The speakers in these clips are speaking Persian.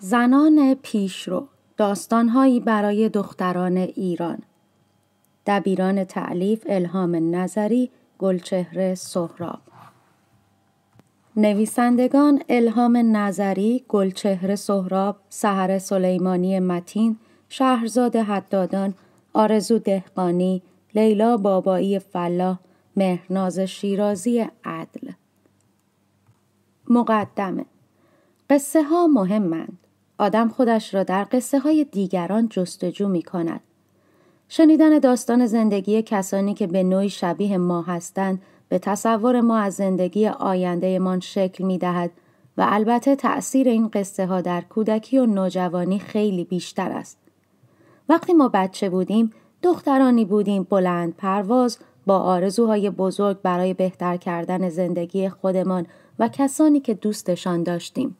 زنان پیشرو داستانهایی برای دختران ایران دبیران تعلیف الهام نظری گلچهره سهراب نویسندگان الهام نظری گلچهره سهراب سحر سلیمانی متین شهرزاد حدادان آرزو دهقانی لیلا بابایی فلاح مهرناز شیرازی عدل مقدمه قصه ها مهمند آدم خودش را در قصه های دیگران جستجو می کند. شنیدن داستان زندگی کسانی که به نوعی شبیه ما هستند به تصور ما از زندگی آیندهمان شکل می دهد و البته تأثیر این قصه ها در کودکی و نوجوانی خیلی بیشتر است. وقتی ما بچه بودیم، دخترانی بودیم بلند پرواز با آرزوهای بزرگ برای بهتر کردن زندگی خودمان و کسانی که دوستشان داشتیم.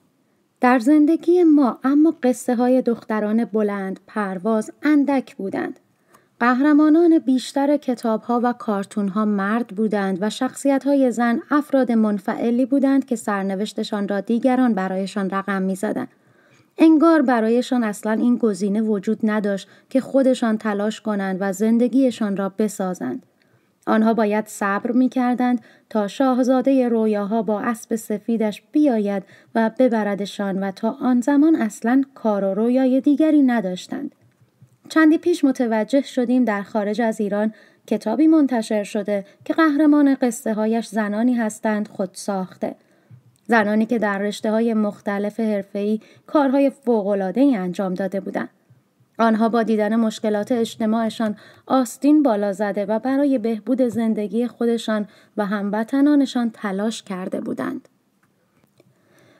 در زندگی ما اما قصه های دختران بلند پرواز اندک بودند. قهرمانان بیشتر کتاب ها و کارتون ها مرد بودند و شخصیت های زن افراد منفعلی بودند که سرنوشتشان را دیگران برایشان رقم می زدند. انگار برایشان اصلا این گزینه وجود نداشت که خودشان تلاش کنند و زندگیشان را بسازند. آنها باید صبر می کردند تا شاهزاده رویاها با اسب سفیدش بیاید و ببردشان و تا آن زمان اصلا کار و رویای دیگری نداشتند. چندی پیش متوجه شدیم در خارج از ایران کتابی منتشر شده که قهرمان قصه هایش زنانی هستند خود ساخته. زنانی که در رشته های مختلف حرفه‌ای کارهای فوق‌العاده‌ای انجام داده بودند. آنها با دیدن مشکلات اجتماعشان آستین بالا زده و برای بهبود زندگی خودشان و هموطنانشان تلاش کرده بودند.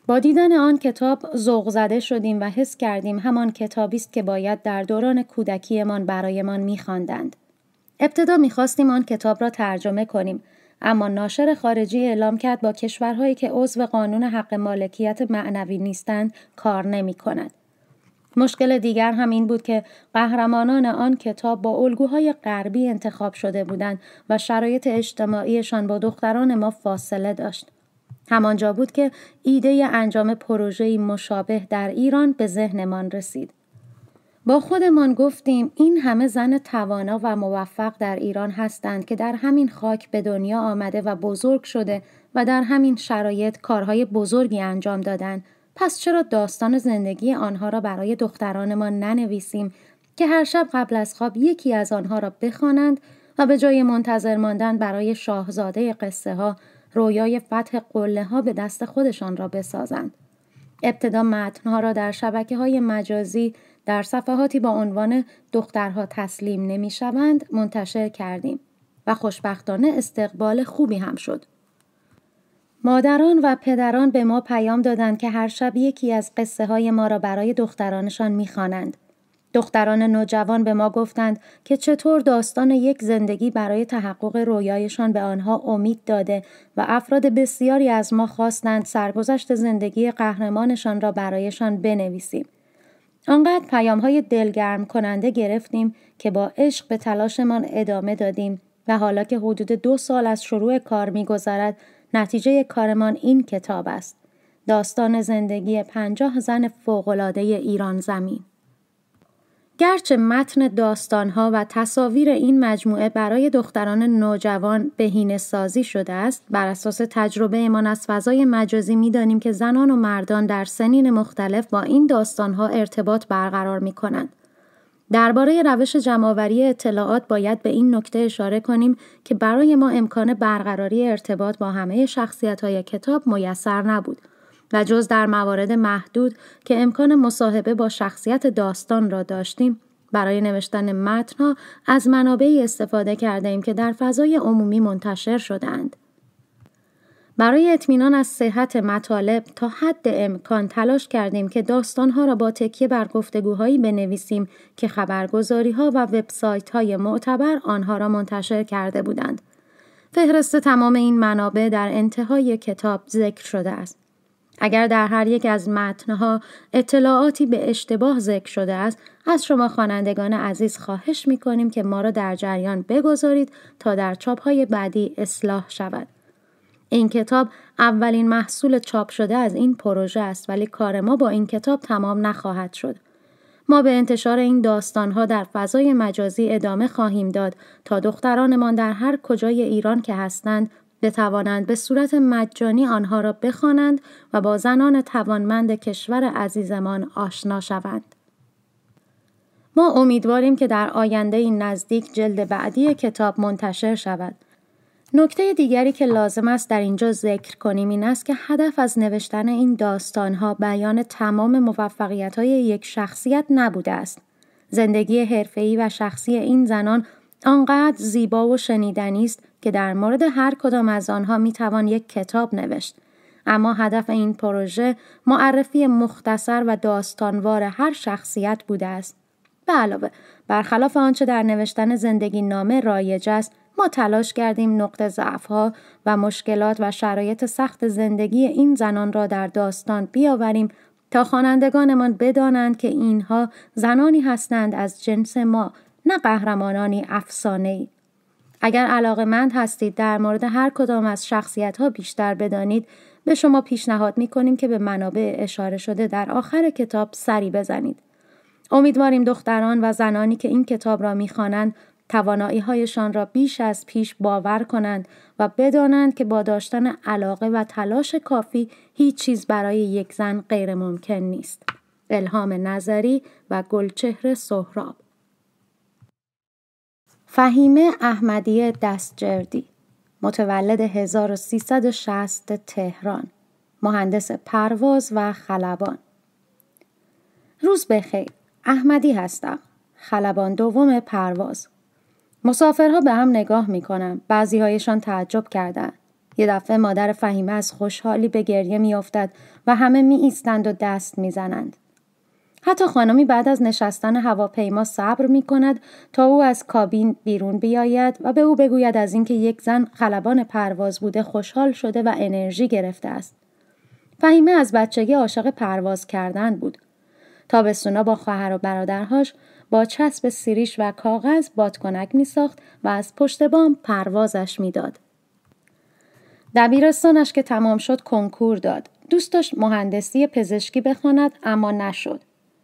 با دیدن آن کتاب ذوق زده شدیم و حس کردیم همان کتابی است که باید در دوران کودکیمان برایمان میخواندند. ابتدا میخواستیم آن کتاب را ترجمه کنیم اما ناشر خارجی اعلام کرد با کشورهایی که عضو قانون حق مالکیت معنوی نیستند کار نمی کند. مشکل دیگر هم این بود که قهرمانان آن کتاب با الگوهای غربی انتخاب شده بودند و شرایط اجتماعیشان با دختران ما فاصله داشت. همانجا بود که ایده انجام پروژه‌ای مشابه در ایران به ذهنمان رسید. با خودمان گفتیم این همه زن توانا و موفق در ایران هستند که در همین خاک به دنیا آمده و بزرگ شده و در همین شرایط کارهای بزرگی انجام دادند پس چرا داستان زندگی آنها را برای دخترانمان ننویسیم که هر شب قبل از خواب یکی از آنها را بخوانند و به جای منتظر ماندن برای شاهزاده قصه ها رویای فتح قله ها به دست خودشان را بسازند. ابتدا متنها را در شبکه های مجازی در صفحاتی با عنوان دخترها تسلیم نمی شوند منتشر کردیم و خوشبختانه استقبال خوبی هم شد. مادران و پدران به ما پیام دادند که هر شب یکی از قصه های ما را برای دخترانشان میخوانند. دختران نوجوان به ما گفتند که چطور داستان یک زندگی برای تحقق رویایشان به آنها امید داده و افراد بسیاری از ما خواستند سرگذشت زندگی قهرمانشان را برایشان بنویسیم. آنقدر پیام های دلگرم کننده گرفتیم که با عشق به تلاشمان ادامه دادیم و حالا که حدود دو سال از شروع کار میگذرد نتیجه کارمان این کتاب است. داستان زندگی پنجاه زن فوقالعاده ایران زمین. گرچه متن داستانها و تصاویر این مجموعه برای دختران نوجوان بهینه سازی شده است بر اساس تجربه ایمان از فضای مجازی میدانیم که زنان و مردان در سنین مختلف با این داستانها ارتباط برقرار می کنند. درباره روش جمعآوری اطلاعات باید به این نکته اشاره کنیم که برای ما امکان برقراری ارتباط با همه شخصیت های کتاب میسر نبود و جز در موارد محدود که امکان مصاحبه با شخصیت داستان را داشتیم برای نوشتن متنها از منابعی استفاده کرده ایم که در فضای عمومی منتشر شدند. برای اطمینان از صحت مطالب تا حد امکان تلاش کردیم که داستانها را با تکیه بر گفتگوهایی بنویسیم که خبرگزاری ها و وبسایت های معتبر آنها را منتشر کرده بودند. فهرست تمام این منابع در انتهای کتاب ذکر شده است. اگر در هر یک از متنها اطلاعاتی به اشتباه ذکر شده است از شما خوانندگان عزیز خواهش می کنیم که ما را در جریان بگذارید تا در چاپهای بعدی اصلاح شود. این کتاب اولین محصول چاپ شده از این پروژه است ولی کار ما با این کتاب تمام نخواهد شد. ما به انتشار این داستانها در فضای مجازی ادامه خواهیم داد تا دخترانمان در هر کجای ایران که هستند بتوانند به صورت مجانی آنها را بخوانند و با زنان توانمند کشور عزیزمان آشنا شوند. ما امیدواریم که در آینده این نزدیک جلد بعدی کتاب منتشر شود. نکته دیگری که لازم است در اینجا ذکر کنیم این است که هدف از نوشتن این داستانها بیان تمام موفقیت های یک شخصیت نبوده است. زندگی حرفه‌ای و شخصی این زنان آنقدر زیبا و شنیدنی است که در مورد هر کدام از آنها می یک کتاب نوشت. اما هدف این پروژه معرفی مختصر و داستانوار هر شخصیت بوده است. به علاوه برخلاف آنچه در نوشتن زندگی نامه رایج است ما تلاش کردیم نقط ضعفها و مشکلات و شرایط سخت زندگی این زنان را در داستان بیاوریم تا خوانندگانمان بدانند که اینها زنانی هستند از جنس ما نه قهرمانانی افسانه ای. اگر علاقه مند هستید در مورد هر کدام از شخصیت ها بیشتر بدانید به شما پیشنهاد می کنیم که به منابع اشاره شده در آخر کتاب سری بزنید. امیدواریم دختران و زنانی که این کتاب را میخوانند هایشان را بیش از پیش باور کنند و بدانند که با داشتن علاقه و تلاش کافی هیچ چیز برای یک زن غیر ممکن نیست. الهام نظری و گلچهر سهراب فهیمه احمدی دستجردی متولد 1360 تهران مهندس پرواز و خلبان روز بخیر احمدی هستم خلبان دوم پرواز مسافرها به هم نگاه می کنند. بعضی هایشان تعجب کردند. یه دفعه مادر فهیمه از خوشحالی به گریه می افتد و همه می ایستند و دست می زنند. حتی خانمی بعد از نشستن هواپیما صبر می کند تا او از کابین بیرون بیاید و به او بگوید از اینکه یک زن خلبان پرواز بوده خوشحال شده و انرژی گرفته است. فهیمه از بچگی عاشق پرواز کردن بود. تابستونا با خواهر و برادرهاش با چسب سیریش و کاغذ بادکنک می ساخت و از پشت بام پروازش میداد. دبیرستانش که تمام شد کنکور داد. دوست داشت مهندسی پزشکی بخواند اما نشد.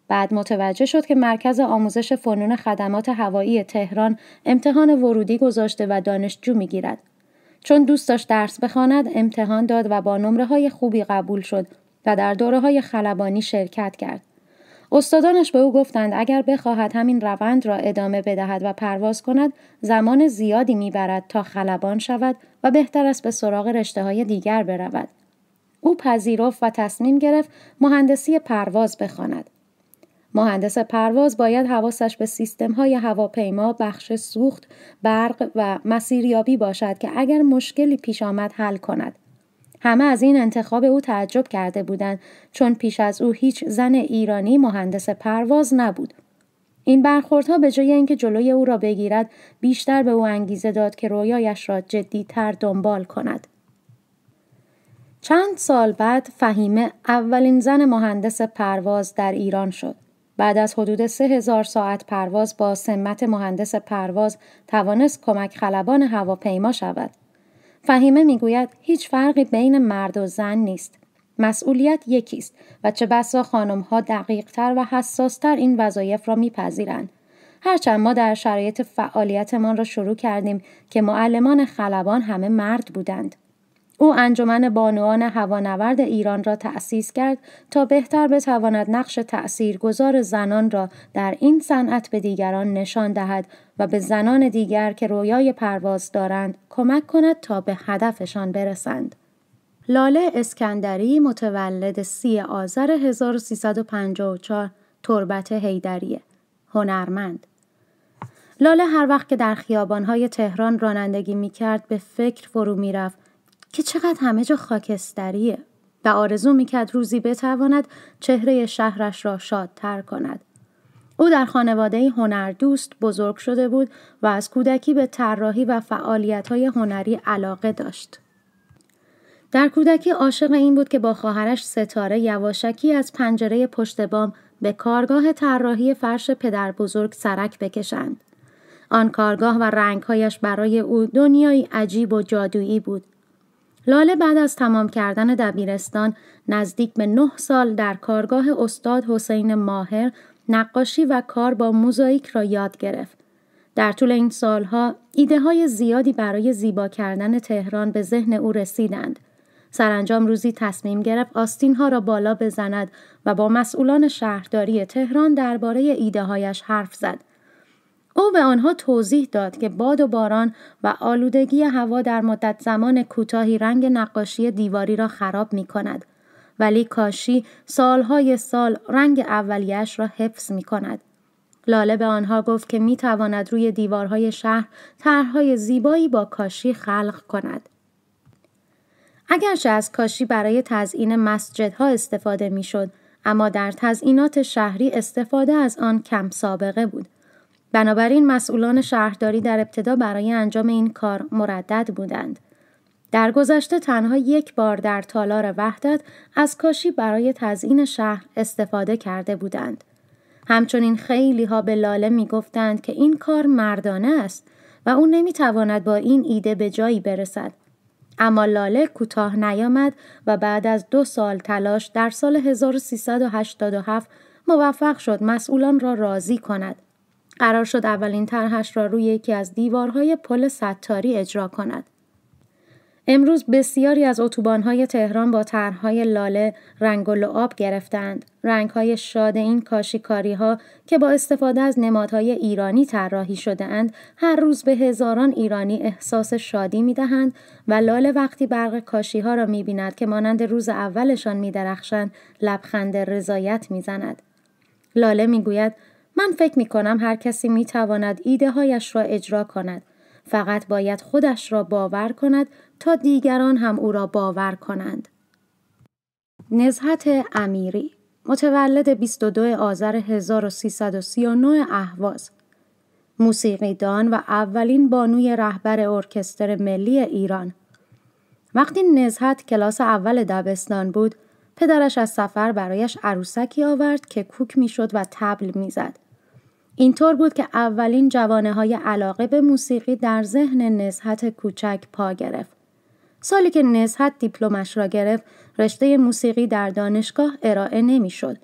بعد متوجه شد که مرکز آموزش فنون خدمات هوایی تهران امتحان ورودی گذاشته و دانشجو میگیرد. چون دوست داشت درس بخواند امتحان داد و با نمره های خوبی قبول شد و در دوره های خلبانی شرکت کرد. استادانش به او گفتند اگر بخواهد همین روند را ادامه بدهد و پرواز کند زمان زیادی میبرد تا خلبان شود و بهتر است به سراغ رشته های دیگر برود او پذیرفت و تصمیم گرفت مهندسی پرواز بخواند مهندس پرواز باید حواسش به سیستم های هواپیما، بخش سوخت، برق و مسیریابی باشد که اگر مشکلی پیش آمد حل کند. همه از این انتخاب او تعجب کرده بودند چون پیش از او هیچ زن ایرانی مهندس پرواز نبود. این برخوردها به جای اینکه جلوی او را بگیرد بیشتر به او انگیزه داد که رویایش را جدیتر دنبال کند. چند سال بعد فهیمه اولین زن مهندس پرواز در ایران شد. بعد از حدود سه هزار ساعت پرواز با سمت مهندس پرواز توانست کمک خلبان هواپیما شود. فهیمه میگوید هیچ فرقی بین مرد و زن نیست. مسئولیت یکی است و چه بسا خانمها دقیقتر و حساس تر این وظایف را میپذیرند. هرچند ما در شرایط فعالیتمان را شروع کردیم که معلمان خلبان همه مرد بودند. او انجمن بانوان هوانورد ایران را تأسیس کرد تا بهتر بتواند نقش تأثیرگذار زنان را در این صنعت به دیگران نشان دهد و به زنان دیگر که رویای پرواز دارند کمک کند تا به هدفشان برسند. لاله اسکندری متولد سی آذر 1354 تربت هیدریه هنرمند لاله هر وقت که در خیابانهای تهران رانندگی می کرد به فکر فرو می رفت که چقدر همه جا خاکستریه و آرزو میکرد روزی بتواند چهره شهرش را شادتر کند. او در خانواده هنردوست بزرگ شده بود و از کودکی به طراحی و فعالیت‌های هنری علاقه داشت. در کودکی عاشق این بود که با خواهرش ستاره یواشکی از پنجره پشت بام به کارگاه طراحی فرش پدر بزرگ سرک بکشند. آن کارگاه و رنگهایش برای او دنیایی عجیب و جادویی بود لاله بعد از تمام کردن دبیرستان نزدیک به نه سال در کارگاه استاد حسین ماهر نقاشی و کار با موزاییک را یاد گرفت. در طول این سالها ایده های زیادی برای زیبا کردن تهران به ذهن او رسیدند. سرانجام روزی تصمیم گرفت آستین ها را بالا بزند و با مسئولان شهرداری تهران درباره ایده حرف زد. او به آنها توضیح داد که باد و باران و آلودگی هوا در مدت زمان کوتاهی رنگ نقاشی دیواری را خراب می کند. ولی کاشی سالهای سال رنگ اولیش را حفظ می کند. لاله به آنها گفت که می تواند روی دیوارهای شهر طرحهای زیبایی با کاشی خلق کند. اگرچه از کاشی برای تزئین مسجدها استفاده میشد اما در تزئینات شهری استفاده از آن کم سابقه بود بنابراین مسئولان شهرداری در ابتدا برای انجام این کار مردد بودند. در گذشته تنها یک بار در تالار وحدت از کاشی برای تزیین شهر استفاده کرده بودند. همچنین خیلی ها به لاله می گفتند که این کار مردانه است و او نمی تواند با این ایده به جایی برسد. اما لاله کوتاه نیامد و بعد از دو سال تلاش در سال 1387 موفق شد مسئولان را راضی کند قرار شد اولین طرحش را روی یکی از دیوارهای پل ستاری اجرا کند. امروز بسیاری از اتوبانهای تهران با طرحهای لاله رنگ و لعاب گرفتند. رنگهای شاد این کاشیکاری که با استفاده از نمادهای ایرانی طراحی شده اند، هر روز به هزاران ایرانی احساس شادی می دهند و لاله وقتی برق کاشیها را می بیند که مانند روز اولشان می درخشند، لبخند رضایت می زند. لاله می گوید من فکر می کنم هر کسی می تواند ایده هایش را اجرا کند. فقط باید خودش را باور کند تا دیگران هم او را باور کنند. نزهت امیری متولد 22 آذر 1339 اهواز موسیقیدان و اولین بانوی رهبر ارکستر ملی ایران وقتی نزهت کلاس اول دبستان بود پدرش از سفر برایش عروسکی آورد که کوک میشد و تبل میزد این طور بود که اولین جوانه های علاقه به موسیقی در ذهن نزهت کوچک پا گرفت. سالی که نزهت دیپلمش را گرفت رشته موسیقی در دانشگاه ارائه نمیشد.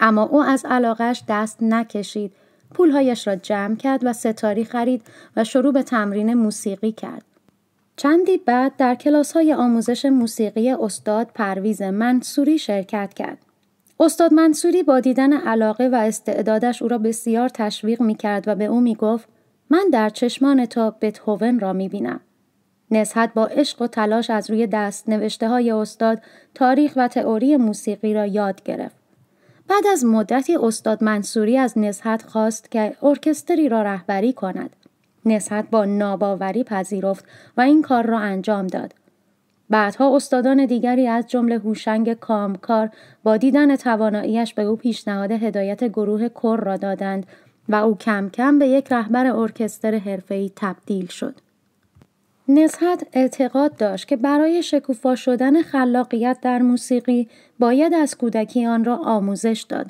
اما او از علاقش دست نکشید پولهایش را جمع کرد و ستاری خرید و شروع به تمرین موسیقی کرد. چندی بعد در کلاس های آموزش موسیقی استاد پرویز منصوری شرکت کرد. استاد منصوری با دیدن علاقه و استعدادش او را بسیار تشویق می کرد و به او می گفت من در چشمان تا بتهوون را می بینم. نسحت با عشق و تلاش از روی دست نوشته های استاد تاریخ و تئوری موسیقی را یاد گرفت. بعد از مدتی استاد منصوری از نسحت خواست که ارکستری را رهبری کند. نسحت با ناباوری پذیرفت و این کار را انجام داد. بعدها استادان دیگری از جمله هوشنگ کامکار با دیدن تواناییش به او پیشنهاد هدایت گروه کر را دادند و او کم کم به یک رهبر ارکستر حرفه‌ای تبدیل شد. نزهت اعتقاد داشت که برای شکوفا شدن خلاقیت در موسیقی باید از کودکی آن را آموزش داد.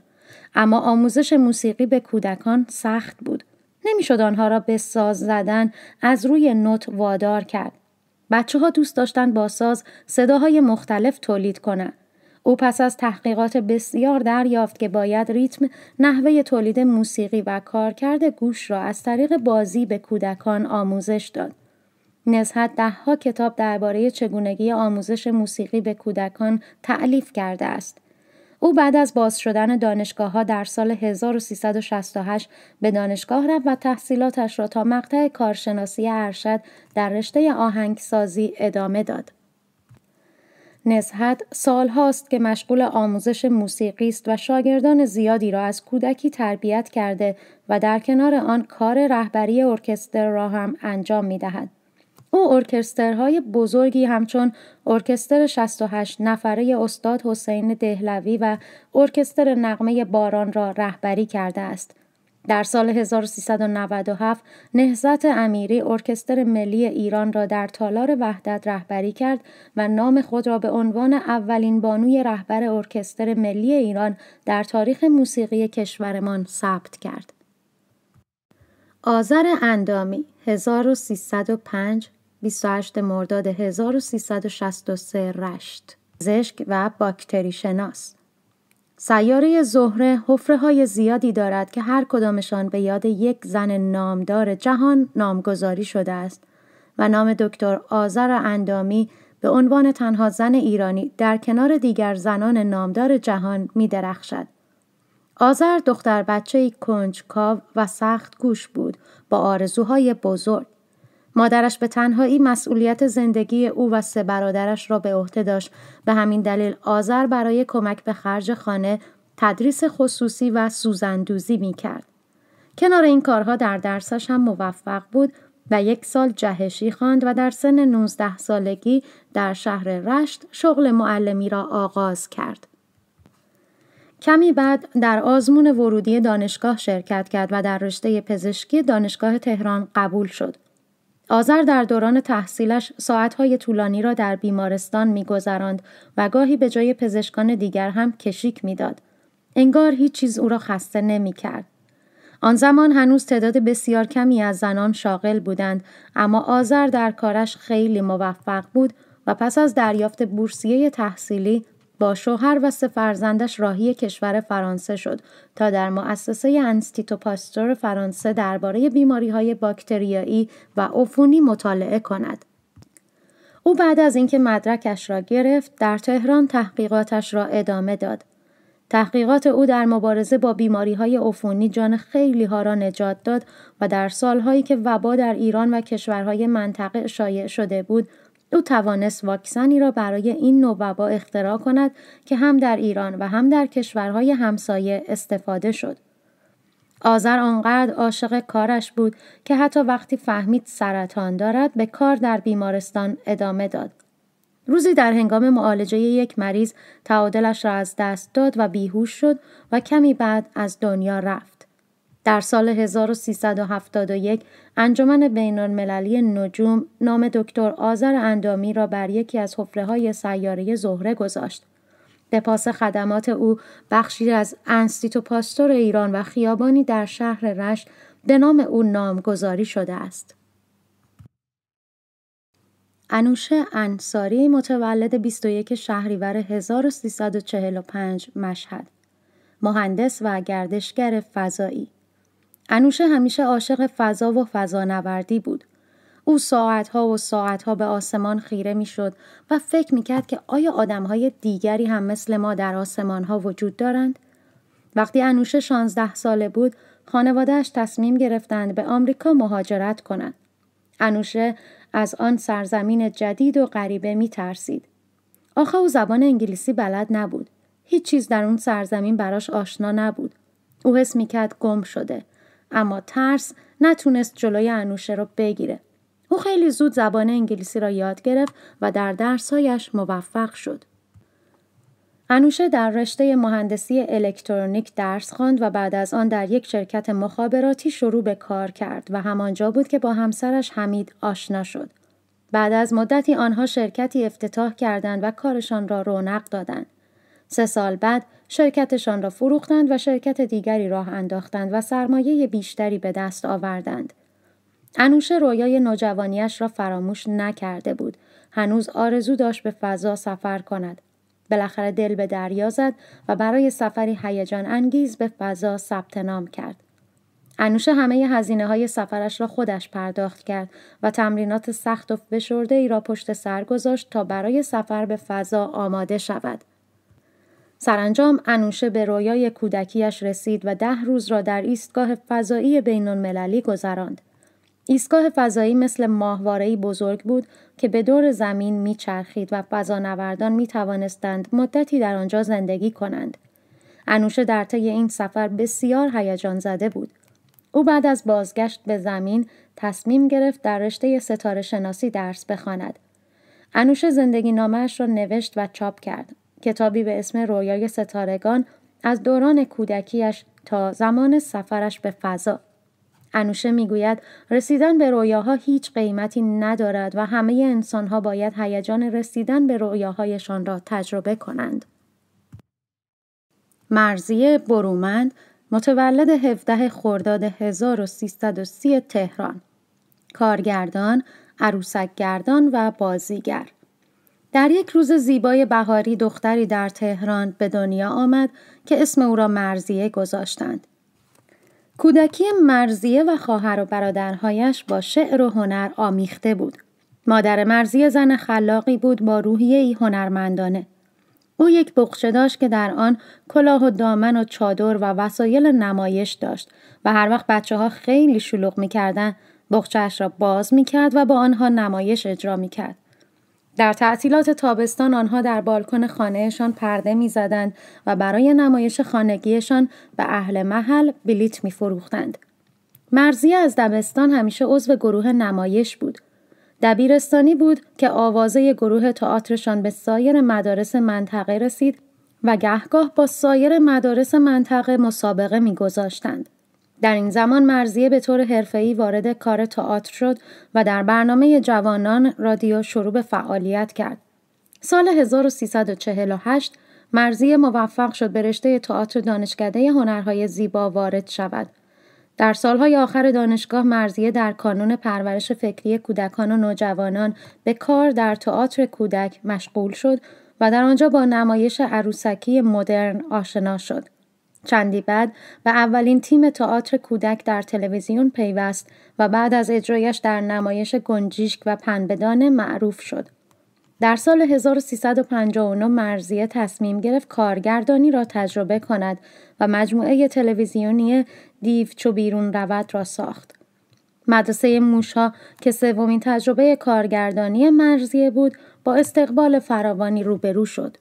اما آموزش موسیقی به کودکان سخت بود. نمیشد آنها را به ساز زدن از روی نوت وادار کرد. بچه ها دوست داشتن با ساز صداهای مختلف تولید کنند. او پس از تحقیقات بسیار دریافت که باید ریتم نحوه تولید موسیقی و کارکرد گوش را از طریق بازی به کودکان آموزش داد. نزهت دهها کتاب درباره چگونگی آموزش موسیقی به کودکان تعلیف کرده است. او بعد از باز شدن دانشگاه ها در سال 1368 به دانشگاه رفت و تحصیلاتش را تا مقطع کارشناسی ارشد در رشته آهنگسازی ادامه داد. نزهت هاست که مشغول آموزش موسیقی است و شاگردان زیادی را از کودکی تربیت کرده و در کنار آن کار رهبری ارکستر را هم انجام می دهد. او ارکسترهای بزرگی همچون ارکستر 68 نفره استاد حسین دهلوی و ارکستر نقمه باران را رهبری کرده است. در سال 1397 نهزت امیری ارکستر ملی ایران را در تالار وحدت رهبری کرد و نام خود را به عنوان اولین بانوی رهبر ارکستر ملی ایران در تاریخ موسیقی کشورمان ثبت کرد. آذر اندامی 1305 28 مرداد 1363 رشت زشک و باکتری شناس سیاره زهره حفره های زیادی دارد که هر کدامشان به یاد یک زن نامدار جهان نامگذاری شده است و نام دکتر آذر اندامی به عنوان تنها زن ایرانی در کنار دیگر زنان نامدار جهان می درخشد. آذر دختر بچه کنجکاو و سخت گوش بود با آرزوهای بزرگ. مادرش به تنهایی مسئولیت زندگی او و سه برادرش را به عهده داشت به همین دلیل آذر برای کمک به خرج خانه تدریس خصوصی و سوزندوزی می کرد. کنار این کارها در درسش هم موفق بود و یک سال جهشی خواند و در سن 19 سالگی در شهر رشت شغل معلمی را آغاز کرد. کمی بعد در آزمون ورودی دانشگاه شرکت کرد و در رشته پزشکی دانشگاه تهران قبول شد. آذر در دوران تحصیلش ساعتهای طولانی را در بیمارستان میگذراند و گاهی به جای پزشکان دیگر هم کشیک میداد انگار هیچ چیز او را خسته نمیکرد آن زمان هنوز تعداد بسیار کمی از زنان شاغل بودند اما آذر در کارش خیلی موفق بود و پس از دریافت بورسیه تحصیلی با شوهر و سه فرزندش راهی کشور فرانسه شد تا در مؤسسه انستیتو پاستور فرانسه درباره بیماری های باکتریایی و عفونی مطالعه کند. او بعد از اینکه مدرکش را گرفت در تهران تحقیقاتش را ادامه داد. تحقیقات او در مبارزه با بیماری های عفونی جان خیلی ها را نجات داد و در سالهایی که وبا در ایران و کشورهای منطقه شایع شده بود او توانست واکسنی را برای این نوع اختراع کند که هم در ایران و هم در کشورهای همسایه استفاده شد. آذر آنقدر عاشق کارش بود که حتی وقتی فهمید سرطان دارد به کار در بیمارستان ادامه داد. روزی در هنگام معالجه یک مریض تعادلش را از دست داد و بیهوش شد و کمی بعد از دنیا رفت. در سال 1371 انجمن بینالمللی نجوم نام دکتر آذر اندامی را بر یکی از حفره های سیاره زهره گذاشت. پاس خدمات او بخشی از انستیتو پاستور ایران و خیابانی در شهر رشت به نام او نامگذاری شده است. انوشه انصاری متولد 21 شهریور 1345 مشهد مهندس و گردشگر فضایی انوشه همیشه عاشق فضا و فضانوردی بود. او ساعتها و ساعتها به آسمان خیره میشد و فکر می کرد که آیا آدمهای دیگری هم مثل ما در آسمانها وجود دارند؟ وقتی انوشه 16 ساله بود، خانوادهش تصمیم گرفتند به آمریکا مهاجرت کنند. انوشه از آن سرزمین جدید و غریبه می ترسید. آخه او زبان انگلیسی بلد نبود. هیچ چیز در اون سرزمین براش آشنا نبود. او حس می کرد گم شده. اما ترس نتونست جلوی انوشه رو بگیره. او خیلی زود زبان انگلیسی را یاد گرفت و در درسهایش موفق شد. انوشه در رشته مهندسی الکترونیک درس خواند و بعد از آن در یک شرکت مخابراتی شروع به کار کرد و همانجا بود که با همسرش حمید آشنا شد. بعد از مدتی آنها شرکتی افتتاح کردند و کارشان را رونق دادند. سه سال بعد شرکتشان را فروختند و شرکت دیگری راه انداختند و سرمایه بیشتری به دست آوردند. انوشه رویای نوجوانیش را فراموش نکرده بود. هنوز آرزو داشت به فضا سفر کند. بالاخره دل به دریا زد و برای سفری هیجان انگیز به فضا ثبت نام کرد. انوشه همه هزینه های سفرش را خودش پرداخت کرد و تمرینات سخت و فشرده ای را پشت سر گذاشت تا برای سفر به فضا آماده شود. سرانجام انوشه به رویای کودکیش رسید و ده روز را در ایستگاه فضایی بین المللی گذراند. ایستگاه فضایی مثل ماهوارهی بزرگ بود که به دور زمین میچرخید و فضانوردان می توانستند مدتی در آنجا زندگی کنند. انوشه در طی این سفر بسیار هیجان زده بود. او بعد از بازگشت به زمین تصمیم گرفت در رشته ستاره شناسی درس بخواند. انوشه زندگی نامش را نوشت و چاپ کرد. کتابی به اسم رویای ستارگان از دوران کودکیش تا زمان سفرش به فضا انوشه میگوید رسیدن به رویاها هیچ قیمتی ندارد و همه انسانها باید هیجان رسیدن به رویاهایشان را تجربه کنند. مرزیه برومند متولد 17 خرداد 1330 تهران کارگردان، عروسکگردان و بازیگر در یک روز زیبای بهاری دختری در تهران به دنیا آمد که اسم او را مرزیه گذاشتند. کودکی مرزیه و خواهر و برادرهایش با شعر و هنر آمیخته بود. مادر مرزیه زن خلاقی بود با روحیه ای هنرمندانه. او یک بخشه داشت که در آن کلاه و دامن و چادر و وسایل نمایش داشت و هر وقت بچه ها خیلی شلوغ میکردن بخچهاش را باز میکرد و با آنها نمایش اجرا کرد. در تعطیلات تابستان آنها در بالکن خانهشان پرده میزدند و برای نمایش خانگیشان به اهل محل بلیت میفروختند. مرزی از دبستان همیشه عضو گروه نمایش بود. دبیرستانی بود که آوازه گروه تئاترشان به سایر مدارس منطقه رسید و گهگاه با سایر مدارس منطقه مسابقه میگذاشتند. در این زمان مرزیه به طور حرفه‌ای وارد کار تئاتر شد و در برنامه جوانان رادیو شروع به فعالیت کرد. سال 1348 مرزیه موفق شد به رشته تئاتر دانشکده هنرهای زیبا وارد شود. در سالهای آخر دانشگاه مرزیه در کانون پرورش فکری کودکان و نوجوانان به کار در تئاتر کودک مشغول شد و در آنجا با نمایش عروسکی مدرن آشنا شد. چندی بعد به اولین تیم تئاتر کودک در تلویزیون پیوست و بعد از اجرایش در نمایش گنجیشک و پنبدان معروف شد. در سال 1359 مرزیه تصمیم گرفت کارگردانی را تجربه کند و مجموعه تلویزیونی دیو چو بیرون رود را ساخت. مدرسه موشا که سومین تجربه کارگردانی مرزیه بود با استقبال فراوانی روبرو شد.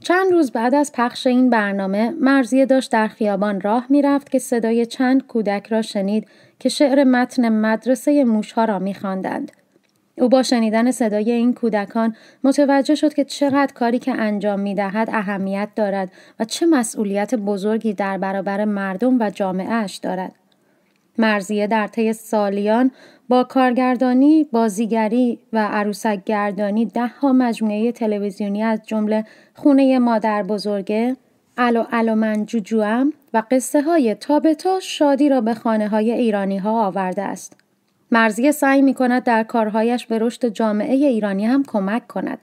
چند روز بعد از پخش این برنامه مرزیه داشت در خیابان راه رفت که صدای چند کودک را شنید که شعر متن مدرسه موشها را خاندند. او با شنیدن صدای این کودکان متوجه شد که چقدر کاری که انجام می دهد اهمیت دارد و چه مسئولیت بزرگی در برابر مردم و اش دارد. مرزیه در طی سالیان با کارگردانی، بازیگری و عروسک گردانی ده ها مجموعه تلویزیونی از جمله خونه مادر بزرگه، الو الو من جوجوام و قصه های شادی را به خانه های ایرانی ها آورده است. مرزیه سعی می کند در کارهایش به رشد جامعه ایرانی هم کمک کند.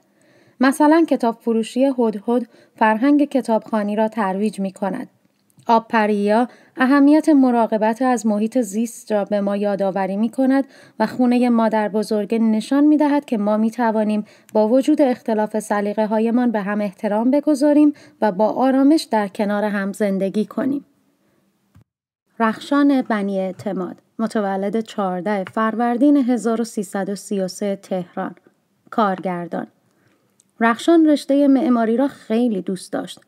مثلا کتاب فروشی هدهد فرهنگ کتابخانی را ترویج می کند. آبپریا اهمیت مراقبت از محیط زیست را به ما یادآوری می کند و خونه مادر بزرگ نشان می دهد که ما می توانیم با وجود اختلاف سلیقه هایمان به هم احترام بگذاریم و با آرامش در کنار هم زندگی کنیم. رخشان بنی اعتماد متولد 14 فروردین 1333 تهران کارگردان رخشان رشته معماری را خیلی دوست داشت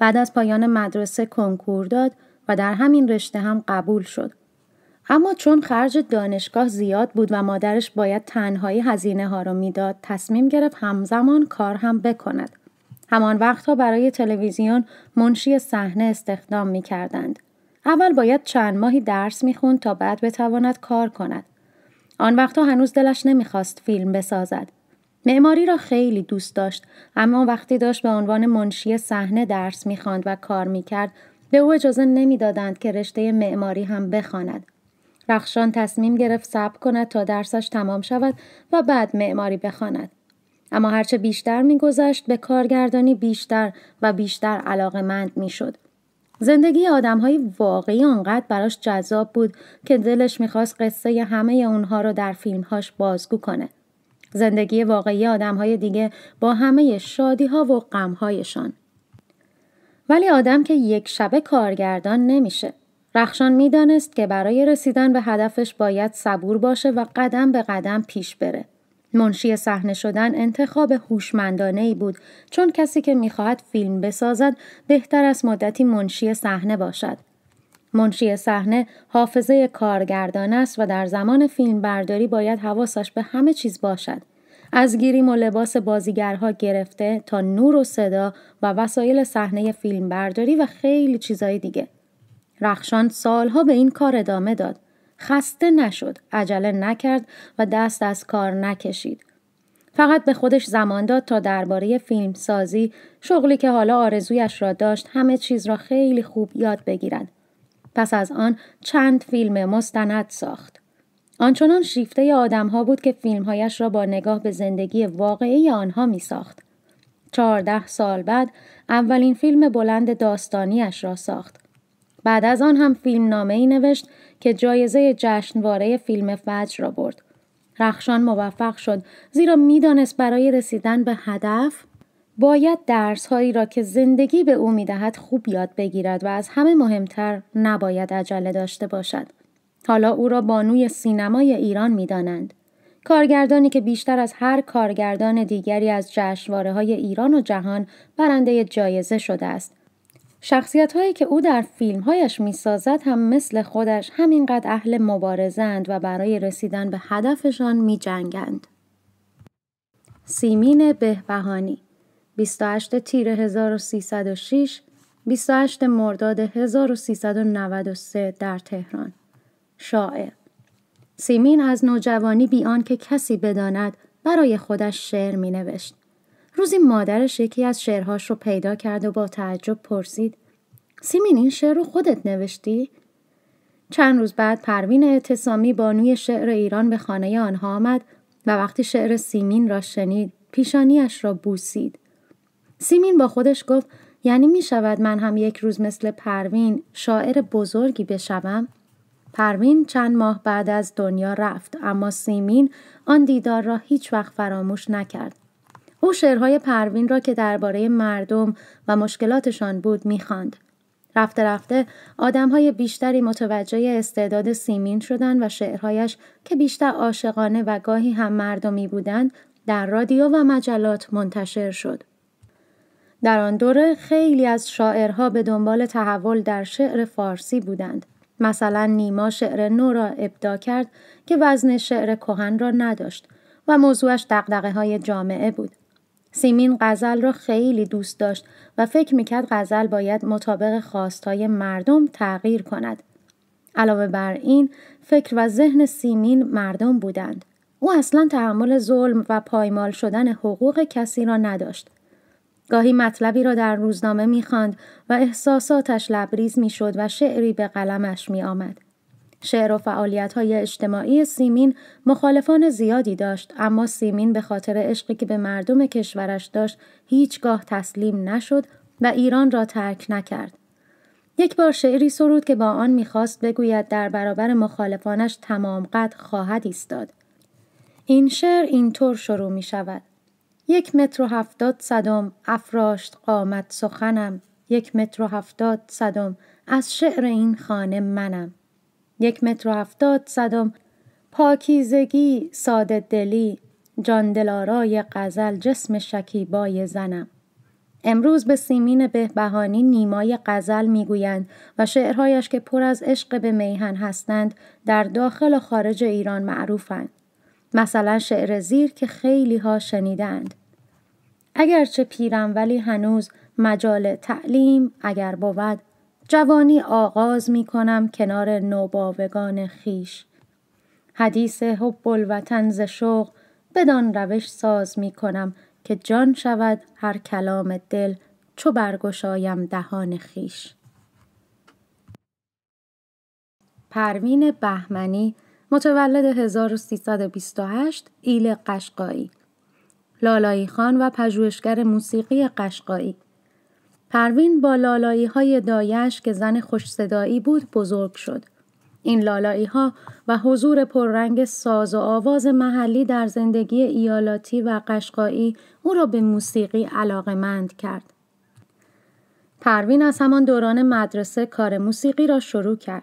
بعد از پایان مدرسه کنکور داد و در همین رشته هم قبول شد. اما چون خرج دانشگاه زیاد بود و مادرش باید تنهایی هزینه ها را میداد تصمیم گرفت همزمان کار هم بکند همان وقتها برای تلویزیون منشی صحنه استخدام می کردند. اول باید چند ماهی درس می تا بعد بتواند کار کند. آن وقتها هنوز دلش نمیخواست فیلم بسازد. معماری را خیلی دوست داشت اما وقتی داشت به عنوان منشی صحنه درس میخواند و کار میکرد به او اجازه نمیدادند که رشته معماری هم بخواند رخشان تصمیم گرفت صبر کند تا درسش تمام شود و بعد معماری بخواند اما هرچه بیشتر میگذشت به کارگردانی بیشتر و بیشتر علاقهمند میشد زندگی آدمهای واقعی آنقدر براش جذاب بود که دلش میخواست قصه همه اونها را در فیلمهاش بازگو کنه زندگی واقعی آدم های دیگه با همه شادی ها و غم هایشان. ولی آدم که یک شبه کارگردان نمیشه. رخشان میدانست که برای رسیدن به هدفش باید صبور باشه و قدم به قدم پیش بره. منشی صحنه شدن انتخاب هوشمندانه ای بود چون کسی که میخواهد فیلم بسازد بهتر از مدتی منشی صحنه باشد منشی صحنه حافظه کارگردان است و در زمان فیلمبرداری باید حواسش به همه چیز باشد. از گیریم و لباس بازیگرها گرفته تا نور و صدا و وسایل صحنه فیلمبرداری و خیلی چیزهای دیگه. رخشان سالها به این کار ادامه داد. خسته نشد، عجله نکرد و دست از کار نکشید. فقط به خودش زمان داد تا درباره فیلم سازی، شغلی که حالا آرزویش را داشت، همه چیز را خیلی خوب یاد بگیرد. پس از آن چند فیلم مستند ساخت. آنچنان شیفته آدمها بود که فیلمهایش را با نگاه به زندگی واقعی آنها می ساخت. چهارده سال بعد اولین فیلم بلند داستانیش را ساخت. بعد از آن هم فیلم نامه ای نوشت که جایزه جشنواره فیلم فجر را برد. رخشان موفق شد زیرا میدانست برای رسیدن به هدف باید درسهایی را که زندگی به او میدهد خوب یاد بگیرد و از همه مهمتر نباید عجله داشته باشد. حالا او را بانوی سینمای ایران میدانند. کارگردانی که بیشتر از هر کارگردان دیگری از جشنواره های ایران و جهان برنده جایزه شده است. شخصیت هایی که او در فیلم هایش می سازد هم مثل خودش همینقدر اهل مبارزند و برای رسیدن به هدفشان می جنگند. سیمین بهبهانی 28 تیر 1306 28 مرداد 1393 در تهران شاعر سیمین از نوجوانی بیان که کسی بداند برای خودش شعر می نوشت. روزی مادرش یکی از شعرهاش رو پیدا کرد و با تعجب پرسید سیمین این شعر رو خودت نوشتی؟ چند روز بعد پروین اعتصامی بانوی شعر ایران به خانه آنها آمد و وقتی شعر سیمین را شنید پیشانیش را بوسید. سیمین با خودش گفت یعنی می شود من هم یک روز مثل پروین شاعر بزرگی بشوم؟ پروین چند ماه بعد از دنیا رفت اما سیمین آن دیدار را هیچ وقت فراموش نکرد. او شعرهای پروین را که درباره مردم و مشکلاتشان بود میخواند. رفته رفته آدمهای بیشتری متوجه استعداد سیمین شدند و شعرهایش که بیشتر عاشقانه و گاهی هم مردمی بودند در رادیو و مجلات منتشر شد. در آن دوره خیلی از شاعرها به دنبال تحول در شعر فارسی بودند. مثلا نیما شعر نو را ابدا کرد که وزن شعر کهن را نداشت و موضوعش دقدقه های جامعه بود. سیمین غزل را خیلی دوست داشت و فکر میکرد غزل باید مطابق خواستای مردم تغییر کند. علاوه بر این فکر و ذهن سیمین مردم بودند. او اصلا تحمل ظلم و پایمال شدن حقوق کسی را نداشت. گاهی مطلبی را در روزنامه میخواند و احساساتش لبریز میشد و شعری به قلمش میآمد شعر و فعالیت های اجتماعی سیمین مخالفان زیادی داشت اما سیمین به خاطر عشقی که به مردم کشورش داشت هیچگاه تسلیم نشد و ایران را ترک نکرد. یک بار شعری سرود که با آن میخواست بگوید در برابر مخالفانش تمام قد خواهد ایستاد. این شعر اینطور شروع می شود. یک متر و هفتاد صدم افراشت قامت سخنم یک متر و هفتاد صدم از شعر این خانه منم یک متر و هفتاد صدم پاکیزگی ساده دلی جان قزل غزل جسم شکیبای زنم امروز به سیمین بهبهانی نیمای غزل میگویند و شعرهایش که پر از عشق به میهن هستند در داخل و خارج ایران معروفند مثلا شعر زیر که خیلی ها شنیدند اگرچه پیرم ولی هنوز مجال تعلیم اگر بود جوانی آغاز می کنم کنار نوباوگان خیش. حدیث حب الوطن ز شوق بدان روش ساز می کنم که جان شود هر کلام دل چو برگشایم دهان خیش. پروین بهمنی متولد 1328 ایل قشقایی لالایی خان و پژوهشگر موسیقی قشقایی پروین با لالایی های دایش که زن خوش صدایی بود بزرگ شد. این لالایی ها و حضور پررنگ ساز و آواز محلی در زندگی ایالاتی و قشقایی او را به موسیقی علاقه مند کرد. پروین از همان دوران مدرسه کار موسیقی را شروع کرد.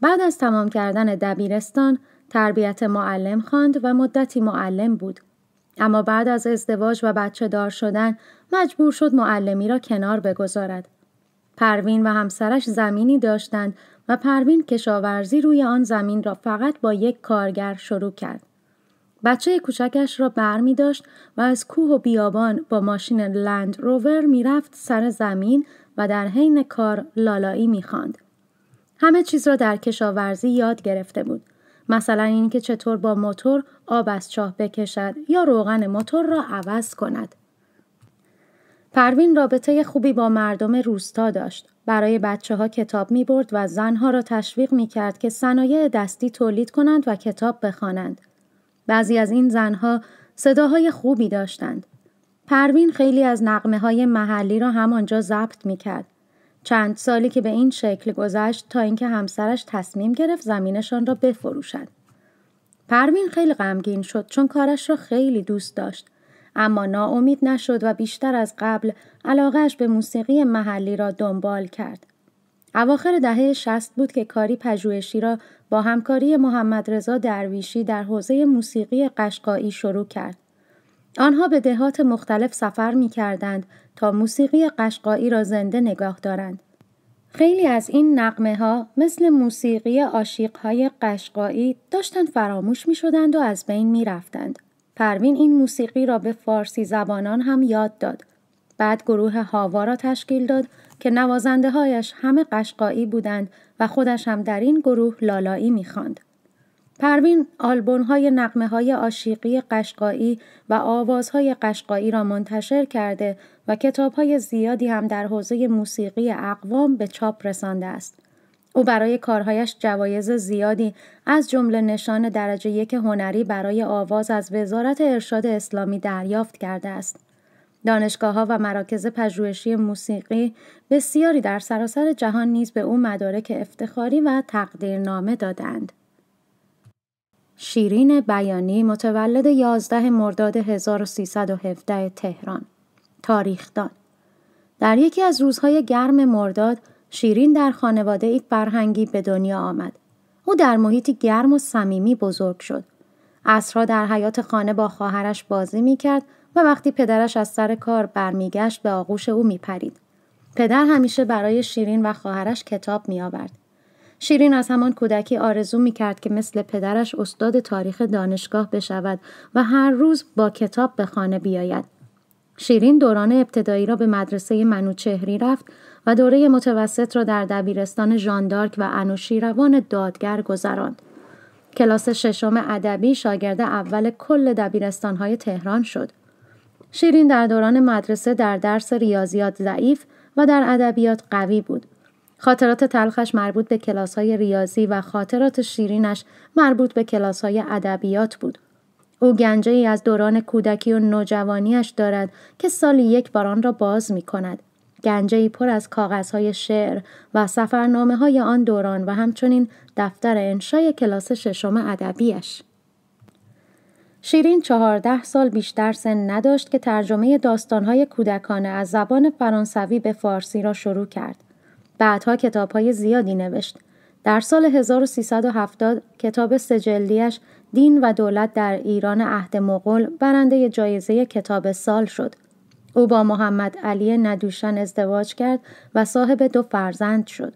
بعد از تمام کردن دبیرستان، تربیت معلم خواند و مدتی معلم بود. اما بعد از ازدواج و بچه دار شدن مجبور شد معلمی را کنار بگذارد. پروین و همسرش زمینی داشتند و پروین کشاورزی روی آن زمین را فقط با یک کارگر شروع کرد. بچه کوچکش را بر می داشت و از کوه و بیابان با ماشین لند روور می رفت سر زمین و در حین کار لالایی می خاند. همه چیز را در کشاورزی یاد گرفته بود. مثلا اینکه چطور با موتور آب از چاه بکشد یا روغن موتور را عوض کند. پروین رابطه خوبی با مردم روستا داشت. برای بچه ها کتاب می برد و زنها را تشویق می کرد که صنایع دستی تولید کنند و کتاب بخوانند. بعضی از این زنها صداهای خوبی داشتند. پروین خیلی از نقمه های محلی را همانجا ضبط می کرد. چند سالی که به این شکل گذشت تا اینکه همسرش تصمیم گرفت زمینشان را بفروشد. پروین خیلی غمگین شد چون کارش را خیلی دوست داشت. اما ناامید نشد و بیشتر از قبل علاقهش به موسیقی محلی را دنبال کرد. اواخر دهه شست بود که کاری پژوهشی را با همکاری محمد رضا درویشی در حوزه موسیقی قشقایی شروع کرد. آنها به دهات مختلف سفر می کردند تا موسیقی قشقایی را زنده نگاه دارند. خیلی از این نقمه ها مثل موسیقی عاشق های قشقایی داشتن فراموش می شدند و از بین می رفتند. پروین این موسیقی را به فارسی زبانان هم یاد داد. بعد گروه هاوا را تشکیل داد که نوازنده هایش همه قشقایی بودند و خودش هم در این گروه لالایی می خاند. پروین آلبون های نقمه های آشیقی قشقایی و آوازهای قشقایی را منتشر کرده و کتاب های زیادی هم در حوزه موسیقی اقوام به چاپ رسانده است. او برای کارهایش جوایز زیادی از جمله نشان درجه یک هنری برای آواز از وزارت ارشاد اسلامی دریافت کرده است. دانشگاه ها و مراکز پژوهشی موسیقی بسیاری در سراسر جهان نیز به او مدارک افتخاری و تقدیرنامه دادند. شیرین بیانی متولد 11 مرداد 1317 تهران تاریخدان در یکی از روزهای گرم مرداد شیرین در خانواده ای فرهنگی به دنیا آمد او در محیطی گرم و صمیمی بزرگ شد اصرها در حیات خانه با خواهرش بازی می کرد و وقتی پدرش از سر کار برمیگشت به آغوش او می پرید. پدر همیشه برای شیرین و خواهرش کتاب می آورد. شیرین از همان کودکی آرزو می کرد که مثل پدرش استاد تاریخ دانشگاه بشود و هر روز با کتاب به خانه بیاید. شیرین دوران ابتدایی را به مدرسه منوچهری رفت و دوره متوسط را در دبیرستان ژاندارک و انوشیروان دادگر گذراند. کلاس ششم ادبی شاگرد اول کل دبیرستانهای تهران شد. شیرین در دوران مدرسه در درس ریاضیات ضعیف و در ادبیات قوی بود خاطرات تلخش مربوط به های ریاضی و خاطرات شیرینش مربوط به های ادبیات بود. او گنجه ای از دوران کودکی و نوجوانیش دارد که سالی یک بار را باز می کند. گنجه ای پر از های شعر و سفرنامه های آن دوران و همچنین دفتر انشای کلاس ششم ادبیش. شیرین چهارده سال بیشتر سن نداشت که ترجمه داستانهای کودکانه از زبان فرانسوی به فارسی را شروع کرد. بعدها های زیادی نوشت. در سال 1370 کتاب سجلیش دین و دولت در ایران عهد مغول برنده جایزه کتاب سال شد. او با محمد علی ندوشن ازدواج کرد و صاحب دو فرزند شد.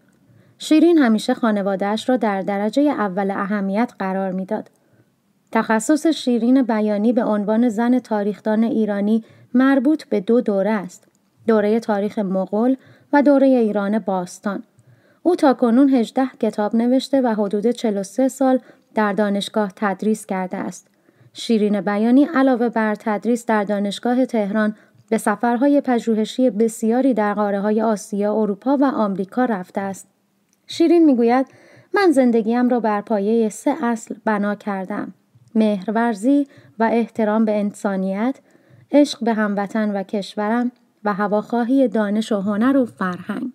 شیرین همیشه خانوادهش را در درجه اول اهمیت قرار میداد. تخصص شیرین بیانی به عنوان زن تاریخدان ایرانی مربوط به دو دوره است. دوره تاریخ مغول و دوره ایران باستان. او تا کنون 18 کتاب نوشته و حدود 43 سال در دانشگاه تدریس کرده است. شیرین بیانی علاوه بر تدریس در دانشگاه تهران به سفرهای پژوهشی بسیاری در قاره های آسیا، اروپا و آمریکا رفته است. شیرین میگوید من زندگیم را بر پایه سه اصل بنا کردم. مهرورزی و احترام به انسانیت، عشق به هموطن و کشورم و هواخواهی دانش و هنر و فرهنگ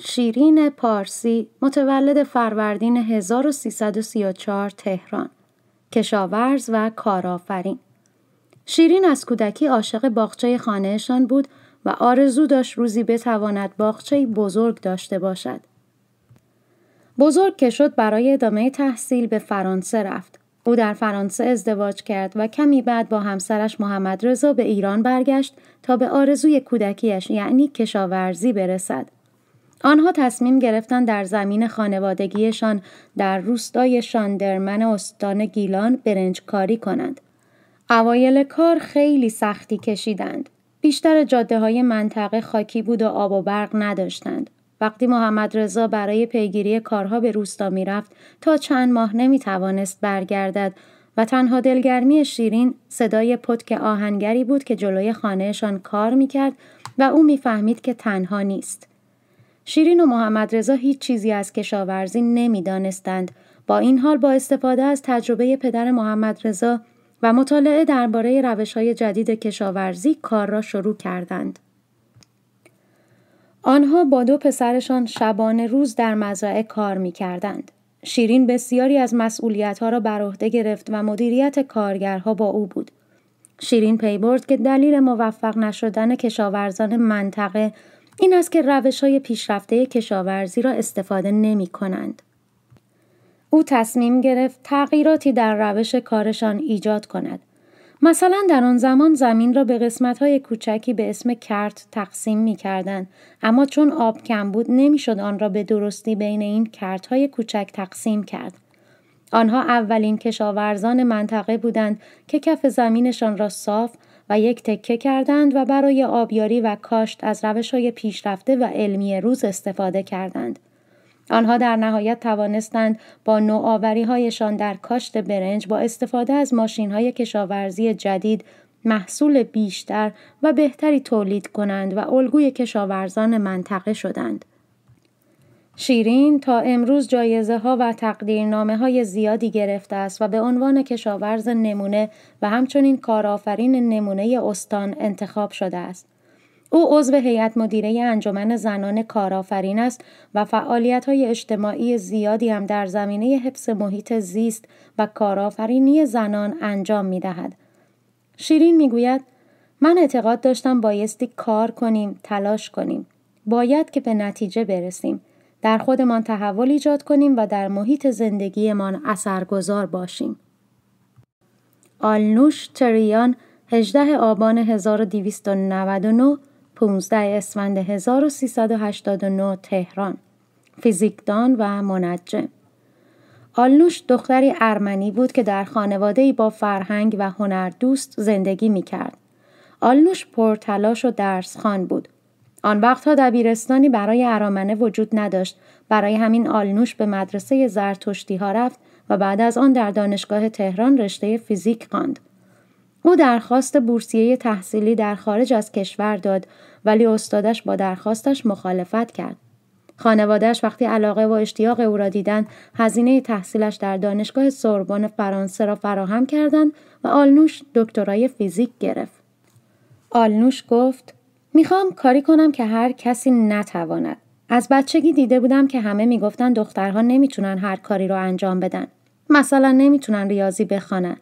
شیرین پارسی متولد فروردین 1334 تهران کشاورز و کارآفرین شیرین از کودکی عاشق باغچه خانهشان بود و آرزو داشت روزی بتواند باغچه بزرگ داشته باشد بزرگ که شد برای ادامه تحصیل به فرانسه رفت او در فرانسه ازدواج کرد و کمی بعد با همسرش محمد رضا به ایران برگشت تا به آرزوی کودکیش یعنی کشاورزی برسد. آنها تصمیم گرفتند در زمین خانوادگیشان در روستای شاندرمن استان گیلان برنج کاری کنند. اوایل کار خیلی سختی کشیدند. بیشتر جاده های منطقه خاکی بود و آب و برق نداشتند. وقتی محمد رضا برای پیگیری کارها به روستا رفت تا چند ماه نمی توانست برگردد و تنها دلگرمی شیرین صدای پتک آهنگری بود که جلوی خانهشان کار میکرد و او میفهمید که تنها نیست. شیرین و محمد رضا هیچ چیزی از کشاورزی نمیدانستند. با این حال با استفاده از تجربه پدر محمد رضا و مطالعه درباره روش های جدید کشاورزی کار را شروع کردند. آنها با دو پسرشان شبانه روز در مزرعه کار می کردند. شیرین بسیاری از مسئولیت را بر عهده گرفت و مدیریت کارگرها با او بود. شیرین پی برد که دلیل موفق نشدن کشاورزان منطقه این است که روش های پیشرفته کشاورزی را استفاده نمی کنند. او تصمیم گرفت تغییراتی در روش کارشان ایجاد کند مثلا در آن زمان زمین را به های کوچکی به اسم کرت تقسیم می‌کردند اما چون آب کم بود نمیشد آن را به درستی بین این های کوچک تقسیم کرد آنها اولین کشاورزان منطقه بودند که کف زمینشان را صاف و یک تکه کردند و برای آبیاری و کاشت از های پیشرفته و علمی روز استفاده کردند آنها در نهایت توانستند با نوآوری هایشان در کاشت برنج با استفاده از ماشین های کشاورزی جدید محصول بیشتر و بهتری تولید کنند و الگوی کشاورزان منطقه شدند. شیرین تا امروز جایزه ها و تقدیرنامه های زیادی گرفته است و به عنوان کشاورز نمونه و همچنین کارآفرین نمونه استان انتخاب شده است. او عضو هیئت مدیره انجمن زنان کارآفرین است و فعالیت های اجتماعی زیادی هم در زمینه حفظ محیط زیست و کارآفرینی زنان انجام می دهد. شیرین می من اعتقاد داشتم بایستی کار کنیم، تلاش کنیم. باید که به نتیجه برسیم. در خودمان تحول ایجاد کنیم و در محیط زندگیمان اثرگذار باشیم. آلنوش تریان 18 آبان 1299 15 اسفند 1389 تهران فیزیکدان و منجم آلنوش دختری ارمنی بود که در خانواده با فرهنگ و هنر دوست زندگی می کرد. آلنوش پرتلاش و درس خان بود. آن وقتها دبیرستانی برای ارامنه وجود نداشت برای همین آلنوش به مدرسه زرتشتی ها رفت و بعد از آن در دانشگاه تهران رشته فیزیک خواند. او درخواست بورسیه تحصیلی در خارج از کشور داد ولی استادش با درخواستش مخالفت کرد. خانوادهش وقتی علاقه و اشتیاق او را دیدند هزینه تحصیلش در دانشگاه سوربن فرانسه را فراهم کردند و آلنوش دکترای فیزیک گرفت آلنوش گفت میخوام کاری کنم که هر کسی نتواند از بچگی دیده بودم که همه میگفتن دخترها نمیتونن هر کاری را انجام بدن مثلا نمیتونن ریاضی بخوانن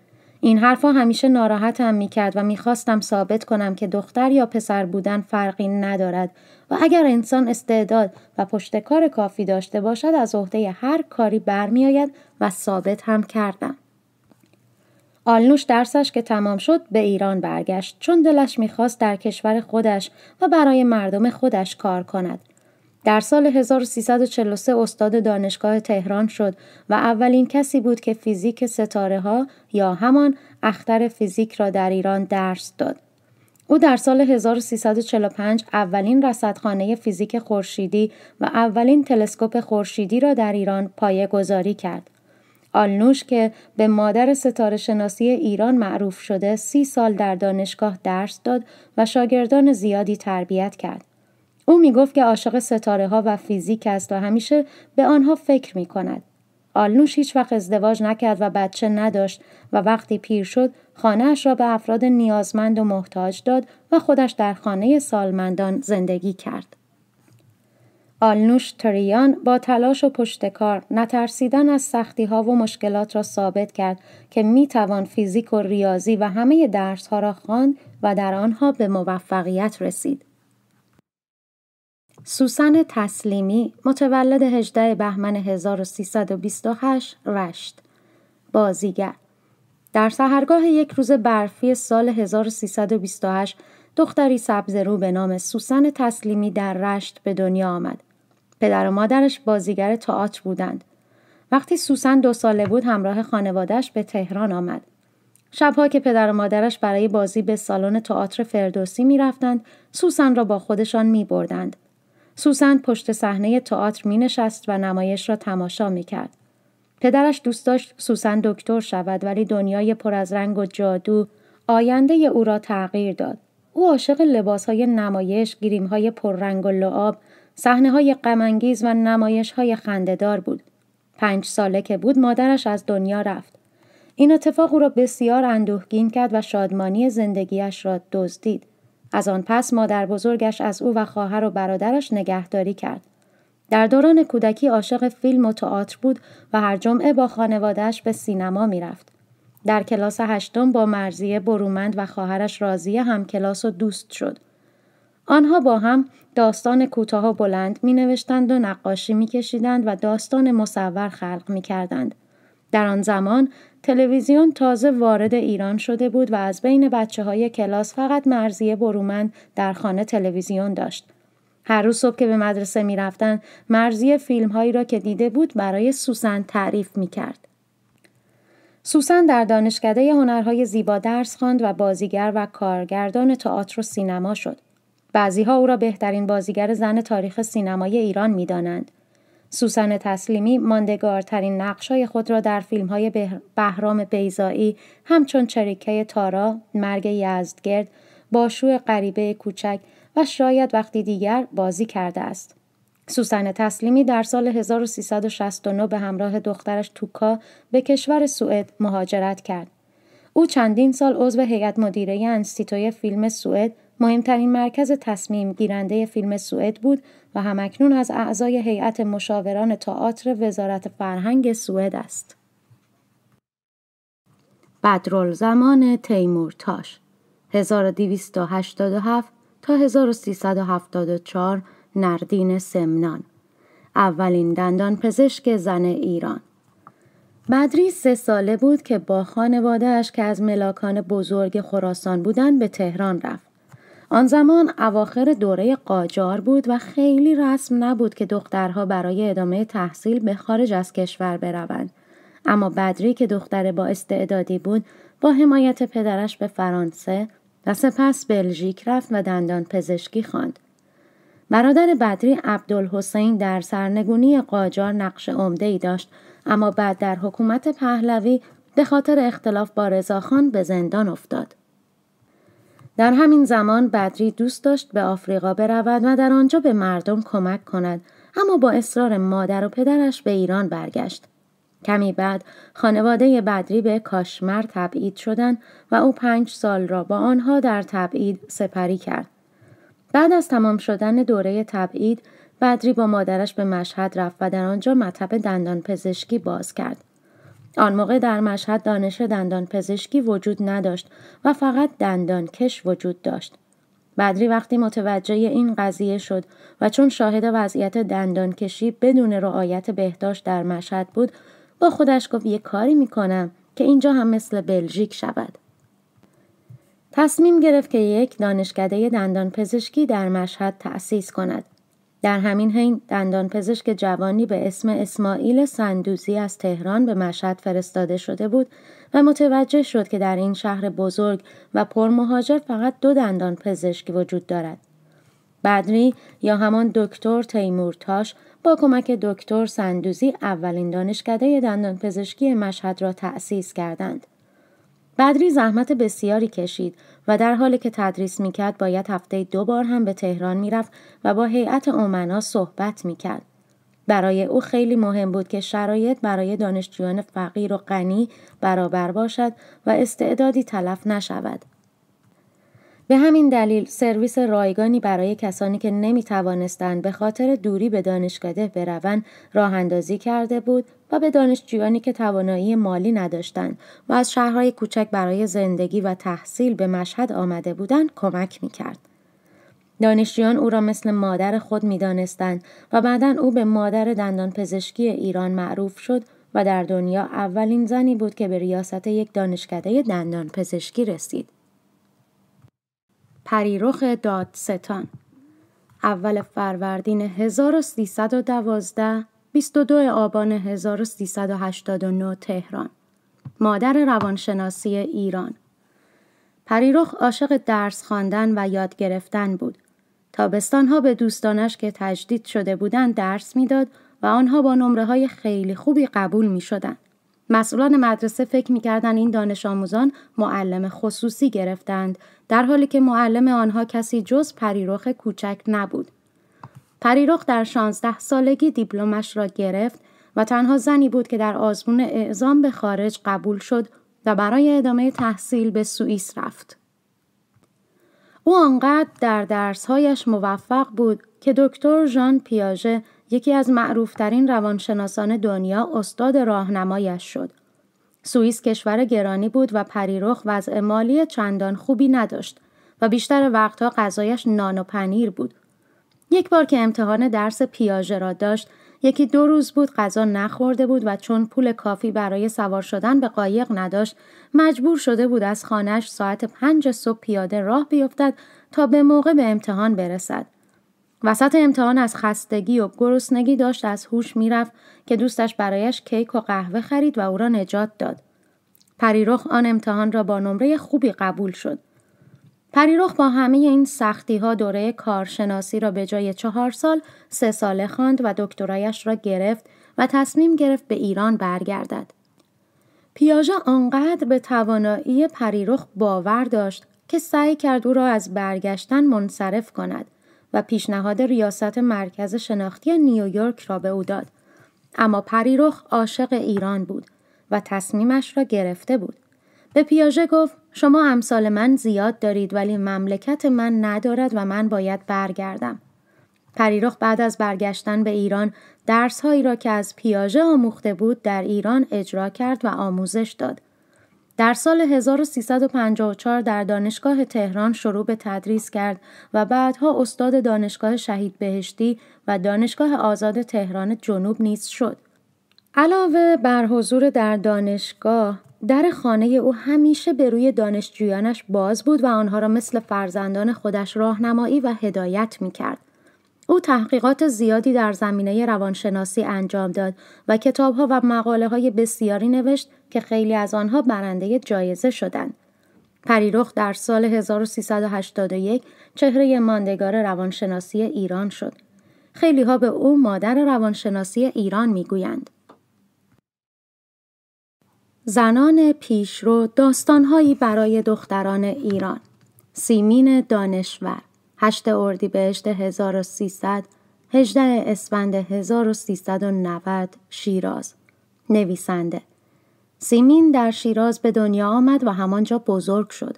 این حرفها همیشه ناراحتم هم میکرد و میخواستم ثابت کنم که دختر یا پسر بودن فرقی ندارد و اگر انسان استعداد و پشت کار کافی داشته باشد از عهده هر کاری برمیآید و ثابت هم کردم آلنوش درسش که تمام شد به ایران برگشت چون دلش میخواست در کشور خودش و برای مردم خودش کار کند در سال 1343 استاد دانشگاه تهران شد و اولین کسی بود که فیزیک ستاره ها یا همان اختر فیزیک را در ایران درس داد. او در سال 1345 اولین رصدخانه فیزیک خورشیدی و اولین تلسکوپ خورشیدی را در ایران پایه گذاری کرد. آلنوش که به مادر ستاره شناسی ایران معروف شده سی سال در دانشگاه درس داد و شاگردان زیادی تربیت کرد. او گفت که عاشق ستاره ها و فیزیک است و همیشه به آنها فکر می کند. آلنوش هیچ وقت ازدواج نکرد و بچه نداشت و وقتی پیر شد خانهاش را به افراد نیازمند و محتاج داد و خودش در خانه سالمندان زندگی کرد. آلنوش تریان با تلاش و پشتکار نترسیدن از سختی ها و مشکلات را ثابت کرد که می توان فیزیک و ریاضی و همه درس ها را خواند و در آنها به موفقیت رسید. سوسن تسلیمی متولد 18 بهمن 1328 رشت بازیگر در سهرگاه یک روز برفی سال 1328 دختری سبز رو به نام سوسن تسلیمی در رشت به دنیا آمد. پدر و مادرش بازیگر تئاتر بودند. وقتی سوسن دو ساله بود همراه خانوادهش به تهران آمد. شبها که پدر و مادرش برای بازی به سالن تئاتر فردوسی می رفتند، سوسن را با خودشان می بردند. سوسن پشت صحنه تئاتر می نشست و نمایش را تماشا می کرد. پدرش دوست داشت سوسن دکتر شود ولی دنیای پر از رنگ و جادو آینده او را تغییر داد. او عاشق لباس های نمایش، گریم های پررنگ و لعاب، صحنه های غمانگیز و نمایش های خندهدار بود. پنج ساله که بود مادرش از دنیا رفت. این اتفاق او را بسیار اندوهگین کرد و شادمانی زندگیش را دزدید. از آن پس مادر بزرگش از او و خواهر و برادرش نگهداری کرد. در دوران کودکی عاشق فیلم و تئاتر بود و هر جمعه با خانوادهش به سینما رفت. در کلاس هشتم با مرزیه برومند و خواهرش راضیه هم کلاس و دوست شد. آنها با هم داستان کوتاه و بلند می نوشتند و نقاشی می کشیدند و داستان مصور خلق می کردند. در آن زمان تلویزیون تازه وارد ایران شده بود و از بین بچه های کلاس فقط مرزیه برومند در خانه تلویزیون داشت. هر روز صبح که به مدرسه می رفتن، مرزیه فیلم هایی را که دیده بود برای سوسن تعریف می کرد. سوسن در دانشکده هنرهای زیبا درس خواند و بازیگر و کارگردان تئاتر و سینما شد. بعضیها او را بهترین بازیگر زن تاریخ سینمای ایران می دانند. سوسن تسلیمی ماندگارترین نقشای خود را در فیلم های بهرام بیزایی همچون چریکه تارا، مرگ یزدگرد، باشو غریبه کوچک و شاید وقتی دیگر بازی کرده است. سوسن تسلیمی در سال 1369 به همراه دخترش توکا به کشور سوئد مهاجرت کرد. او چندین سال عضو هیئت مدیره انستیتوی فیلم سوئد مهمترین مرکز تصمیم گیرنده فیلم سوئد بود و همکنون از اعضای هیئت مشاوران تئاتر وزارت فرهنگ سوئد است. بدرال زمان تیمورتاش 1287 تا 1374 نردین سمنان اولین دندان پزشک زن ایران بدری سه ساله بود که با خانوادهش که از ملاکان بزرگ خراسان بودند به تهران رفت آن زمان اواخر دوره قاجار بود و خیلی رسم نبود که دخترها برای ادامه تحصیل به خارج از کشور بروند. اما بدری که دختر با استعدادی بود با حمایت پدرش به فرانسه و سپس بلژیک رفت و دندان پزشکی خواند. برادر بدری عبدالحسین در سرنگونی قاجار نقش عمده ای داشت اما بعد در حکومت پهلوی به خاطر اختلاف با رضاخان به زندان افتاد. در همین زمان بدری دوست داشت به آفریقا برود و در آنجا به مردم کمک کند اما با اصرار مادر و پدرش به ایران برگشت کمی بعد خانواده بدری به کاشمر تبعید شدند و او پنج سال را با آنها در تبعید سپری کرد بعد از تمام شدن دوره تبعید بدری با مادرش به مشهد رفت و در آنجا مطب دندان پزشکی باز کرد آن موقع در مشهد دانش دندان پزشکی وجود نداشت و فقط دندان کش وجود داشت. بدری وقتی متوجه این قضیه شد و چون شاهد وضعیت دندان کشی بدون رعایت بهداشت در مشهد بود با خودش گفت یک کاری میکنم که اینجا هم مثل بلژیک شود. تصمیم گرفت که یک دانشکده دندان پزشکی در مشهد تأسیس کند در همین حین دندانپزشک جوانی به اسم اسماعیل سندوزی از تهران به مشهد فرستاده شده بود و متوجه شد که در این شهر بزرگ و پر مهاجر فقط دو دندانپزشک وجود دارد بدری یا همان دکتر تیمورتاش با کمک دکتر سندوزی اولین دانشکده دندانپزشکی مشهد را تأسیس کردند بدری زحمت بسیاری کشید و در حالی که تدریس میکرد باید هفته دو بار هم به تهران میرفت و با هیئت امنا صحبت میکرد. برای او خیلی مهم بود که شرایط برای دانشجویان فقیر و غنی برابر باشد و استعدادی تلف نشود. به همین دلیل سرویس رایگانی برای کسانی که نمی توانستند به خاطر دوری به دانشکده بروند راه اندازی کرده بود و به دانشجویانی که توانایی مالی نداشتند و از شهرهای کوچک برای زندگی و تحصیل به مشهد آمده بودند کمک می کرد. دانشجویان او را مثل مادر خود می و بعدا او به مادر دندان پزشکی ایران معروف شد و در دنیا اولین زنی بود که به ریاست یک دانشکده دندان پزشکی رسید. پریروخ دادستان اول فروردین 1312 22 آبان 1389 تهران مادر روانشناسی ایران پریرخ عاشق درس خواندن و یاد گرفتن بود تابستانها به دوستانش که تجدید شده بودند درس میداد و آنها با نمره های خیلی خوبی قبول می شدن. مسئولان مدرسه فکر میکردند این دانش آموزان معلم خصوصی گرفتند در حالی که معلم آنها کسی جز پریروخ کوچک نبود پریرخ در 16 سالگی دیپلمش را گرفت و تنها زنی بود که در آزمون اعزام به خارج قبول شد و برای ادامه تحصیل به سوئیس رفت. او آنقدر در درسهایش موفق بود که دکتر ژان پیاژه یکی از معروفترین روانشناسان دنیا استاد راهنمایش شد. سوئیس کشور گرانی بود و پریروخ وضع مالی چندان خوبی نداشت و بیشتر وقتها غذایش نان و پنیر بود یک بار که امتحان درس پیاژه را داشت یکی دو روز بود غذا نخورده بود و چون پول کافی برای سوار شدن به قایق نداشت مجبور شده بود از خانهش ساعت پنج صبح پیاده راه بیفتد تا به موقع به امتحان برسد وسط امتحان از خستگی و گرسنگی داشت از هوش میرفت که دوستش برایش کیک و قهوه خرید و او را نجات داد پریرخ آن امتحان را با نمره خوبی قبول شد پریروخ با همه این سختی ها دوره کارشناسی را به جای چهار سال سه ساله خواند و دکترایش را گرفت و تصمیم گرفت به ایران برگردد. پیاژه آنقدر به توانایی پریروخ باور داشت که سعی کرد او را از برگشتن منصرف کند و پیشنهاد ریاست مرکز شناختی نیویورک را به او داد. اما پریروخ عاشق ایران بود و تصمیمش را گرفته بود. به پیاژه گفت شما امثال من زیاد دارید ولی مملکت من ندارد و من باید برگردم. پریرخ بعد از برگشتن به ایران درسهایی را که از پیاژه آموخته بود در ایران اجرا کرد و آموزش داد. در سال 1354 در دانشگاه تهران شروع به تدریس کرد و بعدها استاد دانشگاه شهید بهشتی و دانشگاه آزاد تهران جنوب نیز شد. علاوه بر حضور در دانشگاه در خانه او همیشه به روی دانشجویانش باز بود و آنها را مثل فرزندان خودش راهنمایی و هدایت می کرد. او تحقیقات زیادی در زمینه روانشناسی انجام داد و کتابها و مقاله های بسیاری نوشت که خیلی از آنها برنده جایزه شدند. پریرخ در سال 1381 چهره ماندگار روانشناسی ایران شد. خیلیها به او مادر روانشناسی ایران می گویند. زنان پیشرو داستانهایی برای دختران ایران سیمین دانشور 8 اردیبهشت 1300 18 اسفند 1390 شیراز نویسنده سیمین در شیراز به دنیا آمد و همانجا بزرگ شد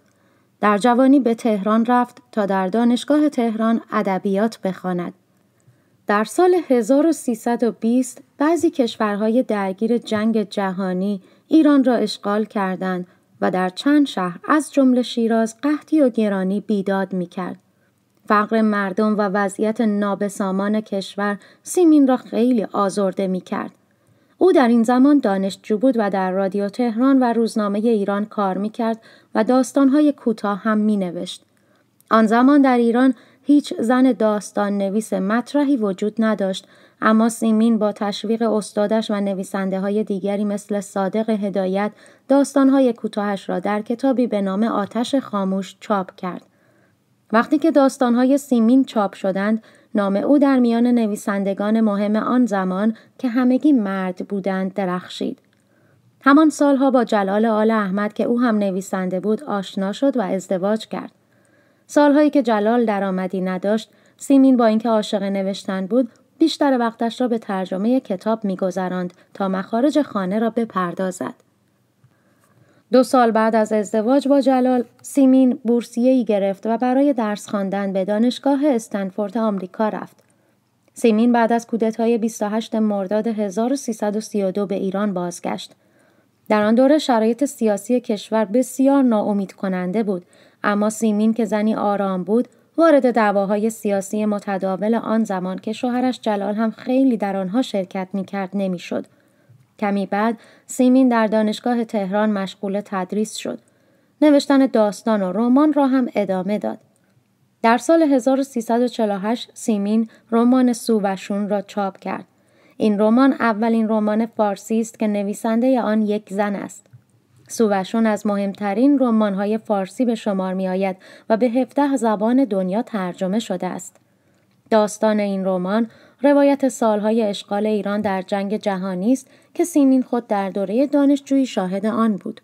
در جوانی به تهران رفت تا در دانشگاه تهران ادبیات بخواند در سال 1320 بعضی کشورهای درگیر جنگ جهانی ایران را اشغال کردند و در چند شهر از جمله شیراز قحطی و گرانی بیداد میکرد. فقر مردم و وضعیت نابسامان کشور سیمین را خیلی آزرده میکرد. او در این زمان دانشجو بود و در رادیو تهران و روزنامه ایران کار میکرد و داستانهای کوتاه هم مینوشت. آن زمان در ایران هیچ زن داستان نویس مطرحی وجود نداشت اما سیمین با تشویق استادش و نویسنده های دیگری مثل صادق هدایت داستانهای کوتاهش را در کتابی به نام آتش خاموش چاپ کرد. وقتی که داستانهای سیمین چاپ شدند، نام او در میان نویسندگان مهم آن زمان که همگی مرد بودند درخشید. همان سالها با جلال آل احمد که او هم نویسنده بود آشنا شد و ازدواج کرد. سالهایی که جلال درآمدی نداشت، سیمین با اینکه عاشق نوشتن بود بیشتر وقتش را به ترجمه کتاب میگذراند تا مخارج خانه را بپردازد. دو سال بعد از ازدواج با جلال، سیمین بورسیه‌ای گرفت و برای درس خواندن به دانشگاه استنفورد آمریکا رفت. سیمین بعد از کودتای 28 مرداد 1332 به ایران بازگشت. در آن دوره شرایط سیاسی کشور بسیار ناامید کننده بود، اما سیمین که زنی آرام بود، وارد دعواهای سیاسی متداول آن زمان که شوهرش جلال هم خیلی در آنها شرکت میکرد نمیشد کمی بعد سیمین در دانشگاه تهران مشغول تدریس شد نوشتن داستان و رمان را هم ادامه داد در سال 1348 سیمین رمان سووشون را چاپ کرد این رمان اولین رمان فارسی است که نویسنده آن یک زن است سووشون از مهمترین رمانهای فارسی به شمار می آید و به 17 زبان دنیا ترجمه شده است. داستان این رمان روایت سالهای اشغال ایران در جنگ جهانی است که سیمین خود در دوره دانشجویی شاهد آن بود.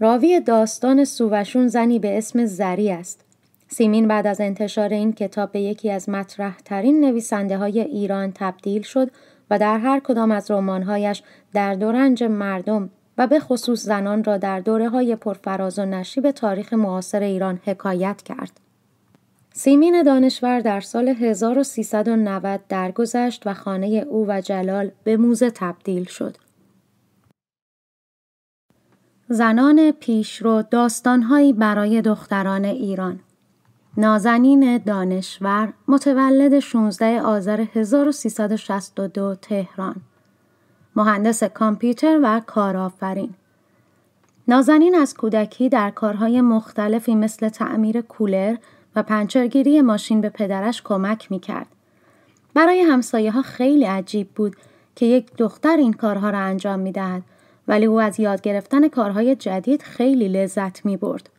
راوی داستان سووشون زنی به اسم زری است. سیمین بعد از انتشار این کتاب به یکی از مطرح ترین نویسنده های ایران تبدیل شد و در هر کدام از رمانهایش در دورنج مردم، و به خصوص زنان را در دوره های پرفراز و نشیب تاریخ معاصر ایران حکایت کرد. سیمین دانشور در سال 1390 درگذشت و خانه او و جلال به موزه تبدیل شد. زنان پیشرو داستانهایی برای دختران ایران نازنین دانشور متولد 16 آذر 1362 تهران مهندس کامپیوتر و کارآفرین نازنین از کودکی در کارهای مختلفی مثل تعمیر کولر و پنچرگیری ماشین به پدرش کمک می کرد. برای همسایه ها خیلی عجیب بود که یک دختر این کارها را انجام می دهد ولی او از یاد گرفتن کارهای جدید خیلی لذت می برد.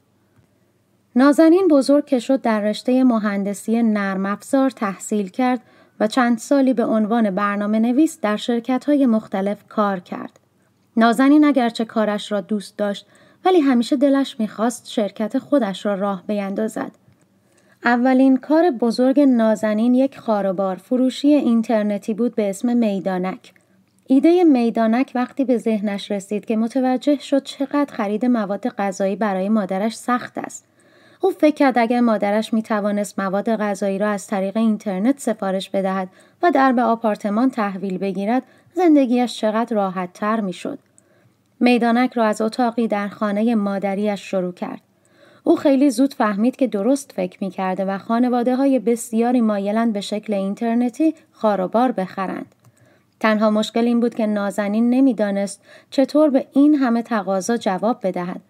نازنین بزرگ که شد در رشته مهندسی نرم افزار تحصیل کرد و چند سالی به عنوان برنامه نویس در شرکت های مختلف کار کرد. نازنین اگرچه کارش را دوست داشت ولی همیشه دلش میخواست شرکت خودش را راه بیندازد. اولین کار بزرگ نازنین یک خاروبار فروشی اینترنتی بود به اسم میدانک. ایده میدانک وقتی به ذهنش رسید که متوجه شد چقدر خرید مواد غذایی برای مادرش سخت است. او فکر کرد اگر مادرش می توانست مواد غذایی را از طریق اینترنت سفارش بدهد و در به آپارتمان تحویل بگیرد زندگیش چقدر راحت تر می شد. میدانک را از اتاقی در خانه مادریش شروع کرد. او خیلی زود فهمید که درست فکر می کرده و خانواده های بسیاری مایلند به شکل اینترنتی خاروبار بخرند. تنها مشکل این بود که نازنین نمیدانست چطور به این همه تقاضا جواب بدهد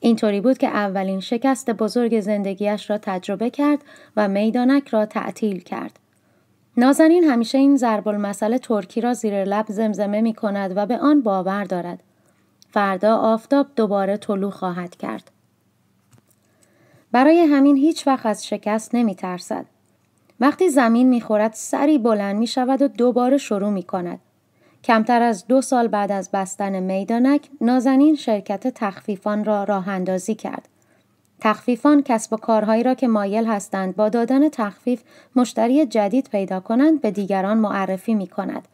اینطوری بود که اولین شکست بزرگ زندگیش را تجربه کرد و میدانک را تعطیل کرد. نازنین همیشه این ضرب مسئله ترکی را زیر لب زمزمه می کند و به آن باور دارد. فردا آفتاب دوباره طلوع خواهد کرد. برای همین هیچ وقت از شکست نمی ترسد. وقتی زمین می خورد سری بلند می شود و دوباره شروع می کند. کمتر از دو سال بعد از بستن میدانک نازنین شرکت تخفیفان را راه اندازی کرد. تخفیفان کسب و کارهایی را که مایل هستند با دادن تخفیف مشتری جدید پیدا کنند به دیگران معرفی می کند.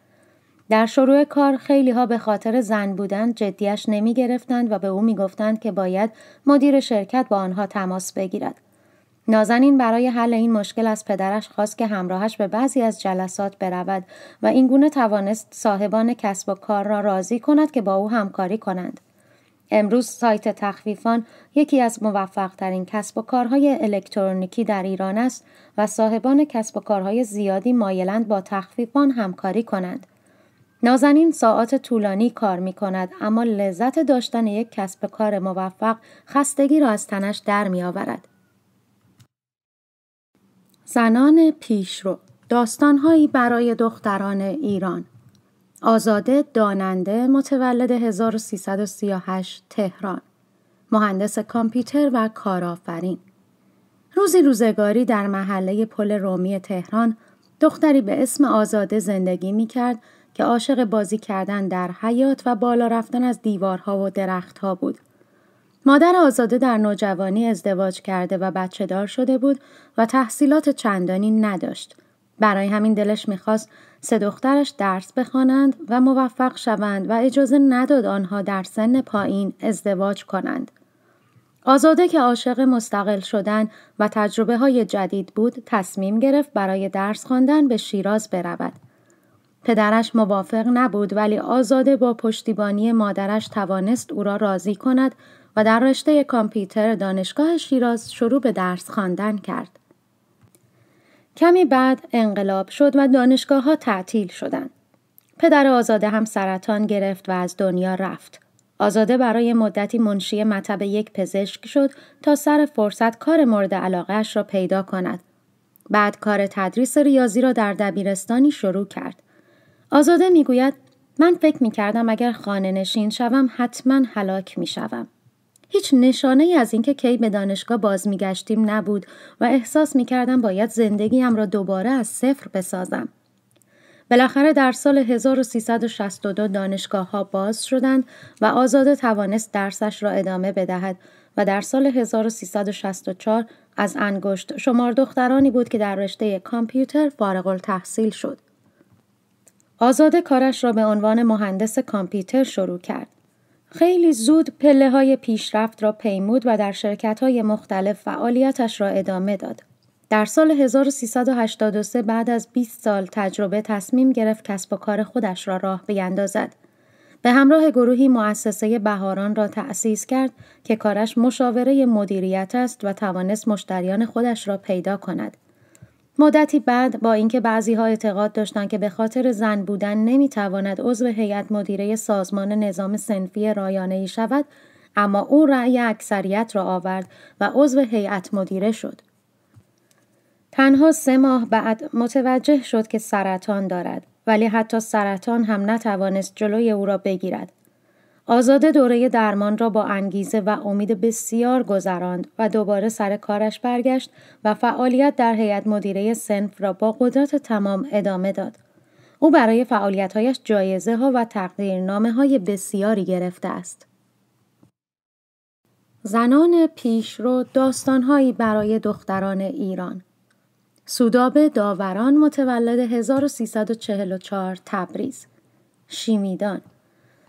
در شروع کار خیلی ها به خاطر زن بودن جدیش نمی گرفتند و به او می گفتند که باید مدیر شرکت با آنها تماس بگیرد. نازنین برای حل این مشکل از پدرش خواست که همراهش به بعضی از جلسات برود و گونه توانست صاحبان کسب و کار را راضی کند که با او همکاری کنند. امروز سایت تخفیفان یکی از موفقترین کسب و کارهای الکترونیکی در ایران است و صاحبان کسب و کارهای زیادی مایلند با تخفیفان همکاری کنند. نازنین ساعات طولانی کار می کند اما لذت داشتن یک کسب و کار موفق خستگی را از تنش در می آورد. زنان پیشرو داستانهایی برای دختران ایران آزاده داننده متولد 1338 تهران مهندس کامپیوتر و کارآفرین روزی روزگاری در محله پل رومی تهران دختری به اسم آزاده زندگی می کرد که عاشق بازی کردن در حیات و بالا رفتن از دیوارها و درختها بود مادر آزاده در نوجوانی ازدواج کرده و بچه دار شده بود و تحصیلات چندانی نداشت. برای همین دلش میخواست سه دخترش درس بخوانند و موفق شوند و اجازه نداد آنها در سن پایین ازدواج کنند. آزاده که عاشق مستقل شدن و تجربه های جدید بود تصمیم گرفت برای درس خواندن به شیراز برود. پدرش موافق نبود ولی آزاده با پشتیبانی مادرش توانست او را راضی کند و در رشته کامپیوتر دانشگاه شیراز شروع به درس خواندن کرد. کمی بعد انقلاب شد و دانشگاه ها تعطیل شدند. پدر آزاده هم سرطان گرفت و از دنیا رفت. آزاده برای مدتی منشی مطب یک پزشک شد تا سر فرصت کار مورد علاقهش را پیدا کند. بعد کار تدریس ریاضی را در دبیرستانی شروع کرد. آزاده میگوید من فکر می کردم اگر خانه نشین شوم حتما حلاک می شوم. هیچ نشانه ای از اینکه کی به دانشگاه باز میگشتیم نبود و احساس میکردم باید زندگیم را دوباره از صفر بسازم. بالاخره در سال 1362 دانشگاه ها باز شدند و آزاد توانست درسش را ادامه بدهد و در سال 1364 از انگشت شمار دخترانی بود که در رشته کامپیوتر فارغ تحصیل شد. آزاده کارش را به عنوان مهندس کامپیوتر شروع کرد. خیلی زود پله های پیشرفت را پیمود و در شرکت های مختلف فعالیتش را ادامه داد. در سال 1383 بعد از 20 سال تجربه تصمیم گرفت کسب و کار خودش را راه بیندازد. به همراه گروهی مؤسسه بهاران را تأسیس کرد که کارش مشاوره مدیریت است و توانست مشتریان خودش را پیدا کند. مدتی بعد با اینکه بعضیها اعتقاد داشتند که به خاطر زن بودن نمیتواند عضو هیئت مدیره سازمان نظام سنفی رایانه ای شود اما او رأی اکثریت را آورد و عضو هیئت مدیره شد تنها سه ماه بعد متوجه شد که سرطان دارد ولی حتی سرطان هم نتوانست جلوی او را بگیرد آزاده دوره درمان را با انگیزه و امید بسیار گذراند و دوباره سر کارش برگشت و فعالیت در هیئت مدیره سنف را با قدرت تمام ادامه داد. او برای فعالیتهایش جایزه ها و نامه های بسیاری گرفته است. زنان پیشرو داستانهایی برای دختران ایران سوداب داوران متولد 1344 تبریز شیمیدان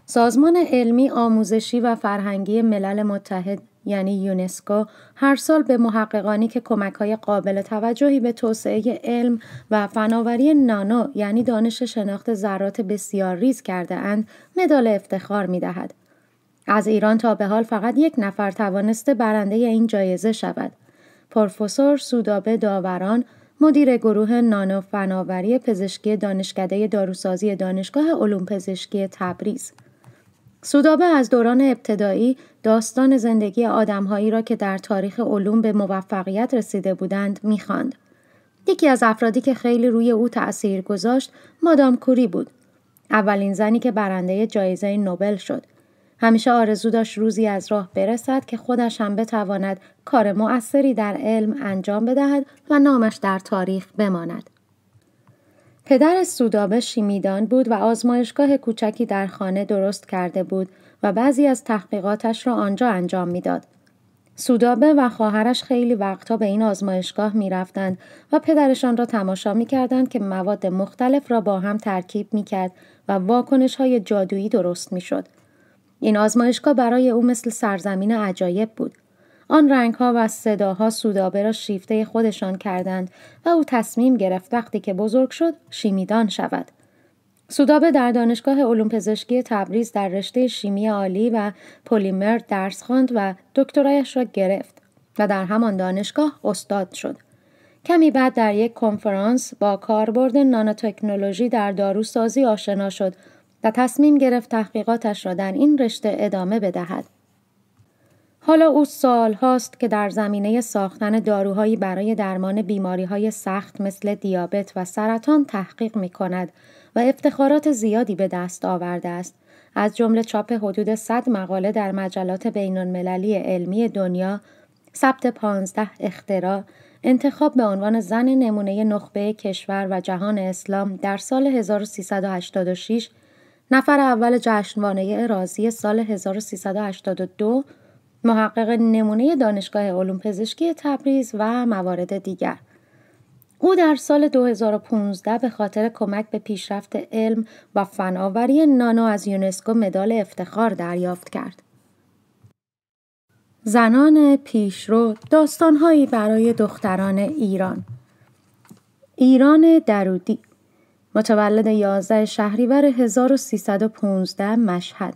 سازمان علمی آموزشی و فرهنگی ملل متحد یعنی یونسکو هر سال به محققانی که کمکهای قابل توجهی به توسعه علم و فناوری نانو یعنی دانش شناخت ذرات بسیار ریز کرده اند مدال افتخار می دهد. از ایران تا به حال فقط یک نفر توانسته برنده این جایزه شود. پروفسور سودابه داوران مدیر گروه نانو فناوری پزشکی دانشکده داروسازی دانشگاه علوم پزشکی تبریز سودابه از دوران ابتدایی داستان زندگی آدمهایی را که در تاریخ علوم به موفقیت رسیده بودند میخواند. یکی از افرادی که خیلی روی او تأثیر گذاشت مادام کوری بود. اولین زنی که برنده جایزه نوبل شد. همیشه آرزو داشت روزی از راه برسد که خودش هم بتواند کار مؤثری در علم انجام بدهد و نامش در تاریخ بماند. پدر سودابه شیمیدان بود و آزمایشگاه کوچکی در خانه درست کرده بود و بعضی از تحقیقاتش را آنجا انجام میداد. سودابه و خواهرش خیلی وقتها به این آزمایشگاه می رفتند و پدرشان را تماشا می کردند که مواد مختلف را با هم ترکیب می کرد و واکنش های جادویی درست می شد. این آزمایشگاه برای او مثل سرزمین عجایب بود. آن رنگها و صداها سودابه را شیفته خودشان کردند و او تصمیم گرفت وقتی که بزرگ شد شیمیدان شود سودابه در دانشگاه علوم پزشکی تبریز در رشته شیمی عالی و پلیمر درس خواند و دکترایش را گرفت و در همان دانشگاه استاد شد کمی بعد در یک کنفرانس با کاربرد نانوتکنولوژی در داروسازی آشنا شد و تصمیم گرفت تحقیقاتش را در این رشته ادامه بدهد حالا او سال هاست که در زمینه ساختن داروهایی برای درمان بیماری های سخت مثل دیابت و سرطان تحقیق می کند و افتخارات زیادی به دست آورده است. از جمله چاپ حدود 100 مقاله در مجلات بین المللی علمی دنیا، ثبت 15 اختراع، انتخاب به عنوان زن نمونه نخبه کشور و جهان اسلام در سال 1386، نفر اول جشنوانه رازی سال 1382 محقق نمونه دانشگاه علوم پزشکی تبریز و موارد دیگر او در سال 2015 به خاطر کمک به پیشرفت علم و فناوری نانو از یونسکو مدال افتخار دریافت کرد. زنان پیشرو داستانهایی برای دختران ایران ایران درودی متولد 11 شهریور 1315 مشهد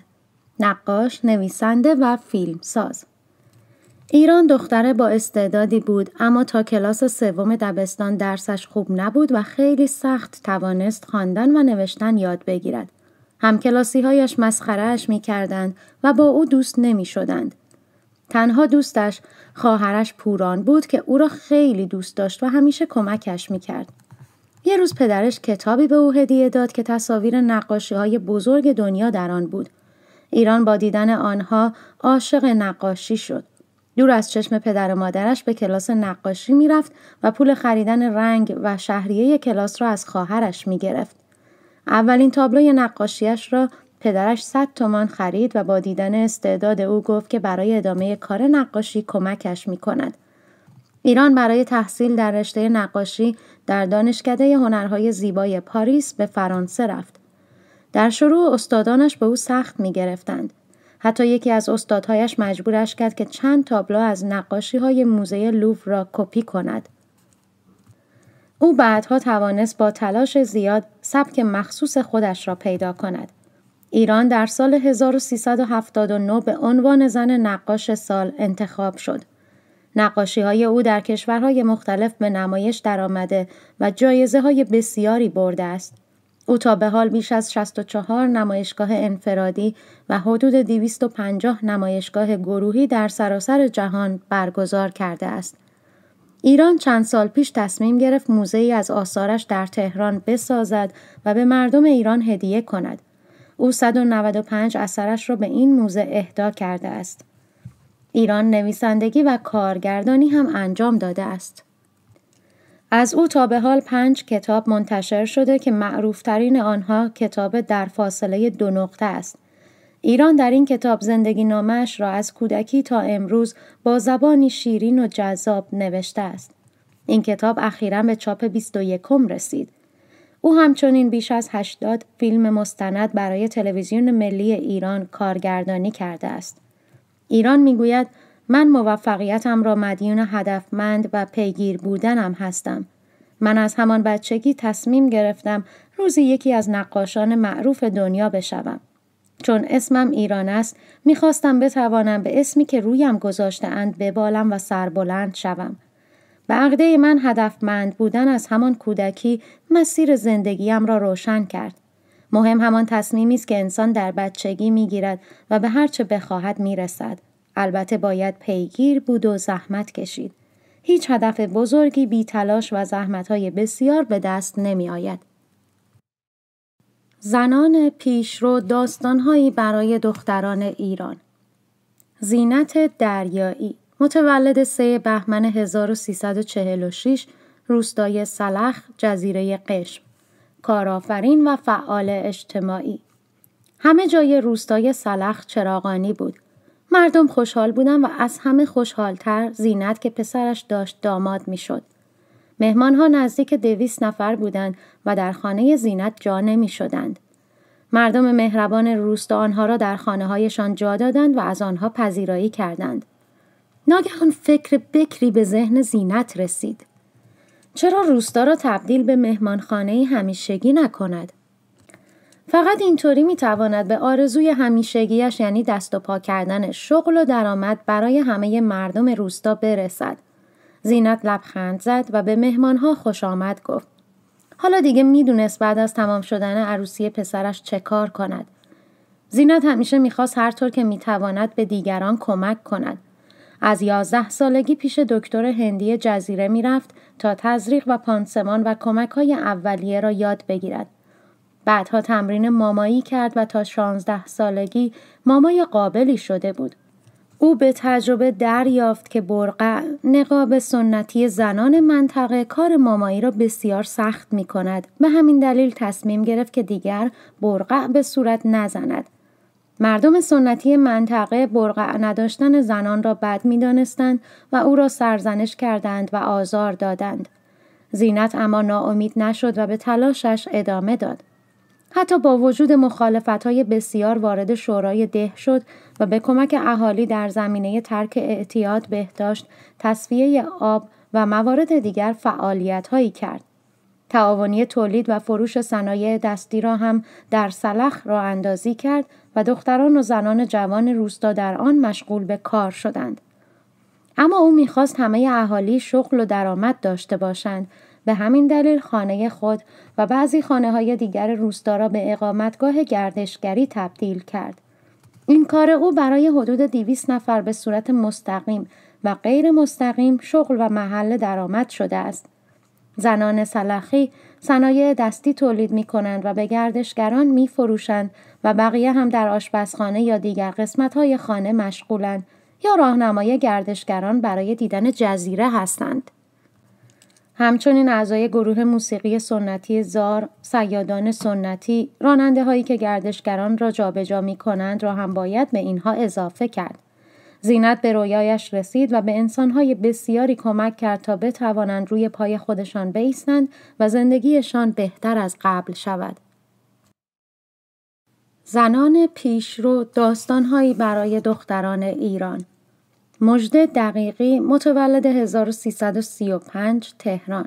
نقاش، نویسنده و فیلمساز. ایران دختره با استعدادی بود اما تا کلاس سوم دبستان درسش خوب نبود و خیلی سخت توانست خواندن و نوشتن یاد بگیرد. کلاسی هایش مسخرهش می کردند و با او دوست نمی شدند. تنها دوستش خواهرش پوران بود که او را خیلی دوست داشت و همیشه کمکش می کرد. یه روز پدرش کتابی به او هدیه داد که تصاویر نقاشی های بزرگ دنیا در آن بود ایران با دیدن آنها عاشق نقاشی شد. دور از چشم پدر و مادرش به کلاس نقاشی میرفت و پول خریدن رنگ و شهریه کلاس را از خواهرش گرفت. اولین تابلوی نقاشیش را پدرش 100 تومان خرید و با دیدن استعداد او گفت که برای ادامه کار نقاشی کمکش می کند. ایران برای تحصیل در رشته نقاشی در دانشکده هنرهای زیبای پاریس به فرانسه رفت. در شروع استادانش به او سخت می گرفتند. حتی یکی از استادهایش مجبورش کرد که چند تابلو از نقاشی های موزه لوف را کپی کند. او بعدها توانست با تلاش زیاد سبک مخصوص خودش را پیدا کند. ایران در سال 1379 به عنوان زن نقاش سال انتخاب شد. نقاشی های او در کشورهای مختلف به نمایش درآمده و جایزه های بسیاری برده است. او تا به حال بیش از 64 نمایشگاه انفرادی و حدود 250 نمایشگاه گروهی در سراسر جهان برگزار کرده است. ایران چند سال پیش تصمیم گرفت موزه ای از آثارش در تهران بسازد و به مردم ایران هدیه کند. او 195 اثرش را به این موزه اهدا کرده است. ایران نویسندگی و کارگردانی هم انجام داده است. از او تا به حال پنج کتاب منتشر شده که معروفترین آنها کتاب در فاصله دو نقطه است. ایران در این کتاب زندگی نامش را از کودکی تا امروز با زبانی شیرین و جذاب نوشته است. این کتاب اخیرا به چاپ 21 رسید. او همچنین بیش از 80 فیلم مستند برای تلویزیون ملی ایران کارگردانی کرده است. ایران میگوید من موفقیتم را مدیون هدفمند و پیگیر بودنم هستم. من از همان بچگی تصمیم گرفتم روزی یکی از نقاشان معروف دنیا بشوم. چون اسمم ایران است میخواستم بتوانم به اسمی که رویم گذاشته اند ببالم و سربلند شوم. به عقده من هدفمند بودن از همان کودکی مسیر زندگیم را روشن کرد. مهم همان تصمیمی است که انسان در بچگی میگیرد و به هرچه بخواهد میرسد. البته باید پیگیر بود و زحمت کشید. هیچ هدف بزرگی بی تلاش و زحمتهای بسیار به دست نمی آید. زنان پیشرو داستانهایی برای دختران ایران زینت دریایی متولد سه بهمن 1346 روستای سلخ جزیره قشم کارآفرین و فعال اجتماعی همه جای روستای سلخ چراغانی بود مردم خوشحال بودن و از همه خوشحالتر زینت که پسرش داشت داماد میشد. مهمانها نزدیک دویست نفر بودند و در خانه زینت جا نمی شدند. مردم مهربان روستا آنها را در خانه هایشان جا دادند و از آنها پذیرایی کردند. ناگهان فکر بکری به ذهن زینت رسید. چرا روستا را تبدیل به مهمانخانه همیشگی نکند؟ فقط اینطوری می تواند به آرزوی همیشگیش یعنی دست و پا کردن شغل و درآمد برای همه مردم روستا برسد. زینت لبخند زد و به مهمانها خوش آمد گفت. حالا دیگه میدونست بعد از تمام شدن عروسی پسرش چه کار کند. زینت همیشه میخواست هر طور که میتواند به دیگران کمک کند. از یازده سالگی پیش دکتر هندی جزیره میرفت تا تزریق و پانسمان و کمک های اولیه را یاد بگیرد. بعدها تمرین مامایی کرد و تا 16 سالگی مامای قابلی شده بود. او به تجربه دریافت که برقع نقاب سنتی زنان منطقه کار مامایی را بسیار سخت می کند. به همین دلیل تصمیم گرفت که دیگر برقع به صورت نزند. مردم سنتی منطقه برقع نداشتن زنان را بد می دانستند و او را سرزنش کردند و آزار دادند. زینت اما ناامید نشد و به تلاشش ادامه داد. حتی با وجود مخالفت بسیار وارد شورای ده شد و به کمک اهالی در زمینه ترک اعتیاد بهداشت، تصفیه آب و موارد دیگر فعالیت هایی کرد. تعاونی تولید و فروش صنایع دستی را هم در سلخ را اندازی کرد و دختران و زنان جوان روستا در آن مشغول به کار شدند. اما او میخواست همه اهالی شغل و درآمد داشته باشند به همین دلیل خانه خود و بعضی خانه های دیگر روستا را به اقامتگاه گردشگری تبدیل کرد. این کار او برای حدود 200 نفر به صورت مستقیم و غیر مستقیم شغل و محل درآمد شده است. زنان سلخی صنایع دستی تولید می کنند و به گردشگران می فروشند و بقیه هم در آشپزخانه یا دیگر قسمت های خانه مشغولند یا راهنمای گردشگران برای دیدن جزیره هستند. همچنین اعضای گروه موسیقی سنتی زار، سیادان سنتی، راننده هایی که گردشگران را جابجا می کنند را هم باید به اینها اضافه کرد. زینت به رویایش رسید و به انسانهای بسیاری کمک کرد تا بتوانند روی پای خودشان بیستند و زندگیشان بهتر از قبل شود. زنان پیشرو داستانهایی برای دختران ایران مجده دقیقی متولد 1335 تهران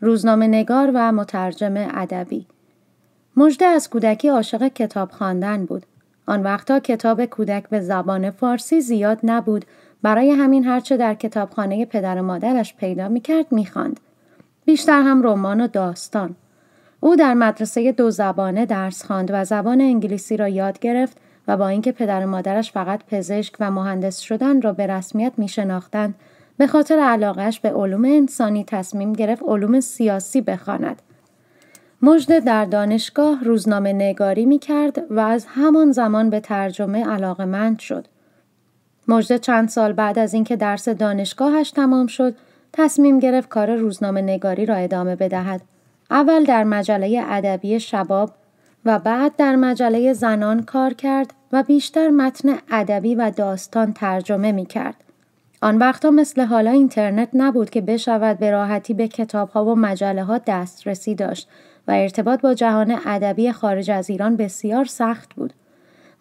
روزنامه نگار و مترجم ادبی مجده از کودکی عاشق کتاب خواندن بود آن وقتا کتاب کودک به زبان فارسی زیاد نبود برای همین هرچه در کتابخانه پدر و مادرش پیدا میکرد میخواند بیشتر هم رمان و داستان او در مدرسه دو زبانه درس خواند و زبان انگلیسی را یاد گرفت و با اینکه پدر و مادرش فقط پزشک و مهندس شدن را به رسمیت می به خاطر علاقش به علوم انسانی تصمیم گرفت علوم سیاسی بخواند. مجد در دانشگاه روزنامه نگاری می کرد و از همان زمان به ترجمه مند شد. مجد چند سال بعد از اینکه درس دانشگاهش تمام شد تصمیم گرفت کار روزنامه نگاری را ادامه بدهد. اول در مجله ادبی شباب و بعد در مجله زنان کار کرد و بیشتر متن ادبی و داستان ترجمه می کرد. آن وقتا مثل حالا اینترنت نبود که بشود به راحتی به ها و مجله ها دسترسی داشت و ارتباط با جهان ادبی خارج از ایران بسیار سخت بود.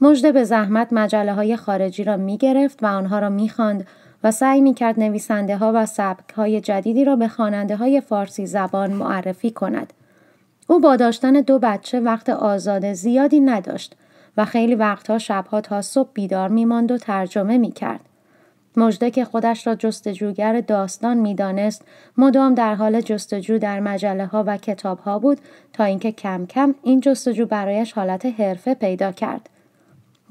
مجد به زحمت مجله های خارجی را می گرفت و آنها را می خاند و سعی می کرد نویسنده ها و سبک های جدیدی را به خواننده های فارسی زبان معرفی کند. او با داشتن دو بچه وقت آزاد زیادی نداشت و خیلی وقتها شبها تا صبح بیدار میماند و ترجمه میکرد. مژده که خودش را جستجوگر داستان میدانست مدام در حال جستجو در مجله ها و کتاب ها بود تا اینکه کم کم این جستجو برایش حالت حرفه پیدا کرد.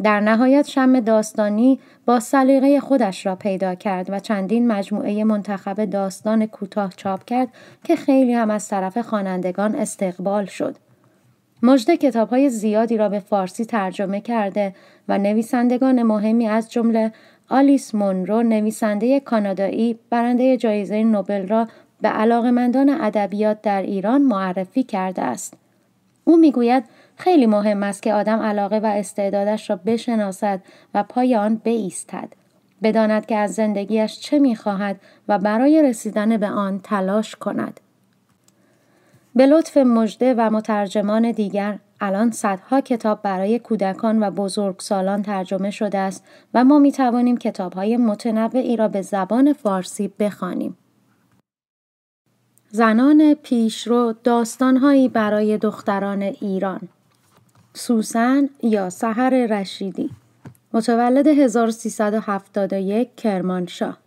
در نهایت شم داستانی با سلیقه خودش را پیدا کرد و چندین مجموعه منتخب داستان کوتاه چاپ کرد که خیلی هم از طرف خوانندگان استقبال شد. کتاب کتابهای زیادی را به فارسی ترجمه کرده و نویسندگان مهمی از جمله آلیس مونرو نویسنده کانادایی برنده جایزه نوبل را به علاقمندان ادبیات در ایران معرفی کرده است. او میگوید خیلی مهم است که آدم علاقه و استعدادش را بشناسد و پای آن بایستد بداند که از زندگیش چه میخواهد و برای رسیدن به آن تلاش کند به لطف مژده و مترجمان دیگر الان صدها کتاب برای کودکان و بزرگسالان ترجمه شده است و ما می توانیم کتاب های متنوعی را به زبان فارسی بخوانیم. زنان پیشرو داستانهایی برای دختران ایران سوسن یا سحر رشیدی متولد 1371 کرمانشاه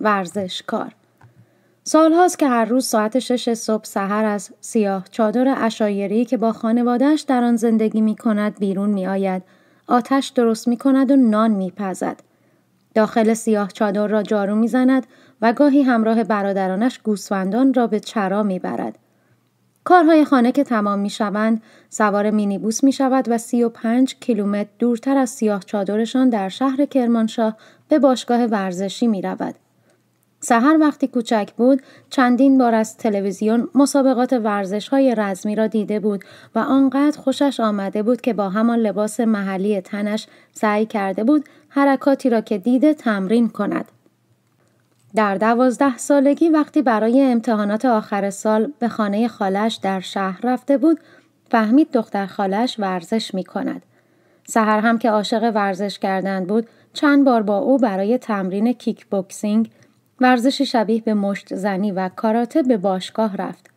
ورزشکار سالهاست که هر روز ساعت شش صبح سحر از سیاه چادر اشایری که با خانوادهش در آن زندگی می کند بیرون می آید. آتش درست می کند و نان می پزد. داخل سیاه چادر را جارو می زند و گاهی همراه برادرانش گوسفندان را به چرا می برد. کارهای خانه که تمام می شوند، سوار مینیبوس می شود و 35 کیلومتر دورتر از سیاه چادرشان در شهر کرمانشاه به باشگاه ورزشی می رود. سهر وقتی کوچک بود چندین بار از تلویزیون مسابقات ورزش های رزمی را دیده بود و آنقدر خوشش آمده بود که با همان لباس محلی تنش سعی کرده بود حرکاتی را که دیده تمرین کند. در دوازده سالگی وقتی برای امتحانات آخر سال به خانه خالش در شهر رفته بود فهمید دختر خالش ورزش می کند. سهر هم که عاشق ورزش کردن بود چند بار با او برای تمرین کیک بوکسینگ ورزش شبیه به مشت زنی و کاراته به باشگاه رفت.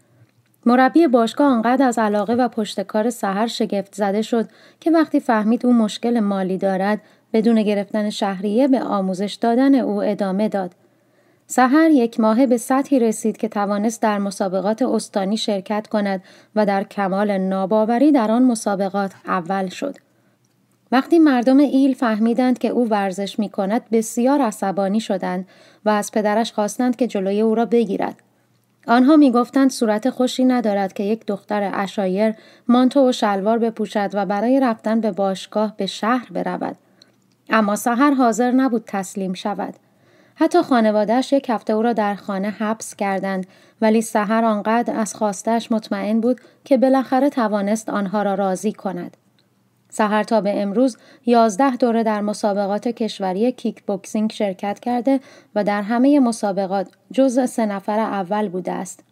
مربی باشگاه آنقدر از علاقه و پشتکار سهر شگفت زده شد که وقتی فهمید او مشکل مالی دارد بدون گرفتن شهریه به آموزش دادن او ادامه داد. سهر یک ماهه به سطحی رسید که توانست در مسابقات استانی شرکت کند و در کمال ناباوری در آن مسابقات اول شد. وقتی مردم ایل فهمیدند که او ورزش می کند بسیار عصبانی شدند و از پدرش خواستند که جلوی او را بگیرد. آنها می گفتند صورت خوشی ندارد که یک دختر اشایر مانتو و شلوار بپوشد و برای رفتن به باشگاه به شهر برود. اما سهر حاضر نبود تسلیم شود. حتی خانوادهش یک هفته او را در خانه حبس کردند ولی سحر آنقدر از خواستش مطمئن بود که بالاخره توانست آنها را راضی کند. سحر تا به امروز یازده دوره در مسابقات کشوری کیک بوکسینگ شرکت کرده و در همه مسابقات جز سه نفر اول بوده است.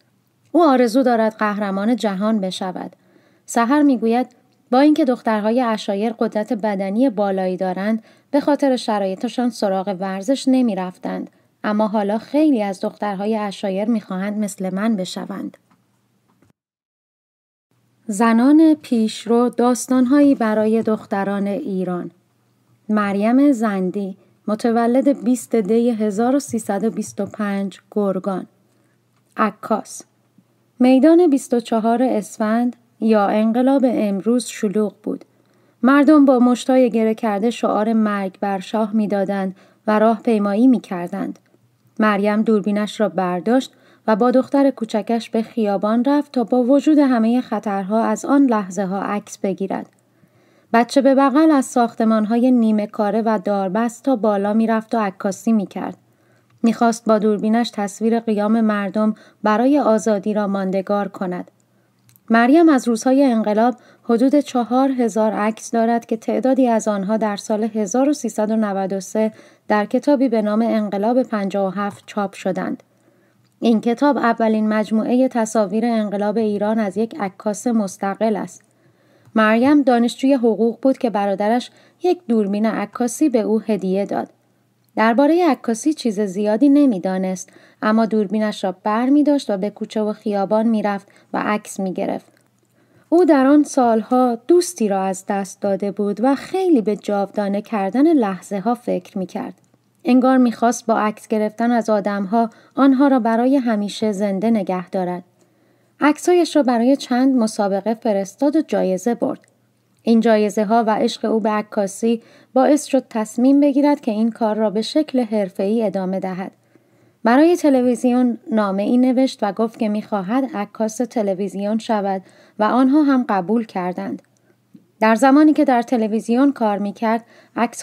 او آرزو دارد قهرمان جهان بشود. سحر میگوید با اینکه دخترهای اشایر قدرت بدنی بالایی دارند به خاطر شرایطشان سراغ ورزش نمی رفتند. اما حالا خیلی از دخترهای اشایر میخواهند مثل من بشوند. زنان پیشرو داستانهایی برای دختران ایران مریم زندی متولد 20 دی 1325 گرگان عکاس میدان 24 اسفند یا انقلاب امروز شلوغ بود. مردم با مشتای گره کرده شعار مرگ بر شاه میدادند و راه پیمایی می کردند. مریم دوربینش را برداشت و با دختر کوچکش به خیابان رفت تا با وجود همه خطرها از آن لحظه ها عکس بگیرد. بچه به بغل از ساختمان های نیمه کاره و داربست تا بالا میرفت و عکاسی می کرد. میخواست با دوربینش تصویر قیام مردم برای آزادی را ماندگار کند. مریم از روزهای انقلاب حدود چهار هزار عکس دارد که تعدادی از آنها در سال 1393 در کتابی به نام انقلاب 57 چاپ شدند. این کتاب اولین مجموعه تصاویر انقلاب ایران از یک عکاس مستقل است. مریم دانشجوی حقوق بود که برادرش یک دوربین عکاسی به او هدیه داد. درباره عکاسی چیز زیادی نمیدانست اما دوربینش را بر می داشت و به کوچه و خیابان میرفت و عکس می گرفت. او در آن سالها دوستی را از دست داده بود و خیلی به جاودانه کردن لحظه ها فکر می کرد. انگار میخواست با عکس گرفتن از آدمها آنها را برای همیشه زنده نگه دارد. عکسهایش را برای چند مسابقه فرستاد و جایزه برد. این جایزه ها و عشق او به عکاسی باعث شد تصمیم بگیرد که این کار را به شکل ای ادامه دهد. برای تلویزیون نامه ای نوشت و گفت که میخواهد عکاس تلویزیون شود و آنها هم قبول کردند. در زمانی که در تلویزیون کار میکرد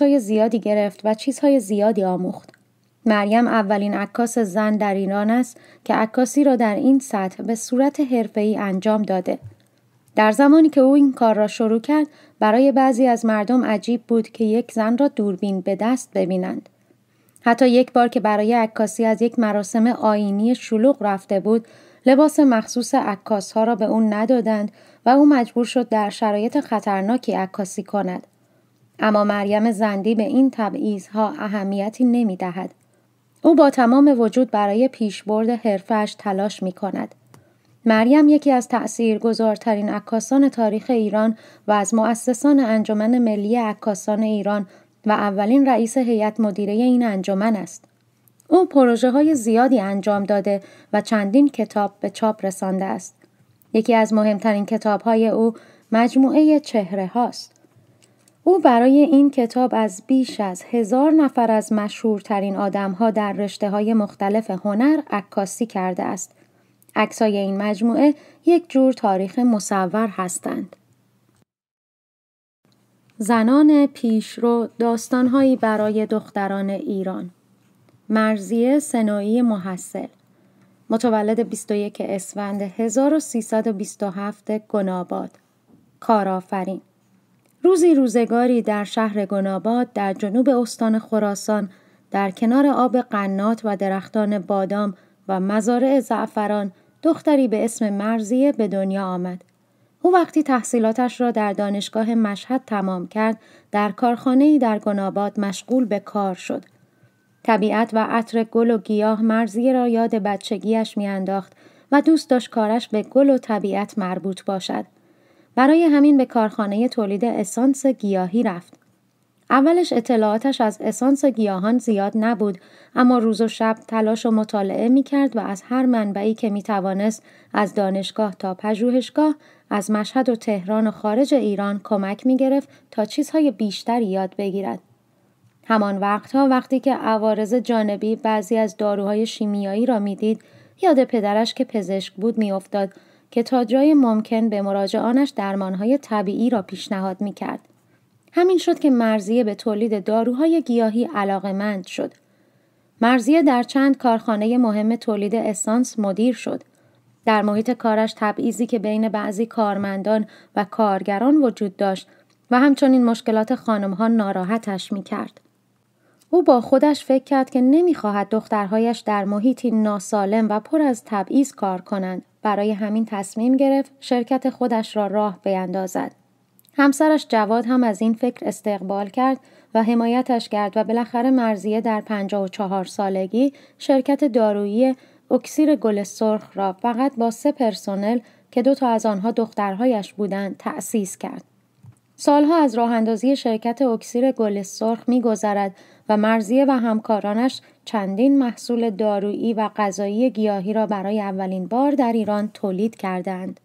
های زیادی گرفت و چیزهای زیادی آموخت. مریم اولین عکاس زن در ایران است که عکاسی را در این سطح به صورت ای انجام داده. در زمانی که او این کار را شروع کرد برای بعضی از مردم عجیب بود که یک زن را دوربین به دست ببینند حتی یک بار که برای عکاسی از یک مراسم آینی شلوغ رفته بود لباس مخصوص عکاس ها را به او ندادند و او مجبور شد در شرایط خطرناکی عکاسی کند اما مریم زندی به این تبعیض ها اهمیتی نمی دهد. او با تمام وجود برای پیشبرد حرفش تلاش می کند. مریم یکی از گذارترین عکاسان تاریخ ایران و از مؤسسان انجمن ملی عکاسان ایران و اولین رئیس هیئت مدیره این انجمن است. او پروژه های زیادی انجام داده و چندین کتاب به چاپ رسانده است. یکی از مهمترین کتاب های او مجموعه چهره هاست. او برای این کتاب از بیش از هزار نفر از مشهورترین آدمها در رشته های مختلف هنر عکاسی کرده است عکسای این مجموعه یک جور تاریخ مصور هستند. زنان پیشرو داستانهایی برای دختران ایران مرزیه سنایی محصل متولد 21 اسفند 1327 گناباد کارآفرین روزی روزگاری در شهر گناباد در جنوب استان خراسان در کنار آب قنات و درختان بادام و مزارع زعفران دختری به اسم مرزیه به دنیا آمد. او وقتی تحصیلاتش را در دانشگاه مشهد تمام کرد در کارخانه در گناباد مشغول به کار شد. طبیعت و عطر گل و گیاه مرزیه را یاد بچگیش میانداخت و دوست داشت کارش به گل و طبیعت مربوط باشد. برای همین به کارخانه تولید اسانس گیاهی رفت. اولش اطلاعاتش از اسانس گیاهان زیاد نبود اما روز و شب تلاش و مطالعه می کرد و از هر منبعی که می توانست از دانشگاه تا پژوهشگاه از مشهد و تهران و خارج ایران کمک می گرفت تا چیزهای بیشتری یاد بگیرد. همان وقتها وقتی که عوارض جانبی بعضی از داروهای شیمیایی را میدید یاد پدرش که پزشک بود میافتاد که تا جای ممکن به مراجعانش درمانهای طبیعی را پیشنهاد میکرد همین شد که مرزیه به تولید داروهای گیاهی علاقمند شد. مرزیه در چند کارخانه مهم تولید اسانس مدیر شد. در محیط کارش تبعیضی که بین بعضی کارمندان و کارگران وجود داشت و همچنین مشکلات خانمها ناراحتش می کرد. او با خودش فکر کرد که خواهد دخترهایش در محیطی ناسالم و پر از تبعیض کار کنند برای همین تصمیم گرفت شرکت خودش را راه بیندازد همسرش جواد هم از این فکر استقبال کرد و حمایتش کرد و بالاخره مرزیه در 54 سالگی شرکت دارویی اکسیر گل سرخ را فقط با سه پرسنل که دو تا از آنها دخترهایش بودند تأسیس کرد. سالها از راه اندازی شرکت اکسیر گل سرخ میگذرد و مرزیه و همکارانش چندین محصول دارویی و غذایی گیاهی را برای اولین بار در ایران تولید کردند.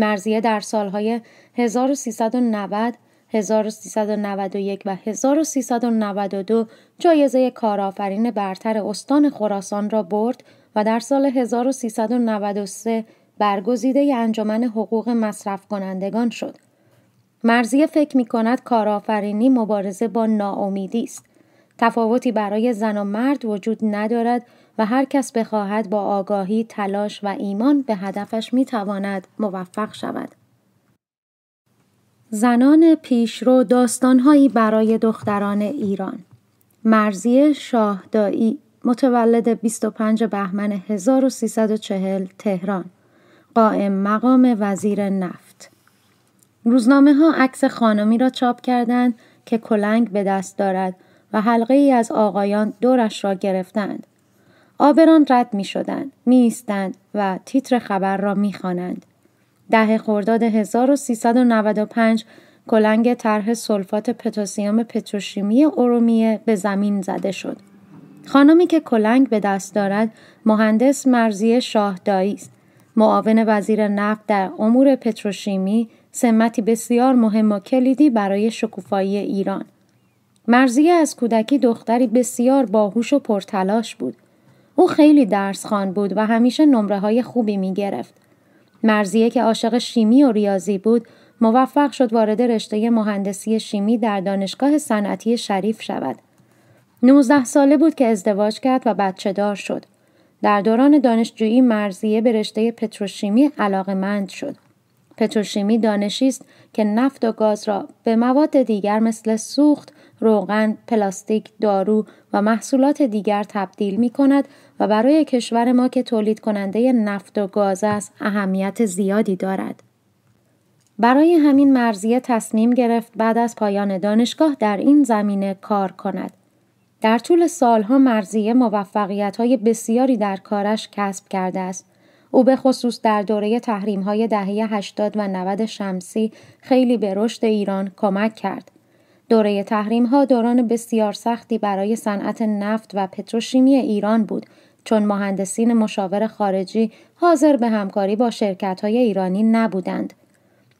مرزیه در سالهای 1390 1391 و 1392 جایزه کارآفرین برتر استان خراسان را برد و در سال 1393 برگزیده انجمن حقوق مصرف کنندگان شد. مرزیه فکر می کند کارآفرینی مبارزه با ناامیدی است. تفاوتی برای زن و مرد وجود ندارد و هر کس بخواهد با آگاهی، تلاش و ایمان به هدفش می تواند موفق شود. زنان پیشرو داستانهایی برای دختران ایران مرزی شاهدایی متولد 25 بهمن 1340 تهران قائم مقام وزیر نفت روزنامه ها عکس خانمی را چاپ کردند که کلنگ به دست دارد و حلقه ای از آقایان دورش را گرفتند آبران رد می شدند، می و تیتر خبر را می خانند. ده خرداد 1395 کلنگ طرح سلفات پتاسیم پتروشیمی ارومیه به زمین زده شد. خانمی که کلنگ به دست دارد مهندس مرزی شاهدایی است. معاون وزیر نفت در امور پتروشیمی سمتی بسیار مهم و کلیدی برای شکوفایی ایران. مرزیه از کودکی دختری بسیار باهوش و پرتلاش بود او خیلی درس خوان بود و همیشه نمره های خوبی می گرفت. مرزیه که عاشق شیمی و ریاضی بود موفق شد وارد رشته مهندسی شیمی در دانشگاه صنعتی شریف شود. 19 ساله بود که ازدواج کرد و بچه دار شد. در دوران دانشجویی مرزیه به رشته پتروشیمی علاقمند شد. پتروشیمی دانشی است که نفت و گاز را به مواد دیگر مثل سوخت، روغن، پلاستیک، دارو و محصولات دیگر تبدیل می کند و برای کشور ما که تولید کننده نفت و گاز است اهمیت زیادی دارد. برای همین مرزیه تصمیم گرفت بعد از پایان دانشگاه در این زمینه کار کند. در طول سالها مرزیه موفقیت های بسیاری در کارش کسب کرده است. او به خصوص در دوره تحریم های دهه 80 و 90 شمسی خیلی به رشد ایران کمک کرد. دوره تحریم دوران بسیار سختی برای صنعت نفت و پتروشیمی ایران بود چون مهندسین مشاور خارجی حاضر به همکاری با شرکت های ایرانی نبودند.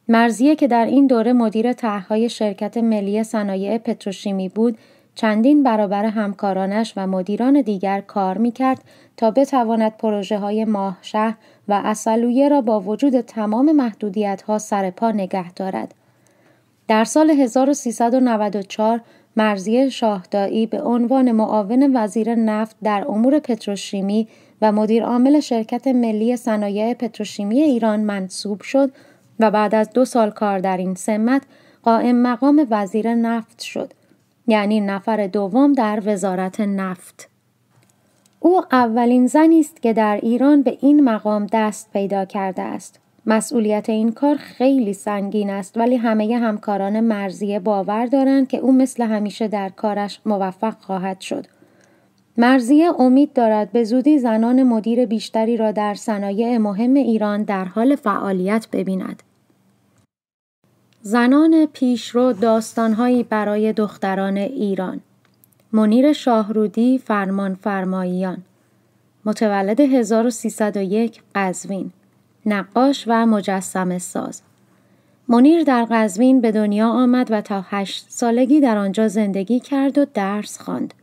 مرزیه که در این دوره مدیر طرحهای شرکت ملی صنایع پتروشیمی بود چندین برابر همکارانش و مدیران دیگر کار میکرد تا بتواند پروژه های ماه و اصلویه را با وجود تمام محدودیت ها سر پا نگه دارد. در سال 1394 مرزی شاهدایی به عنوان معاون وزیر نفت در امور پتروشیمی و مدیر عامل شرکت ملی صنایع پتروشیمی ایران منصوب شد و بعد از دو سال کار در این سمت قائم مقام وزیر نفت شد یعنی نفر دوم در وزارت نفت او اولین زنی است که در ایران به این مقام دست پیدا کرده است مسئولیت این کار خیلی سنگین است ولی همه همکاران مرزیه باور دارند که او مثل همیشه در کارش موفق خواهد شد. مرزیه امید دارد به زودی زنان مدیر بیشتری را در صنایع مهم ایران در حال فعالیت ببیند. زنان پیشرو داستانهایی برای دختران ایران منیر شاهرودی فرمان فرماییان متولد 1301 قزوین نقاش و مجسم ساز. منیر در قزوین به دنیا آمد و تا هشت سالگی در آنجا زندگی کرد و درس خواند.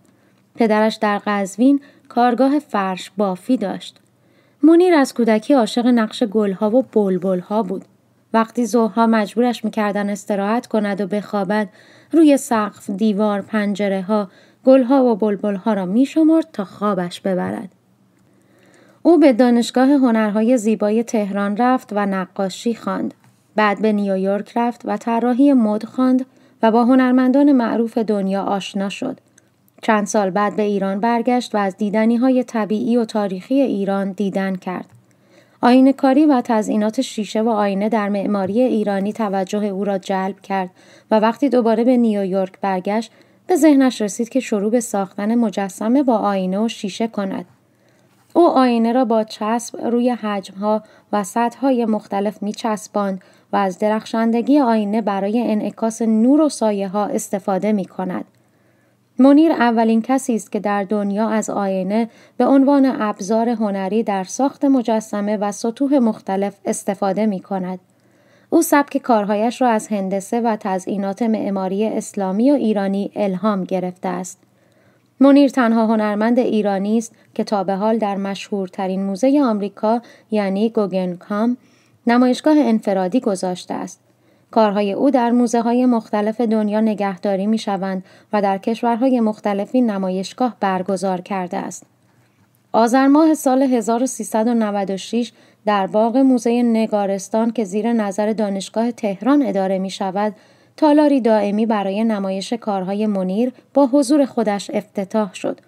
پدرش در قزوین کارگاه فرش بافی داشت. منیر از کودکی عاشق نقش گلها و بلبلها بود. وقتی ظهرها مجبورش میکردن استراحت کند و بخوابد روی سقف، دیوار، پنجره ها، گلها و بلبلها را میشمرد تا خوابش ببرد. او به دانشگاه هنرهای زیبای تهران رفت و نقاشی خواند. بعد به نیویورک رفت و طراحی مد خواند و با هنرمندان معروف دنیا آشنا شد. چند سال بعد به ایران برگشت و از دیدنی های طبیعی و تاریخی ایران دیدن کرد. آینه کاری و تزئینات شیشه و آینه در معماری ایرانی توجه او را جلب کرد و وقتی دوباره به نیویورک برگشت به ذهنش رسید که شروع به ساختن مجسمه با آینه و شیشه کند او آینه را با چسب روی حجمها و های مختلف می چسباند و از درخشندگی آینه برای انعکاس نور و سایه ها استفاده می کند. منیر اولین کسی است که در دنیا از آینه به عنوان ابزار هنری در ساخت مجسمه و سطوح مختلف استفاده می کند. او سبک کارهایش را از هندسه و تزئینات معماری اسلامی و ایرانی الهام گرفته است. منیر تنها هنرمند ایرانی است که تا به حال در مشهورترین موزه آمریکا یعنی گوگن گوگنکام نمایشگاه انفرادی گذاشته است. کارهای او در موزه های مختلف دنیا نگهداری می شوند و در کشورهای مختلفی نمایشگاه برگزار کرده است. آذر ماه سال 1396 در باغ موزه نگارستان که زیر نظر دانشگاه تهران اداره می شود، تالاری دائمی برای نمایش کارهای منیر با حضور خودش افتتاح شد.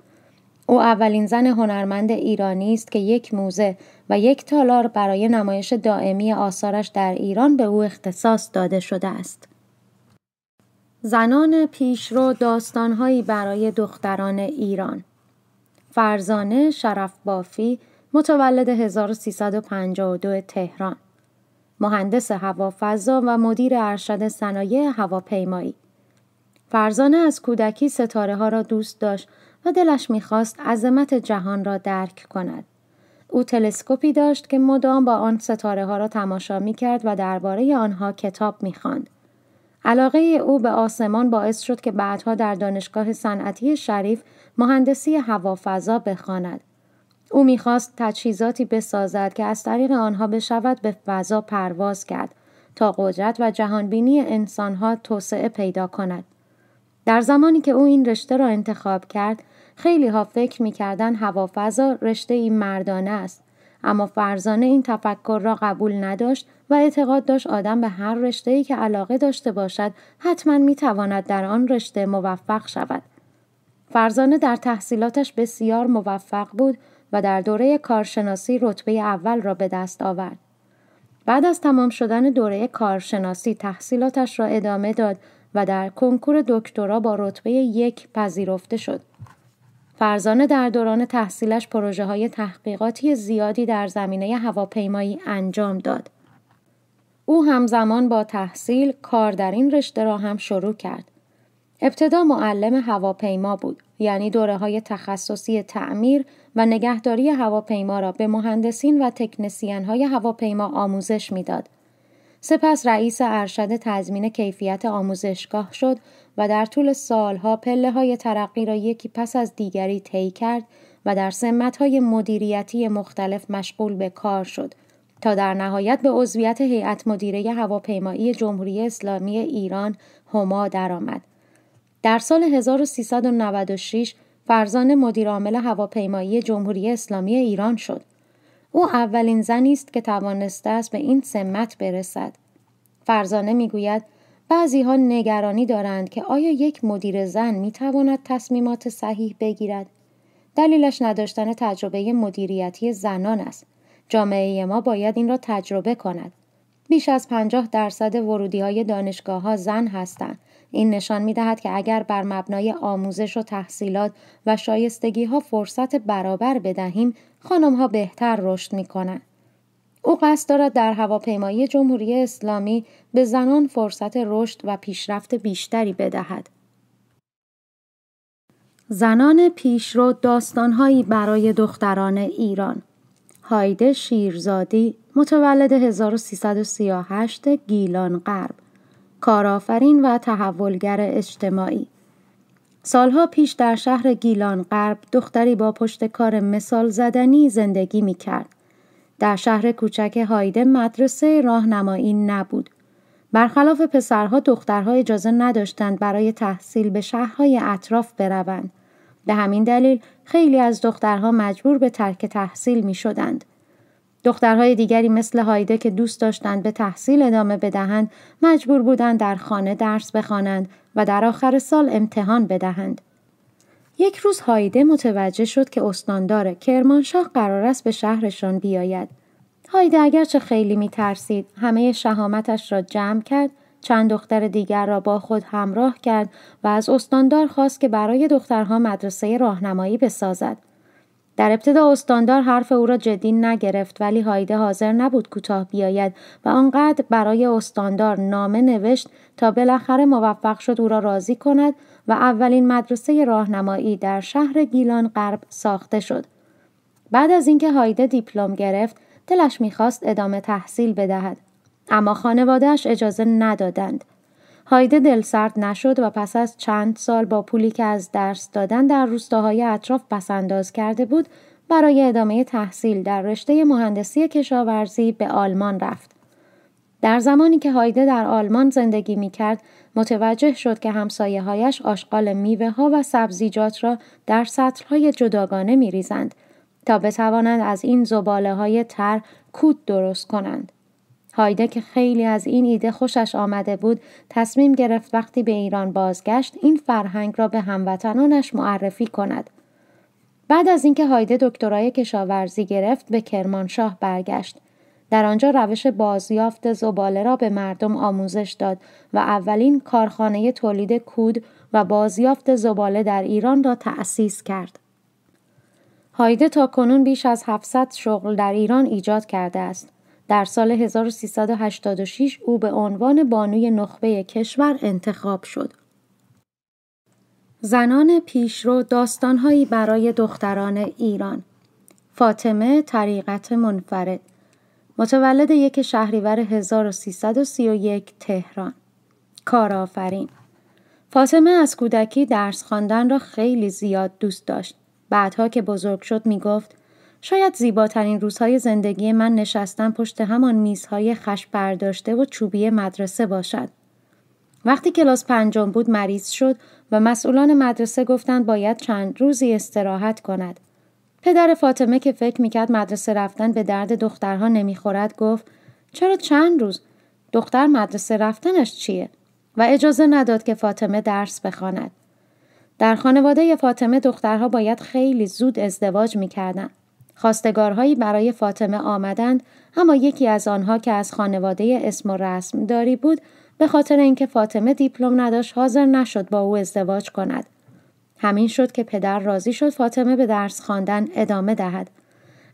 او اولین زن هنرمند ایرانی است که یک موزه و یک تالار برای نمایش دائمی آثارش در ایران به او اختصاص داده شده است. زنان پیشرو داستانهایی برای دختران ایران فرزانه شرف بافی متولد 1352 تهران مهندس هوافضا و مدیر ارشد صنایع هواپیمایی. فرزانه از کودکی ستاره ها را دوست داشت و دلش میخواست عظمت جهان را درک کند. او تلسکوپی داشت که مدام با آن ستاره ها را تماشا می کرد و درباره آنها کتاب می علاقه او به آسمان باعث شد که بعدها در دانشگاه صنعتی شریف مهندسی هوافضا بخواند. او میخواست تجهیزاتی بسازد که از طریق آنها بشود به فضا پرواز کرد تا قدرت و جهانبینی انسانها توسعه پیدا کند. در زمانی که او این رشته را انتخاب کرد، خیلی ها فکر میکردن هوافضا رشته این مردانه است. اما فرزانه این تفکر را قبول نداشت و اعتقاد داشت آدم به هر رشته که علاقه داشته باشد حتما میتواند در آن رشته موفق شود. فرزانه در تحصیلاتش بسیار موفق بود و در دوره کارشناسی رتبه اول را به دست آورد. بعد از تمام شدن دوره کارشناسی تحصیلاتش را ادامه داد و در کنکور دکترا با رتبه یک پذیرفته شد. فرزانه در دوران تحصیلش پروژه های تحقیقاتی زیادی در زمینه هواپیمایی انجام داد. او همزمان با تحصیل کار در این رشته را هم شروع کرد. ابتدا معلم هواپیما بود یعنی دوره های تخصصی تعمیر و نگهداری هواپیما را به مهندسین و تکنسین های هواپیما آموزش میداد. سپس رئیس ارشد تضمین کیفیت آموزشگاه شد و در طول سالها پله های ترقی را یکی پس از دیگری طی کرد و در سمت های مدیریتی مختلف مشغول به کار شد تا در نهایت به عضویت هیئت مدیره هواپیمایی جمهوری اسلامی ایران هما درآمد. در سال 1396 فرزان مدیرعامل هواپیمایی جمهوری اسلامی ایران شد. او اولین زنی است که توانسته است به این سمت برسد. فرزانه میگوید بعضی ها نگرانی دارند که آیا یک مدیر زن می تواند تصمیمات صحیح بگیرد؟ دلیلش نداشتن تجربه مدیریتی زنان است. جامعه ما باید این را تجربه کند. بیش از پنجاه درصد ورودی های دانشگاه ها زن هستند این نشان می دهد که اگر بر مبنای آموزش و تحصیلات و شایستگی ها فرصت برابر بدهیم خانم ها بهتر رشد می کنند. او قصد دارد در هواپیمایی جمهوری اسلامی به زنان فرصت رشد و پیشرفت بیشتری بدهد. زنان پیشرو داستانهایی برای دختران ایران هایده شیرزادی متولد 1338 گیلان غرب کارآفرین و تحولگر اجتماعی سالها پیش در شهر گیلان غرب دختری با پشت کار مثال زدنی زندگی می کرد. در شهر کوچک هایده مدرسه راهنمایی نبود. برخلاف پسرها دخترها اجازه نداشتند برای تحصیل به شهرهای اطراف بروند. به همین دلیل خیلی از دخترها مجبور به ترک تحصیل می شدند. دخترهای دیگری مثل هایده که دوست داشتند به تحصیل ادامه بدهند مجبور بودند در خانه درس بخوانند و در آخر سال امتحان بدهند یک روز هایده متوجه شد که استاندار کرمانشاه قرار است به شهرشان بیاید هایده اگرچه خیلی میترسید همه شهامتش را جمع کرد چند دختر دیگر را با خود همراه کرد و از استاندار خواست که برای دخترها مدرسه راهنمایی بسازد در ابتدا استاندار حرف او را جدی نگرفت ولی هایده حاضر نبود کوتاه بیاید و آنقدر برای استاندار نامه نوشت تا بالاخره موفق شد او را راضی کند و اولین مدرسه راهنمایی در شهر گیلان غرب ساخته شد بعد از اینکه هایده دیپلم گرفت دلش میخواست ادامه تحصیل بدهد اما خانوادهش اجازه ندادند هایده دلسرد نشد و پس از چند سال با پولی که از درس دادن در روستاهای اطراف پسنداز کرده بود برای ادامه تحصیل در رشته مهندسی کشاورزی به آلمان رفت. در زمانی که هایده در آلمان زندگی می کرد، متوجه شد که همسایه هایش آشغال میوه ها و سبزیجات را در سطل های جداگانه می ریزند تا بتوانند از این زباله های تر کود درست کنند. هایده که خیلی از این ایده خوشش آمده بود تصمیم گرفت وقتی به ایران بازگشت این فرهنگ را به هموطنانش معرفی کند بعد از اینکه هایده دکترای کشاورزی گرفت به کرمانشاه برگشت در آنجا روش بازیافت زباله را به مردم آموزش داد و اولین کارخانه تولید کود و بازیافت زباله در ایران را تأسیس کرد. هایده تا کنون بیش از 700 شغل در ایران ایجاد کرده است. در سال 1386 او به عنوان بانوی نخبه کشور انتخاب شد. زنان پیشرو داستانهایی برای دختران ایران فاطمه طریقت منفرد متولد یک شهریور 1331 تهران کارآفرین فاطمه از کودکی درس خواندن را خیلی زیاد دوست داشت بعدها که بزرگ شد می گفت شاید زیباترین روزهای زندگی من نشستن پشت همان میزهای خش برداشته و چوبی مدرسه باشد. وقتی کلاس پنجم بود مریض شد و مسئولان مدرسه گفتند باید چند روزی استراحت کند. پدر فاطمه که فکر میکرد مدرسه رفتن به درد دخترها نمیخورد گفت چرا چند روز؟ دختر مدرسه رفتنش چیه؟ و اجازه نداد که فاطمه درس بخواند. در خانواده فاطمه دخترها باید خیلی زود ازدواج میکردند. خواستگارهایی برای فاطمه آمدند اما یکی از آنها که از خانواده اسم و رسم داری بود به خاطر اینکه فاطمه دیپلم نداشت حاضر نشد با او ازدواج کند همین شد که پدر راضی شد فاطمه به درس خواندن ادامه دهد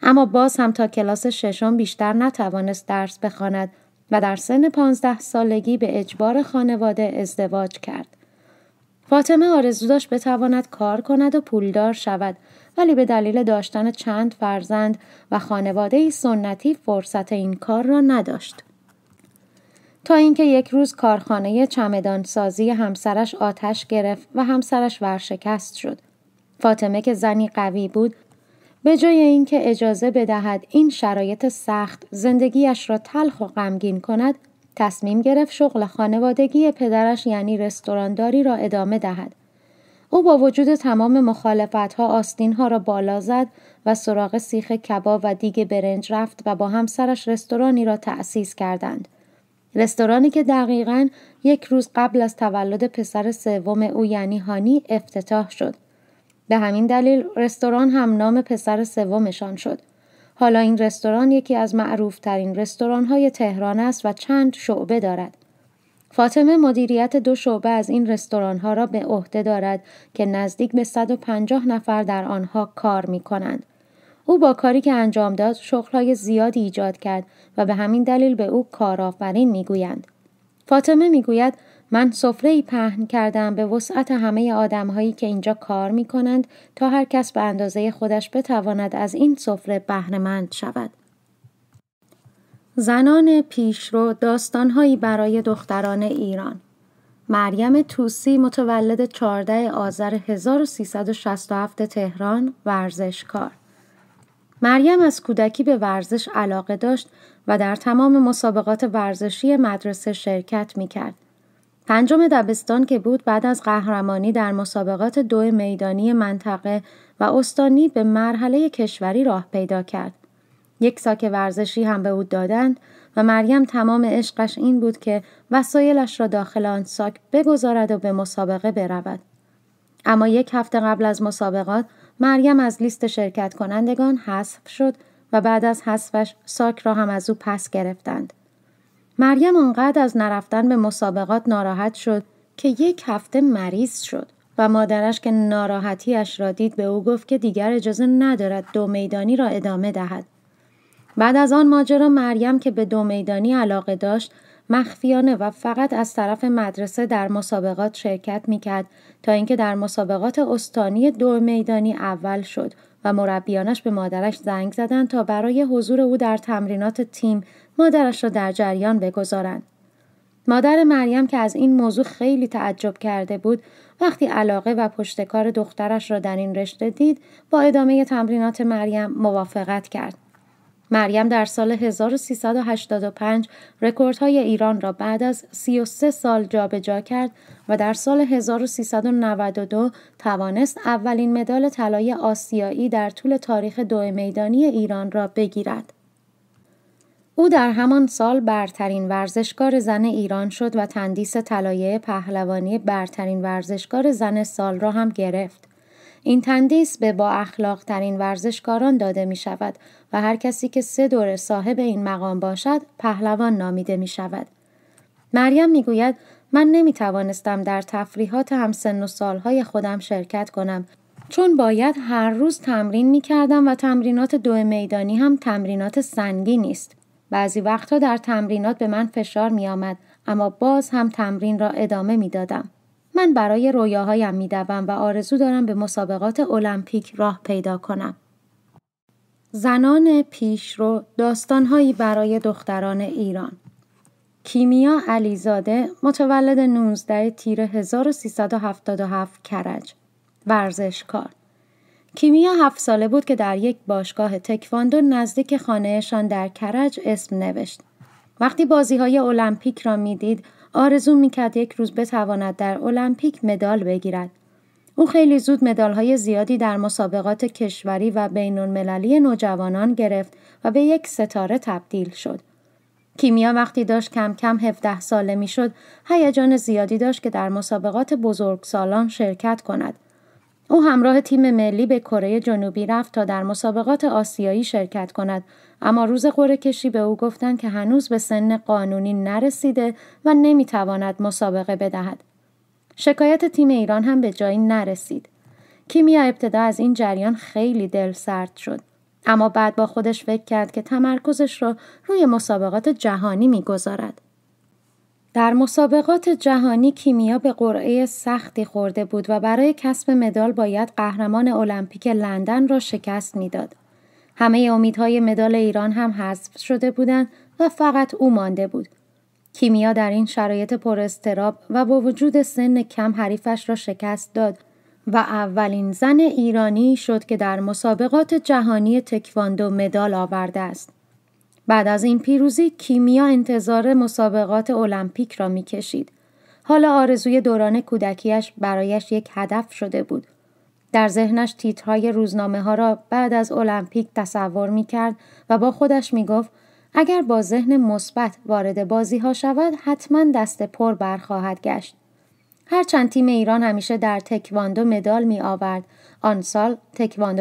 اما باز هم تا کلاس ششم بیشتر نتوانست درس بخواند و در سن پانزده سالگی به اجبار خانواده ازدواج کرد فاطمه آرزو داشت بتواند کار کند و پولدار شود ولی به دلیل داشتن چند فرزند و خانواده سنتی فرصت این کار را نداشت. تا اینکه یک روز کارخانه چمدانسازی همسرش آتش گرفت و همسرش ورشکست شد. فاطمه که زنی قوی بود به جای اینکه اجازه بدهد این شرایط سخت زندگیش را تلخ و غمگین کند تصمیم گرفت شغل خانوادگی پدرش یعنی رستورانداری را ادامه دهد او با وجود تمام آستین ها را بالا زد و سراغ سیخ کباب و دیگ برنج رفت و با همسرش رستورانی را تأسیس کردند. رستورانی که دقیقا یک روز قبل از تولد پسر سوم او یعنی هانی افتتاح شد. به همین دلیل رستوران هم نام پسر سومشان شد. حالا این رستوران یکی از معروفترین رستوران های تهران است و چند شعبه دارد. فاطمه مدیریت دو شعبه از این رستوران ها را به عهده دارد که نزدیک به 150 نفر در آنها کار می کنند. او با کاری که انجام داد شغلهای زیادی ایجاد کرد و به همین دلیل به او کارآفرین میگویند فاطمه میگوید من سفره ای پهن کردم به وسعت همه هایی که اینجا کار می کنند تا هر کس به اندازه خودش بتواند از این سفره بهرهمند شود. زنان پیشرو داستانهایی برای دختران ایران مریم توسی متولد 14 آذر 1367 تهران ورزشکار مریم از کودکی به ورزش علاقه داشت و در تمام مسابقات ورزشی مدرسه شرکت می کرد. پنجم دبستان که بود بعد از قهرمانی در مسابقات دو میدانی منطقه و استانی به مرحله کشوری راه پیدا کرد. یک ساک ورزشی هم به او دادند و مریم تمام عشقش این بود که وسایلش را داخل آن ساک بگذارد و به مسابقه برود اما یک هفته قبل از مسابقات مریم از لیست شرکت کنندگان حذف شد و بعد از حذفش ساک را هم از او پس گرفتند مریم آنقدر از نرفتن به مسابقات ناراحت شد که یک هفته مریض شد و مادرش که ناراحتیش را دید به او گفت که دیگر اجازه ندارد دو میدانی را ادامه دهد بعد از آن ماجرا مریم که به دو میدانی علاقه داشت مخفیانه و فقط از طرف مدرسه در مسابقات شرکت میکرد تا اینکه در مسابقات استانی دو میدانی اول شد و مربیانش به مادرش زنگ زدند تا برای حضور او در تمرینات تیم مادرش را در جریان بگذارند. مادر مریم که از این موضوع خیلی تعجب کرده بود وقتی علاقه و پشتکار دخترش را در این رشته دید با ادامه تمرینات مریم موافقت کرد. مریم در سال 1385 رکوردهای ایران را بعد از 33 سال جابجا جا کرد و در سال 1392 توانست اولین مدال طلای آسیایی در طول تاریخ دو میدانی ایران را بگیرد. او در همان سال برترین ورزشکار زن ایران شد و تندیس طلایه پهلوانی برترین ورزشکار زن سال را هم گرفت. این تندیس به با اخلاق ترین ورزشکاران داده می شود و هر کسی که سه دوره صاحب این مقام باشد پهلوان نامیده می شود. مریم می گوید من نمی توانستم در تفریحات همسن و سالهای خودم شرکت کنم چون باید هر روز تمرین می کردم و تمرینات دو میدانی هم تمرینات سنگی است. بعضی وقتها در تمرینات به من فشار می آمد اما باز هم تمرین را ادامه می دادم. من برای رویاهایم می دوم و آرزو دارم به مسابقات المپیک راه پیدا کنم. زنان پیشرو داستانهایی برای دختران ایران کیمیا علیزاده متولد 19 تیر 1377 کرج ورزشکار کیمیا هفت ساله بود که در یک باشگاه تکواندو نزدیک خانهشان در کرج اسم نوشت وقتی بازی های المپیک را میدید آرزو میکرد یک روز بتواند در المپیک مدال بگیرد او خیلی زود های زیادی در مسابقات کشوری و بین المللی نوجوانان گرفت و به یک ستاره تبدیل شد. کیمیا وقتی داشت کم کم 17 ساله شد، هیجان زیادی داشت که در مسابقات بزرگ سالان شرکت کند. او همراه تیم ملی به کره جنوبی رفت تا در مسابقات آسیایی شرکت کند اما روز قرعه کشی به او گفتند که هنوز به سن قانونی نرسیده و نمیتواند مسابقه بدهد. شکایت تیم ایران هم به جایی نرسید. کیمیا ابتدا از این جریان خیلی دل سرد شد. اما بعد با خودش فکر کرد که تمرکزش را رو روی مسابقات جهانی میگذارد. در مسابقات جهانی کیمیا به قرعه سختی خورده بود و برای کسب مدال باید قهرمان المپیک لندن را شکست میداد. همه امیدهای مدال ایران هم حذف شده بودند و فقط او مانده بود. کیمیا در این شرایط پر استراب و با وجود سن کم حریفش را شکست داد و اولین زن ایرانی شد که در مسابقات جهانی تکواندو مدال آورده است. بعد از این پیروزی کیمیا انتظار مسابقات المپیک را کشید. حالا آرزوی دوران کودکیش برایش یک هدف شده بود. در ذهنش تیترهای روزنامه ها را بعد از المپیک تصور می کرد و با خودش می گفت اگر با ذهن مثبت وارد بازی ها شود حتما دست پر برخواهد گشت هرچند تیم ایران همیشه در تکواندو مدال می آورد آن سال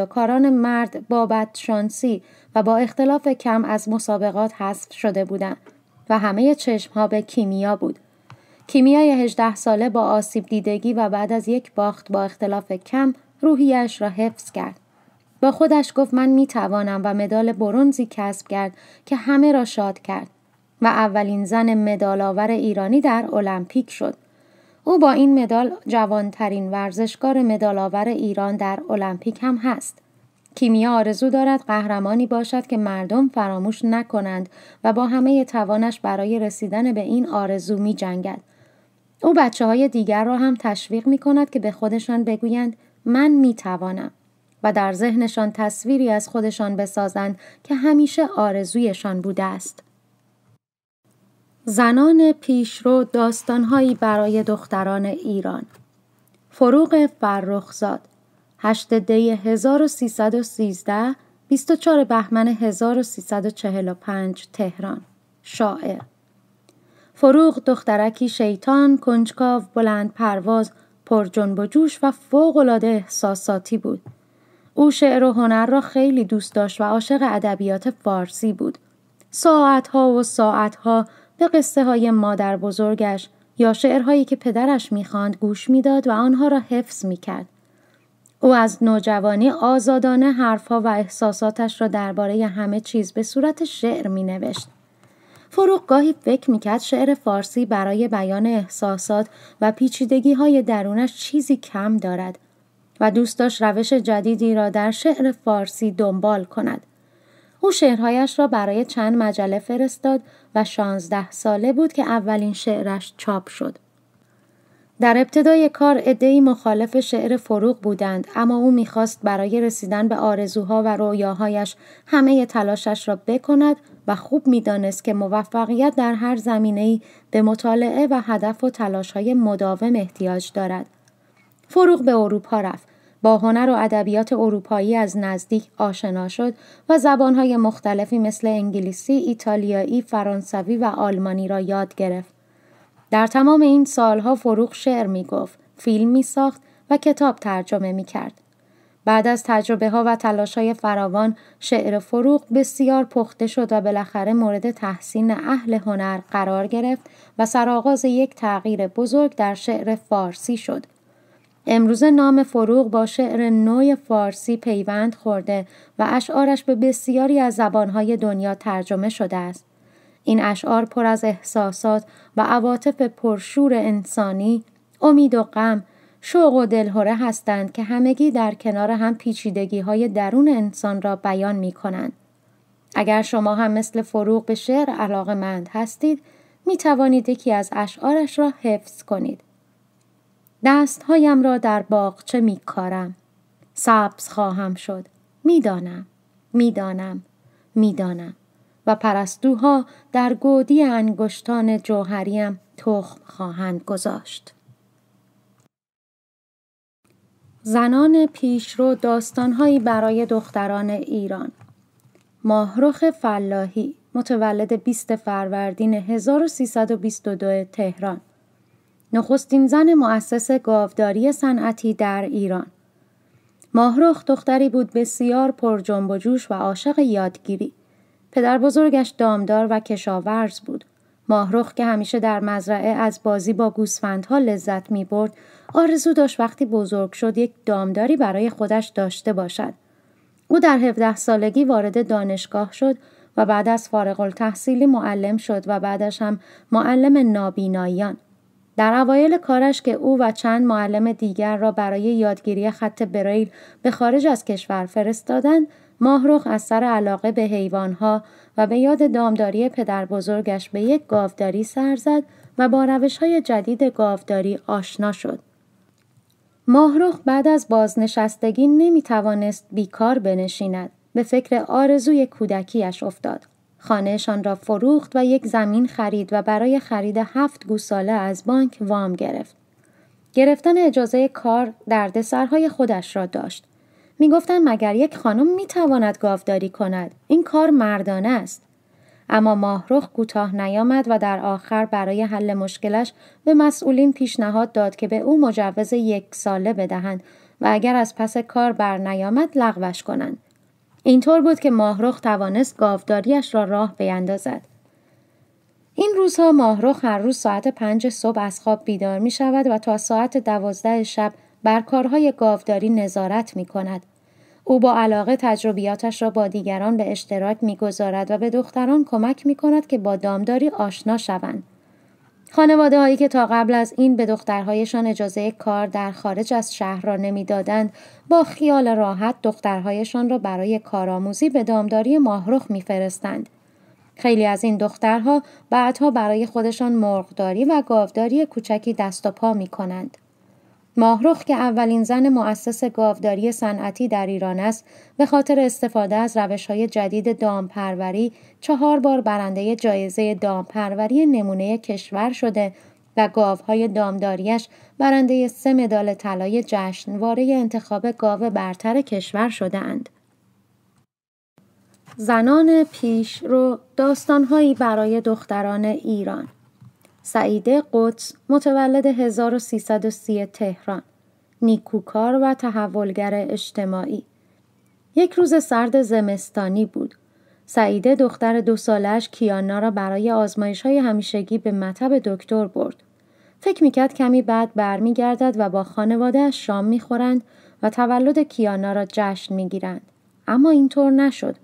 کاران مرد با شانسی و با اختلاف کم از مسابقات حذف شده بودند و همه چشم ها به کیمیا بود کیمیای 18 ساله با آسیب دیدگی و بعد از یک باخت با اختلاف کم روحیش را حفظ کرد با خودش گفت من می توانم و مدال برونزی کسب کرد که همه را شاد کرد و اولین زن آور ایرانی در المپیک شد. او با این مدال جوانترین ورزشکار آور ایران در المپیک هم هست. کیمیا آرزو دارد قهرمانی باشد که مردم فراموش نکنند و با همه توانش برای رسیدن به این آرزو می جنگد. او بچه های دیگر را هم تشویق می کند که به خودشان بگویند من می توانم. و در ذهنشان تصویری از خودشان بسازند که همیشه آرزویشان بوده است. زنان پیشرو داستانهایی برای دختران ایران فروغ فرخزاد 8 دی 1313 24 بهمن 1345 تهران شاعر فروغ دخترکی شیطان، کنجکاو، بلند پرواز، پر جنب و جوش و فوقالعاده احساساتی بود. او شعر و هنر را خیلی دوست داشت و عاشق ادبیات فارسی بود. ساعتها و ساعتها به قصه های مادر بزرگش یا شعرهایی که پدرش میخواند گوش میداد و آنها را حفظ میکرد. او از نوجوانی آزادانه حرفها و احساساتش را درباره همه چیز به صورت شعر می نوشت. فروغ گاهی فکر میکرد شعر فارسی برای بیان احساسات و پیچیدگی های درونش چیزی کم دارد و دوست داشت روش جدیدی را در شعر فارسی دنبال کند. او شعرهایش را برای چند مجله فرستاد و شانزده ساله بود که اولین شعرش چاپ شد. در ابتدای کار ادهی مخالف شعر فروغ بودند اما او میخواست برای رسیدن به آرزوها و رویاهایش همه تلاشش را بکند و خوب میدانست که موفقیت در هر زمینه‌ای به مطالعه و هدف و تلاشهای مداوم احتیاج دارد فروغ به اروپا رفت با هنر و ادبیات اروپایی از نزدیک آشنا شد و زبانهای مختلفی مثل انگلیسی، ایتالیایی، فرانسوی و آلمانی را یاد گرفت. در تمام این سالها فروغ شعر می گفت، فیلم می ساخت و کتاب ترجمه می بعد از تجربه ها و تلاش های فراوان شعر فروغ بسیار پخته شد و بالاخره مورد تحسین اهل هنر قرار گرفت و سرآغاز یک تغییر بزرگ در شعر فارسی شد امروز نام فروغ با شعر نوی فارسی پیوند خورده و اشعارش به بسیاری از زبانهای دنیا ترجمه شده است. این اشعار پر از احساسات و عواطف پرشور انسانی، امید و غم، شوق و دلهوره هستند که همگی در کنار هم پیچیدگی های درون انسان را بیان می کنند. اگر شما هم مثل فروغ به شعر علاقه مند هستید، می توانید یکی از اشعارش را حفظ کنید. دستهایم را در باغچه می کارم. سبز خواهم شد. میدانم. میدانم. میدانم. و پرستوها در گودی انگشتان جوهریم تخم خواهند گذاشت. زنان پیشرو داستانهایی برای دختران ایران ماهرخ فلاحی متولد 20 فروردین 1322 تهران نخستین زن مؤسس گاوداری صنعتی در ایران ماهرخ دختری بود بسیار پر جنب و جوش و عاشق یادگیری پدر بزرگش دامدار و کشاورز بود ماهرخ که همیشه در مزرعه از بازی با گوسفندها لذت می برد آرزو داشت وقتی بزرگ شد یک دامداری برای خودش داشته باشد او در 17 سالگی وارد دانشگاه شد و بعد از فارغ التحصیلی معلم شد و بعدش هم معلم نابینایان در اوایل کارش که او و چند معلم دیگر را برای یادگیری خط بریل به خارج از کشور فرستادند ماهروخ از سر علاقه به حیوانها و به یاد دامداری پدر بزرگش به یک گاوداری سر زد و با روش های جدید گاوداری آشنا شد. ماهروخ بعد از بازنشستگی نمی توانست بیکار بنشیند. به فکر آرزوی کودکیش افتاد. خانهشان را فروخت و یک زمین خرید و برای خرید هفت گوساله از بانک وام گرفت. گرفتن اجازه کار دردسرهای خودش را داشت. می گفتن مگر یک خانم می تواند گاوداری کند. این کار مردانه است. اما ماهرخ کوتاه نیامد و در آخر برای حل مشکلش به مسئولین پیشنهاد داد که به او مجوز یک ساله بدهند و اگر از پس کار بر نیامد لغوش کنند. اینطور بود که ماهرخ توانست گاوداریش را راه بیندازد. این روزها ماهرخ هر روز ساعت پنج صبح از خواب بیدار می شود و تا ساعت دوازده شب بر کارهای گاوداری نظارت می کند. او با علاقه تجربیاتش را با دیگران به اشتراک گذارد و به دختران کمک می کند که با دامداری آشنا شوند. خانواده هایی که تا قبل از این به دخترهایشان اجازه کار در خارج از شهر را نمیدادند با خیال راحت دخترهایشان را برای کارآموزی به دامداری ماهرخ میفرستند خیلی از این دخترها بعدها برای خودشان مرغداری و گاوداری کوچکی دست و پا می کنند. ماهرخ که اولین زن مؤسس گاوداری صنعتی در ایران است به خاطر استفاده از روش های جدید دامپروری چهار بار برنده جایزه دامپروری نمونه کشور شده و گاوهای دامداریش برنده سه مدال طلای جشنواره انتخاب گاو برتر کشور شده اند. زنان پیش رو داستانهایی برای دختران ایران سعیده قدس متولد 1330 تهران نیکوکار و تحولگر اجتماعی یک روز سرد زمستانی بود سعیده دختر دو سالش کیانا را برای آزمایش های همیشگی به مطب دکتر برد فکر میکرد کمی بعد برمیگردد و با خانواده شام میخورند و تولد کیانا را جشن میگیرند اما اینطور نشد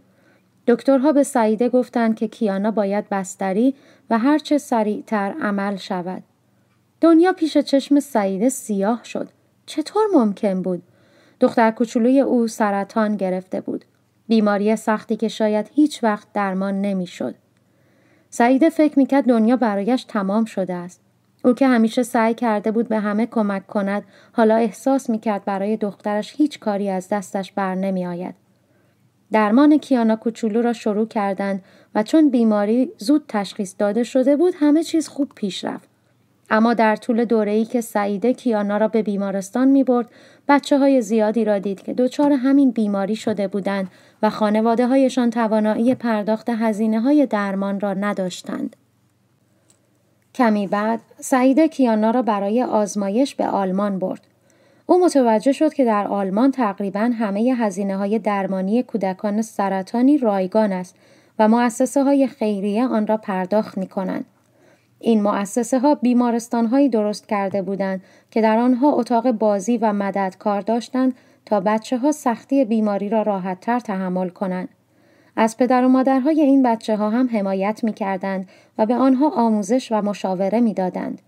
دکترها به سعیده گفتند که کیانا باید بستری و هرچه سریعتر عمل شود. دنیا پیش چشم سعیده سیاه شد. چطور ممکن بود؟ دختر کوچولوی او سرطان گرفته بود. بیماری سختی که شاید هیچ وقت درمان نمیشد. سعیده فکر میکرد دنیا برایش تمام شده است. او که همیشه سعی کرده بود به همه کمک کند، حالا احساس میکرد برای دخترش هیچ کاری از دستش بر نمی آید. درمان کیانا کوچولو را شروع کردند و چون بیماری زود تشخیص داده شده بود همه چیز خوب پیش رفت. اما در طول دوره ای که سعیده کیانا را به بیمارستان می برد، بچه های زیادی را دید که دچار همین بیماری شده بودند و خانواده هایشان توانایی پرداخت هزینه های درمان را نداشتند. کمی بعد سعیده کیانا را برای آزمایش به آلمان برد. او متوجه شد که در آلمان تقریبا همه هزینه های درمانی کودکان سرطانی رایگان است و مؤسسه های خیریه آن را پرداخت می کنند. این مؤسسه ها بیمارستان هایی درست کرده بودند که در آنها اتاق بازی و مددکار داشتند تا بچه ها سختی بیماری را راحت تر تحمل کنند. از پدر و مادرهای این بچه ها هم حمایت می کردند و به آنها آموزش و مشاوره می دادند.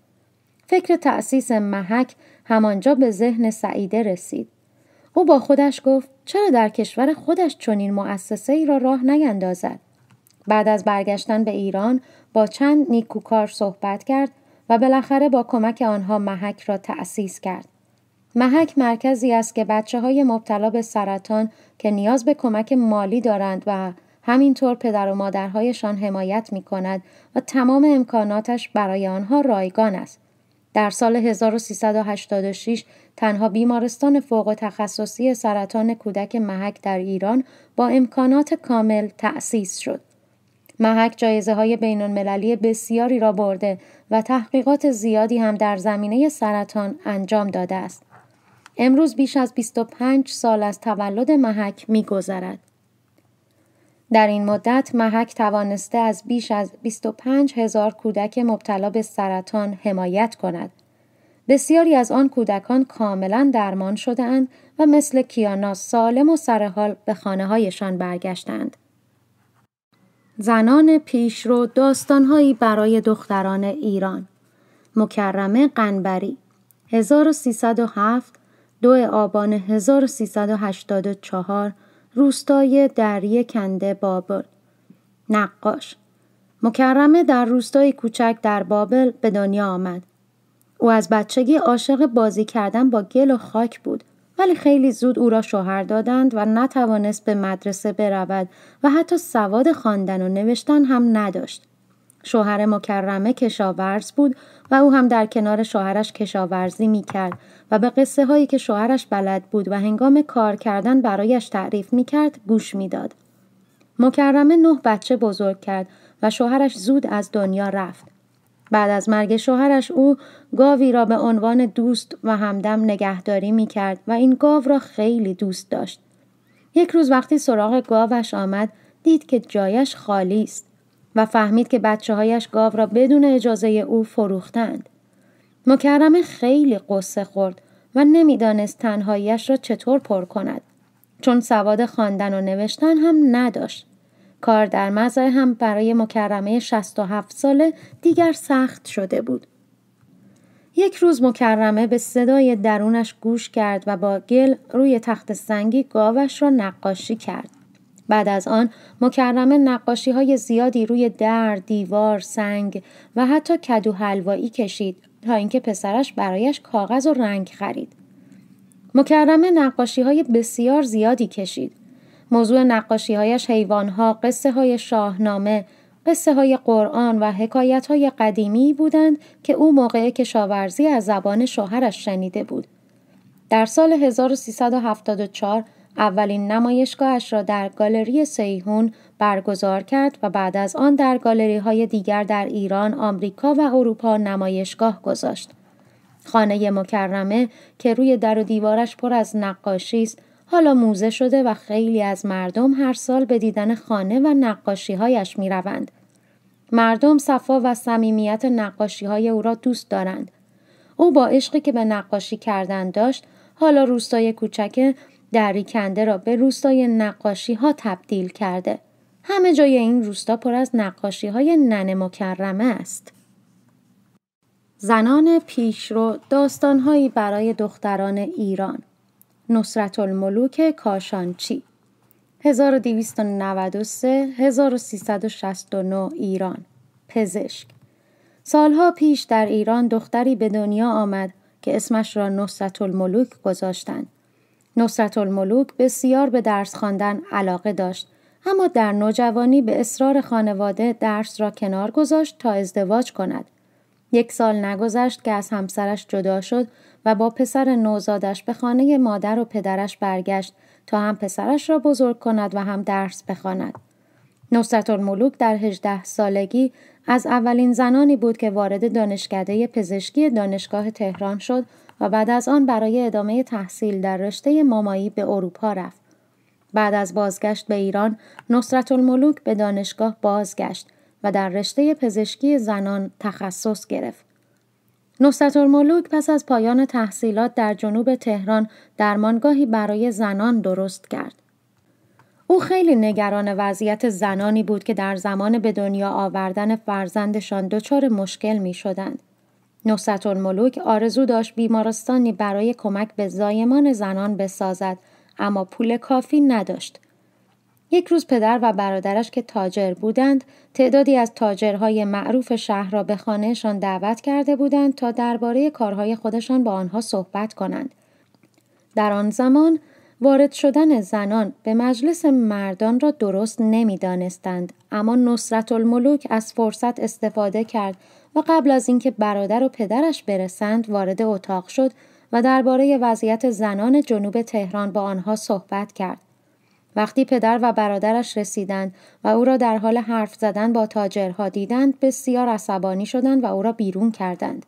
فکر تأسیس محک همانجا به ذهن سعیده رسید. او با خودش گفت چرا در کشور خودش چنین مؤسسه ای را راه نیندازد؟ بعد از برگشتن به ایران با چند نیکوکار صحبت کرد و بالاخره با کمک آنها محک را تأسیس کرد. محک مرکزی است که بچه های مبتلا به سرطان که نیاز به کمک مالی دارند و همینطور پدر و مادرهایشان حمایت می کند و تمام امکاناتش برای آنها رایگان است. در سال 1386 تنها بیمارستان فوق تخصصی سرطان کودک محک در ایران با امکانات کامل تأسیس شد. محک جایزه های بین المللی بسیاری را برده و تحقیقات زیادی هم در زمینه سرطان انجام داده است. امروز بیش از 25 سال از تولد محک می گذرد. در این مدت محک توانسته از بیش از 25 هزار کودک مبتلا به سرطان حمایت کند. بسیاری از آن کودکان کاملا درمان شدهاند و مثل کیانا سالم و سرحال به خانه هایشان برگشتند. زنان پیشرو داستانهایی برای دختران ایران مکرمه قنبری 1307 2 آبان 1384 روستای دری کنده بابل نقاش مکرمه در روستای کوچک در بابل به دنیا آمد. او از بچگی عاشق بازی کردن با گل و خاک بود ولی خیلی زود او را شوهر دادند و نتوانست به مدرسه برود و حتی سواد خواندن و نوشتن هم نداشت. شوهر مکرمه کشاورز بود و او هم در کنار شوهرش کشاورزی می کرد و به قصه هایی که شوهرش بلد بود و هنگام کار کردن برایش تعریف می کرد گوش می داد. مکرمه نه بچه بزرگ کرد و شوهرش زود از دنیا رفت. بعد از مرگ شوهرش او گاوی را به عنوان دوست و همدم نگهداری می کرد و این گاو را خیلی دوست داشت. یک روز وقتی سراغ گاوش آمد دید که جایش خالی است. و فهمید که بچه هایش گاو را بدون اجازه او فروختند. مکرمه خیلی قصه خورد و نمیدانست تنهاییش را چطور پر کند چون سواد خواندن و نوشتن هم نداشت. کار در مزرعه هم برای مکرمه 67 ساله دیگر سخت شده بود. یک روز مکرمه به صدای درونش گوش کرد و با گل روی تخت سنگی گاوش را نقاشی کرد. بعد از آن مکرمه نقاشی های زیادی روی در، دیوار، سنگ و حتی کدو حلوایی کشید تا اینکه پسرش برایش کاغذ و رنگ خرید. مکرمه نقاشی های بسیار زیادی کشید. موضوع نقاشی هایش حیوان ها، قصه های شاهنامه، قصه های قرآن و حکایت های قدیمی بودند که او موقع کشاورزی از زبان شوهرش شنیده بود. در سال 1374 اولین نمایشگاهش را در گالری سیهون برگزار کرد و بعد از آن در گالری های دیگر در ایران، آمریکا و اروپا نمایشگاه گذاشت. خانه مکرمه که روی در و دیوارش پر از نقاشی است، حالا موزه شده و خیلی از مردم هر سال به دیدن خانه و نقاشی هایش می روند. مردم صفا و صمیمیت نقاشی های او را دوست دارند. او با عشقی که به نقاشی کردن داشت، حالا روستای کوچکه دریکنده را به روستای نقاشی ها تبدیل کرده. همه جای این روستا پر از نقاشی های نن مکرمه است. زنان پیشرو هایی برای دختران ایران نصرت الملوک کاشانچی 1293 1369 ایران پزشک سالها پیش در ایران دختری به دنیا آمد که اسمش را نصرت الملوک گذاشتند نصرت الملوک بسیار به درس خواندن علاقه داشت اما در نوجوانی به اصرار خانواده درس را کنار گذاشت تا ازدواج کند. یک سال نگذشت که از همسرش جدا شد و با پسر نوزادش به خانه مادر و پدرش برگشت تا هم پسرش را بزرگ کند و هم درس بخواند. نصرت الملوک در 18 سالگی از اولین زنانی بود که وارد دانشکده پزشکی دانشگاه تهران شد و بعد از آن برای ادامه تحصیل در رشته مامایی به اروپا رفت. بعد از بازگشت به ایران، نصرت الملوک به دانشگاه بازگشت و در رشته پزشکی زنان تخصص گرفت. نصرت الملوک پس از پایان تحصیلات در جنوب تهران درمانگاهی برای زنان درست کرد. او خیلی نگران وضعیت زنانی بود که در زمان به دنیا آوردن فرزندشان دچار مشکل می شدند. نصرت الملوک آرزو داشت بیمارستانی برای کمک به زایمان زنان بسازد اما پول کافی نداشت. یک روز پدر و برادرش که تاجر بودند تعدادی از تاجرهای معروف شهر را به خانهشان دعوت کرده بودند تا درباره کارهای خودشان با آنها صحبت کنند. در آن زمان وارد شدن زنان به مجلس مردان را درست نمیدانستند اما نصرت الملوک از فرصت استفاده کرد و قبل از اینکه برادر و پدرش برسند وارد اتاق شد و درباره وضعیت زنان جنوب تهران با آنها صحبت کرد. وقتی پدر و برادرش رسیدند و او را در حال حرف زدن با تاجرها دیدند بسیار عصبانی شدند و او را بیرون کردند.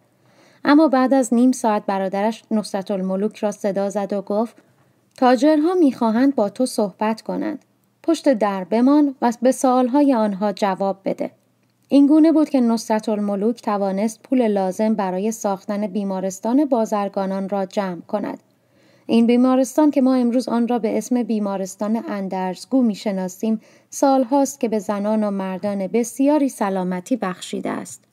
اما بعد از نیم ساعت برادرش نصرت الملوک را صدا زد و گفت تاجرها میخواهند با تو صحبت کنند. پشت در بمان و به سآلهای آنها جواب بده. این گونه بود که نصرت الملوک توانست پول لازم برای ساختن بیمارستان بازرگانان را جمع کند. این بیمارستان که ما امروز آن را به اسم بیمارستان اندرزگو می شناسیم سال هاست که به زنان و مردان بسیاری سلامتی بخشیده است.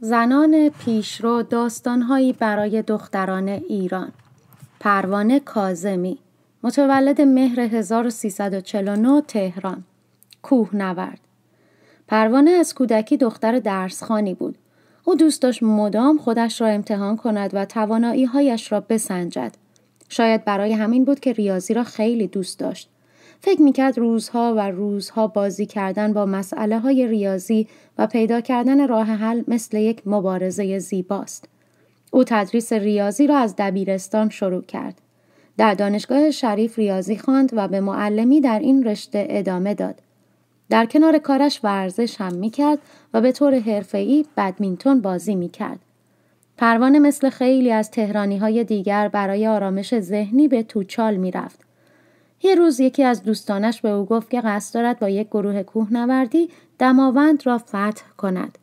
زنان پیشرو داستانهایی برای دختران ایران پروانه کازمی متولد مهر 1349 تهران کوه نورد پروانه از کودکی دختر درسخانی بود. او دوست داشت مدام خودش را امتحان کند و توانایی هایش را بسنجد. شاید برای همین بود که ریاضی را خیلی دوست داشت. فکر میکرد روزها و روزها بازی کردن با مسئله های ریاضی و پیدا کردن راه حل مثل یک مبارزه زیباست. او تدریس ریاضی را از دبیرستان شروع کرد. در دانشگاه شریف ریاضی خواند و به معلمی در این رشته ادامه داد. در کنار کارش ورزش هم میکرد و به طور حرفه‌ای بدمینتون بازی کرد. پروانه مثل خیلی از تهرانی های دیگر برای آرامش ذهنی به توچال میرفت. یه روز یکی از دوستانش به او گفت که قصد دارد با یک گروه کوهنوردی دماوند را فتح کند.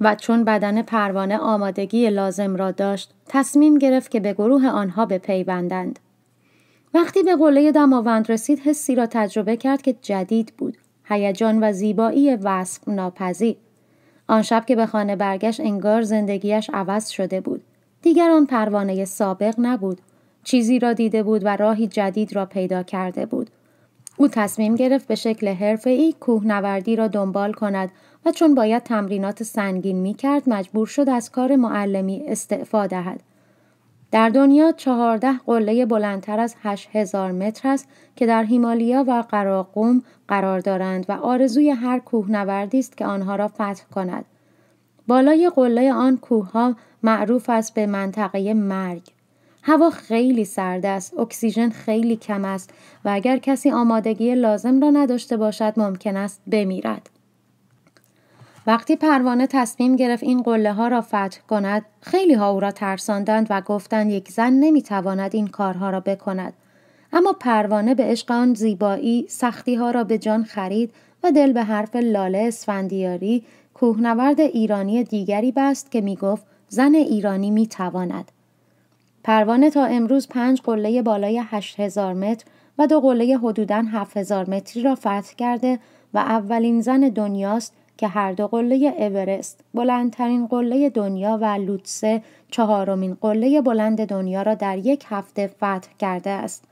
و چون بدن پروانه آمادگی لازم را داشت تصمیم گرفت که به گروه آنها بپیوندند وقتی به قله دماوند رسید حسی را تجربه کرد که جدید بود هیجان و زیبایی وصف ناپذیر. آن شب که به خانه برگشت انگار زندگیش عوض شده بود. دیگر آن پروانه سابق نبود. چیزی را دیده بود و راهی جدید را پیدا کرده بود. او تصمیم گرفت به شکل کوه کوهنوردی را دنبال کند و چون باید تمرینات سنگین می کرد مجبور شد از کار معلمی استعفا دهد. در دنیا چهارده قله بلندتر از 8000 متر است که در هیمالیا و قراقوم قرار دارند و آرزوی هر کوهنوردی است که آنها را فتح کند. بالای قله آن ها معروف است به منطقه مرگ. هوا خیلی سرد است، اکسیژن خیلی کم است و اگر کسی آمادگی لازم را نداشته باشد ممکن است بمیرد. وقتی پروانه تصمیم گرفت این قله ها را فتح کند خیلی ها او را ترساندند و گفتند یک زن نمیتواند این کارها را بکند اما پروانه به عشق آن زیبایی سختی ها را به جان خرید و دل به حرف لاله اسفندیاری کوهنورد ایرانی دیگری بست که میگفت زن ایرانی میتواند پروانه تا امروز پنج قله بالای 8000 متر و دو قله حدوداً 7000 متری را فتح کرده و اولین زن دنیاست که هر دو قله اورست بلندترین قله دنیا و لوتسه چهارمین قله بلند دنیا را در یک هفته فتح کرده است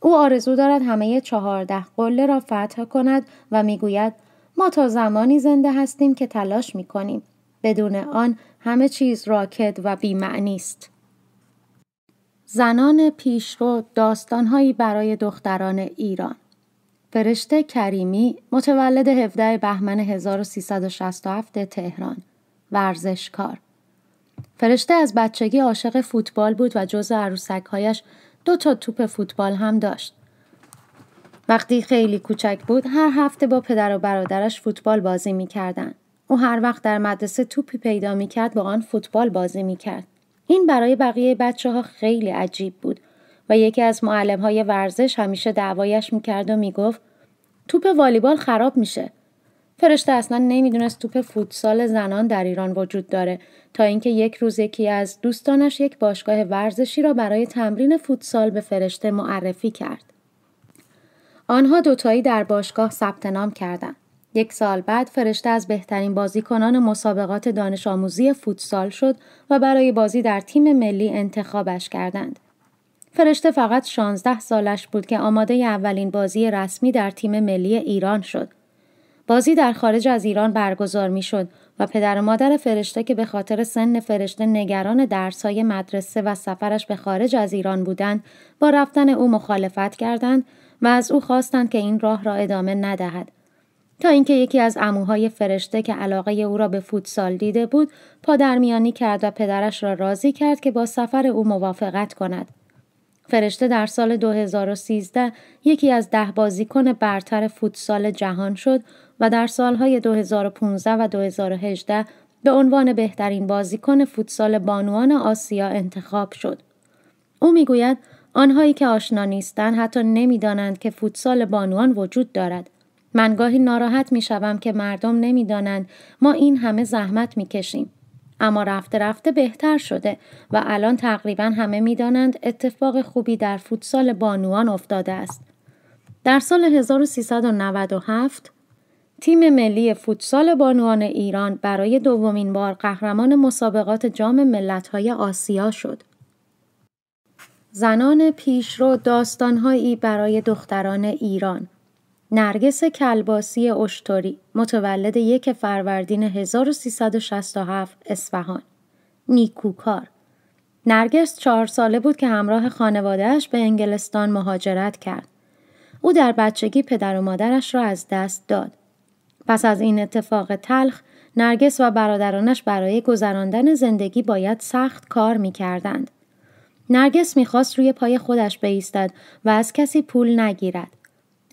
او آرزو دارد همه چهارده قله را فتح کند و میگوید ما تا زمانی زنده هستیم که تلاش میکنیم بدون آن همه چیز راکد و بیمعنی است زنان پیشرو داستانهایی برای دختران ایران فرشته کریمی متولد 17 بهمن 1367 تهران ورزشکار فرشته از بچگی عاشق فوتبال بود و جز عروسکهایش دو تا توپ فوتبال هم داشت. وقتی خیلی کوچک بود هر هفته با پدر و برادرش فوتبال بازی میکردند. او هر وقت در مدرسه توپی پیدا میکرد با آن فوتبال بازی میکرد. این برای بقیه بچه ها خیلی عجیب بود و یکی از معلم های ورزش همیشه دعوایش میکرد و میگفت توپ والیبال خراب میشه. فرشته اصلا نمیدونست توپ فوتسال زنان در ایران وجود داره تا اینکه یک روز یکی از دوستانش یک باشگاه ورزشی را برای تمرین فوتسال به فرشته معرفی کرد. آنها دوتایی در باشگاه ثبت نام کردند. یک سال بعد فرشته از بهترین بازیکنان مسابقات دانش آموزی فوتسال شد و برای بازی در تیم ملی انتخابش کردند. فرشته فقط 16 سالش بود که آماده اولین بازی رسمی در تیم ملی ایران شد. بازی در خارج از ایران برگزار می شد و پدر و مادر فرشته که به خاطر سن فرشته نگران های مدرسه و سفرش به خارج از ایران بودند با رفتن او مخالفت کردند و از او خواستند که این راه را ادامه ندهد تا اینکه یکی از عموهای فرشته که علاقه او را به فوتسال دیده بود پادرمیانی کرد و پدرش را راضی کرد که با سفر او موافقت کند فرشته در سال 2013 یکی از ده بازیکن برتر فوتسال جهان شد و در سالهای 2015 و 2018 به عنوان بهترین بازیکن فوتسال بانوان آسیا انتخاب شد. او میگوید آنهایی که آشنا نیستن حتی نمیدانند که فوتسال بانوان وجود دارد. من گاهی ناراحت می که مردم نمیدانند ما این همه زحمت می کشیم. اما رفته رفته بهتر شده و الان تقریبا همه میدانند اتفاق خوبی در فوتسال بانوان افتاده است. در سال 1397 تیم ملی فوتسال بانوان ایران برای دومین بار قهرمان مسابقات جام ملت‌های آسیا شد. زنان پیشرو داستانهایی برای دختران ایران نرگس کلباسی اشتری متولد یک فروردین 1367 اصفهان نیکوکار نرگس چهار ساله بود که همراه خانوادهش به انگلستان مهاجرت کرد او در بچگی پدر و مادرش را از دست داد پس از این اتفاق تلخ نرگس و برادرانش برای گذراندن زندگی باید سخت کار می کردند. نرگس خواست روی پای خودش بایستد و از کسی پول نگیرد.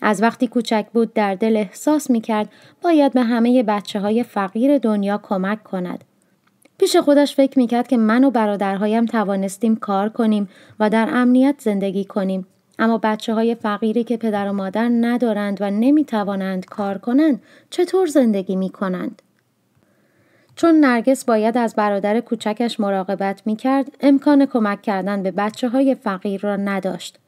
از وقتی کوچک بود در دل احساس می کرد باید به همه بچه های فقیر دنیا کمک کند. پیش خودش فکر می کرد که من و برادرهایم توانستیم کار کنیم و در امنیت زندگی کنیم. اما بچه های فقیری که پدر و مادر ندارند و نمی توانند کار کنند چطور زندگی می کنند؟ چون نرگس باید از برادر کوچکش مراقبت می کرد، امکان کمک کردن به بچه های فقیر را نداشت.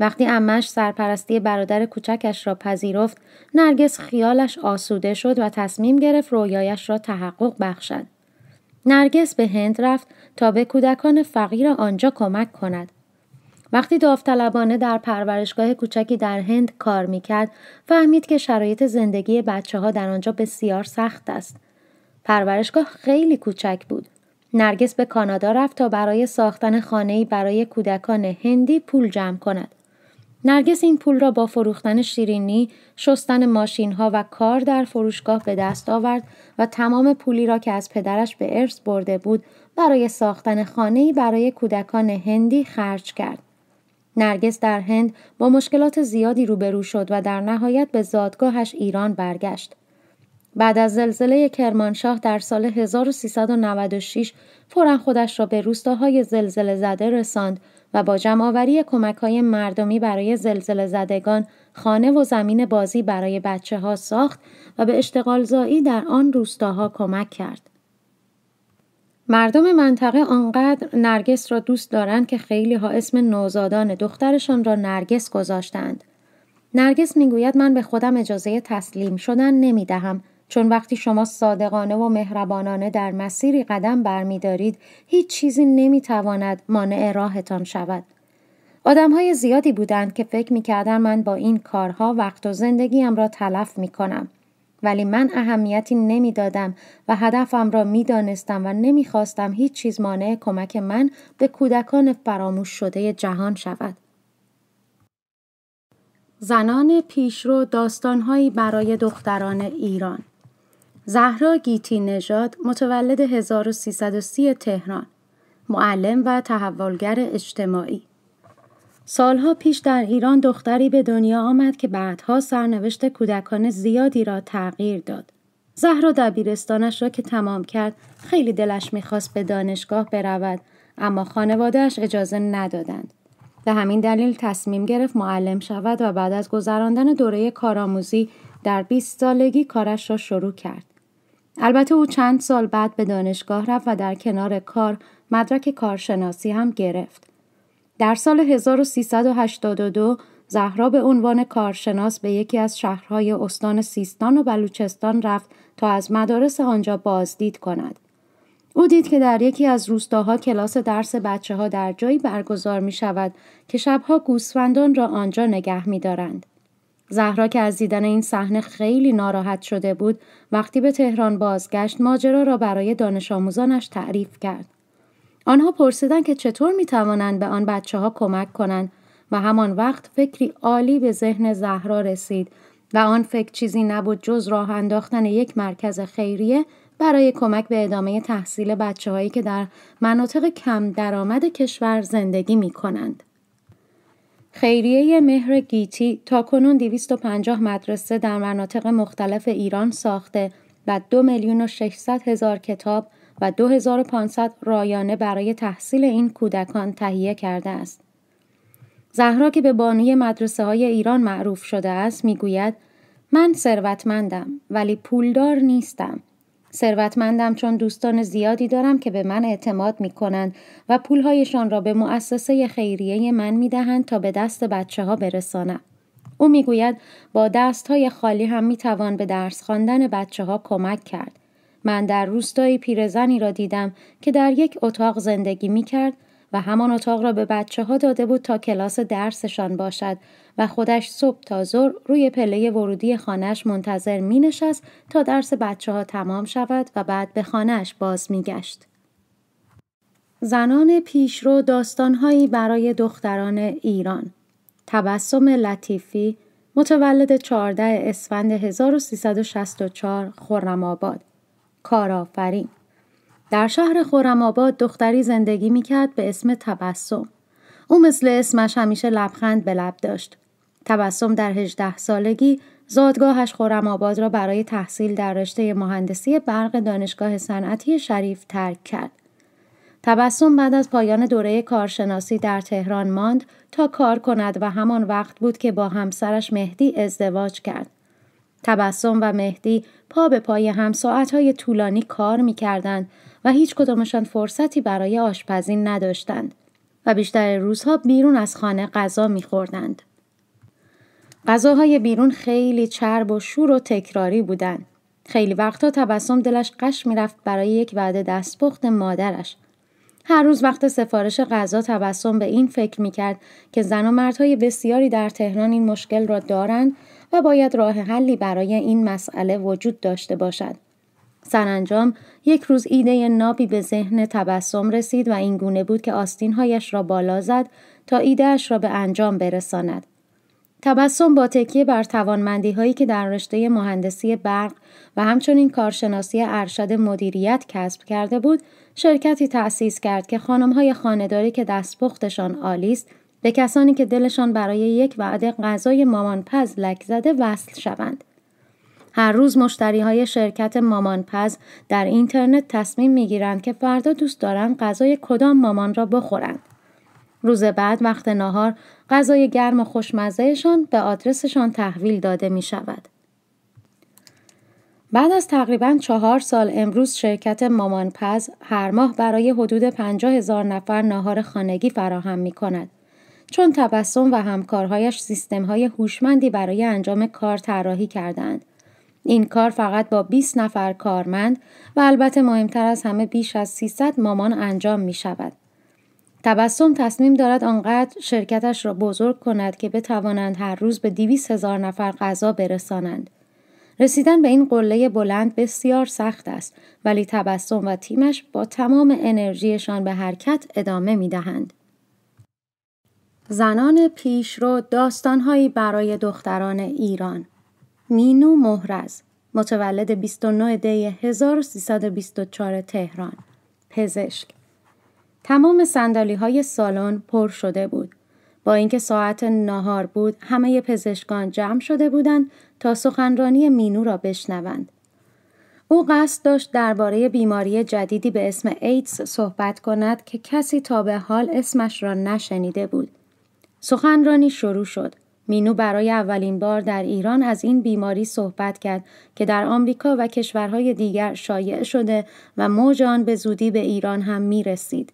وقتی امش سرپرستی برادر کوچکش را پذیرفت نرگس خیالش آسوده شد و تصمیم گرفت رویایش را تحقق بخشد نرگس به هند رفت تا به کودکان فقیر آنجا کمک کند وقتی داوطلبانه در پرورشگاه کوچکی در هند کار میکرد فهمید که شرایط زندگی بچه ها در آنجا بسیار سخت است پرورشگاه خیلی کوچک بود نرگس به کانادا رفت تا برای ساختن خانه‌ای برای کودکان هندی پول جمع کند نرگس این پول را با فروختن شیرینی، شستن ماشین ها و کار در فروشگاه به دست آورد و تمام پولی را که از پدرش به ارث برده بود برای ساختن خانه‌ای برای کودکان هندی خرج کرد. نرگس در هند با مشکلات زیادی روبرو شد و در نهایت به زادگاهش ایران برگشت. بعد از زلزله کرمانشاه در سال 1396 فورا خودش را به روستاهای زلزله زده رساند و با جمعآوری کمک های مردمی برای زلزله زدگان خانه و زمین بازی برای بچه ها ساخت و به اشتغال زایی در آن روستاها کمک کرد. مردم منطقه آنقدر نرگس را دوست دارند که خیلی ها اسم نوزادان دخترشان را نرگس گذاشتند. نرگس میگوید من به خودم اجازه تسلیم شدن نمی دهم چون وقتی شما صادقانه و مهربانانه در مسیری قدم برمیدارید هیچ چیزی نمیتواند مانع راهتان شود آدم های زیادی بودند که فکر میکردن من با این کارها وقت و زندگیم را تلف میکنم ولی من اهمیتی نمیدادم و هدفم را میدانستم و نمیخواستم هیچ چیز مانع کمک من به کودکان فراموش شده جهان شود زنان پیشرو داستانهایی برای دختران ایران زهرا گیتی نژاد متولد 1330 تهران معلم و تحولگر اجتماعی سالها پیش در ایران دختری به دنیا آمد که بعدها سرنوشت کودکان زیادی را تغییر داد. زهرا دبیرستانش را که تمام کرد خیلی دلش میخواست به دانشگاه برود اما خانوادهش اجازه ندادند. به همین دلیل تصمیم گرفت معلم شود و بعد از گذراندن دوره کارآموزی در 20 سالگی کارش را شروع کرد. البته او چند سال بعد به دانشگاه رفت و در کنار کار مدرک کارشناسی هم گرفت. در سال 1382 زهرا به عنوان کارشناس به یکی از شهرهای استان سیستان و بلوچستان رفت تا از مدارس آنجا بازدید کند. او دید که در یکی از روستاها کلاس درس بچه ها در جایی برگزار می شود که شبها گوسفندان را آنجا نگه می دارند. زهرا که از دیدن این صحنه خیلی ناراحت شده بود وقتی به تهران بازگشت ماجرا را برای دانش آموزانش تعریف کرد آنها پرسیدند که چطور می توانند به آن بچه ها کمک کنند و همان وقت فکری عالی به ذهن زهرا رسید و آن فکر چیزی نبود جز راه انداختن یک مرکز خیریه برای کمک به ادامه تحصیل بچه هایی که در مناطق کم درآمد کشور زندگی می کنند. خیریه مهر گیتی تا کنون 250 مدرسه در مناطق مختلف ایران ساخته و 2 میلیون و 600 هزار کتاب و 2500 رایانه برای تحصیل این کودکان تهیه کرده است. زهرا که به بانوی مدرسه های ایران معروف شده است میگوید من ثروتمندم ولی پولدار نیستم ثروتمندم چون دوستان زیادی دارم که به من اعتماد می کنند و پولهایشان را به مؤسسه خیریه من می دهند تا به دست بچه ها برسانم. او میگوید با دست های خالی هم می توان به درس خواندن بچه ها کمک کرد. من در روستایی پیرزنی را دیدم که در یک اتاق زندگی می کرد و همان اتاق را به بچه ها داده بود تا کلاس درسشان باشد و خودش صبح تا ظهر روی پله ورودی خانهش منتظر می نشست تا درس بچه ها تمام شود و بعد به خانهش باز می گشت. زنان پیشرو داستانهایی برای دختران ایران تبسم لطیفی متولد 14 اسفند 1364 خرم آباد کارآفرین در شهر آباد دختری زندگی میکرد به اسم تبسم. او مثل اسمش همیشه لبخند به لب داشت. تبسم در 18 سالگی زادگاهش آباد را برای تحصیل در رشته مهندسی برق دانشگاه صنعتی شریف ترک کرد. تبسم بعد از پایان دوره کارشناسی در تهران ماند تا کار کند و همان وقت بود که با همسرش مهدی ازدواج کرد. تبسم و مهدی پا به پای هم ساعتهای طولانی کار می و هیچ کدامشان فرصتی برای آشپزی نداشتند و بیشتر روزها بیرون از خانه غذا میخوردند. غذاهای بیرون خیلی چرب و شور و تکراری بودند. خیلی وقتا تبسم دلش قش میرفت برای یک وعده دستپخت مادرش. هر روز وقت سفارش غذا تبسم به این فکر میکرد که زن و مردهای بسیاری در تهران این مشکل را دارند و باید راه حلی برای این مسئله وجود داشته باشد. سرانجام یک روز ایده نابی به ذهن تبسم رسید و این گونه بود که آستینهایش را بالا زد تا ایدهش را به انجام برساند. تبسم با تکیه بر توانمندی هایی که در رشته مهندسی برق و همچنین کارشناسی ارشد مدیریت کسب کرده بود، شرکتی تأسیس کرد که خانم‌های خانداری که دستپختشان عالی است، به کسانی که دلشان برای یک وعده غذای پز لک زده وصل شوند. هر روز مشتری های شرکت پز در اینترنت تصمیم می گیرند که فردا دوست دارند غذای کدام مامان را بخورند. روز بعد وقت ناهار غذای گرم و خوشمزهشان به آدرسشان تحویل داده می شود. بعد از تقریبا چهار سال امروز شرکت مامانپز هر ماه برای حدود پنجا هزار نفر ناهار خانگی فراهم می کند. چون تبسم و همکارهایش سیستم های هوشمندی برای انجام کار طراحی کردند. این کار فقط با 20 نفر کارمند و البته مهمتر از همه بیش از 300 مامان انجام می شود. تبسم تصمیم دارد آنقدر شرکتش را بزرگ کند که بتوانند هر روز به 200 هزار نفر غذا برسانند. رسیدن به این قله بلند بسیار سخت است ولی تبسم و تیمش با تمام انرژیشان به حرکت ادامه می دهند. زنان پیشرو داستانهایی برای دختران ایران مینو مهرز متولد 29 دی 1324 تهران پزشک تمام سندلی های سالن پر شده بود با اینکه ساعت نهار بود همه پزشکان جمع شده بودند تا سخنرانی مینو را بشنوند او قصد داشت درباره بیماری جدیدی به اسم ایدز صحبت کند که کسی تا به حال اسمش را نشنیده بود سخنرانی شروع شد مینو برای اولین بار در ایران از این بیماری صحبت کرد که در آمریکا و کشورهای دیگر شایع شده و موج آن به زودی به ایران هم می رسید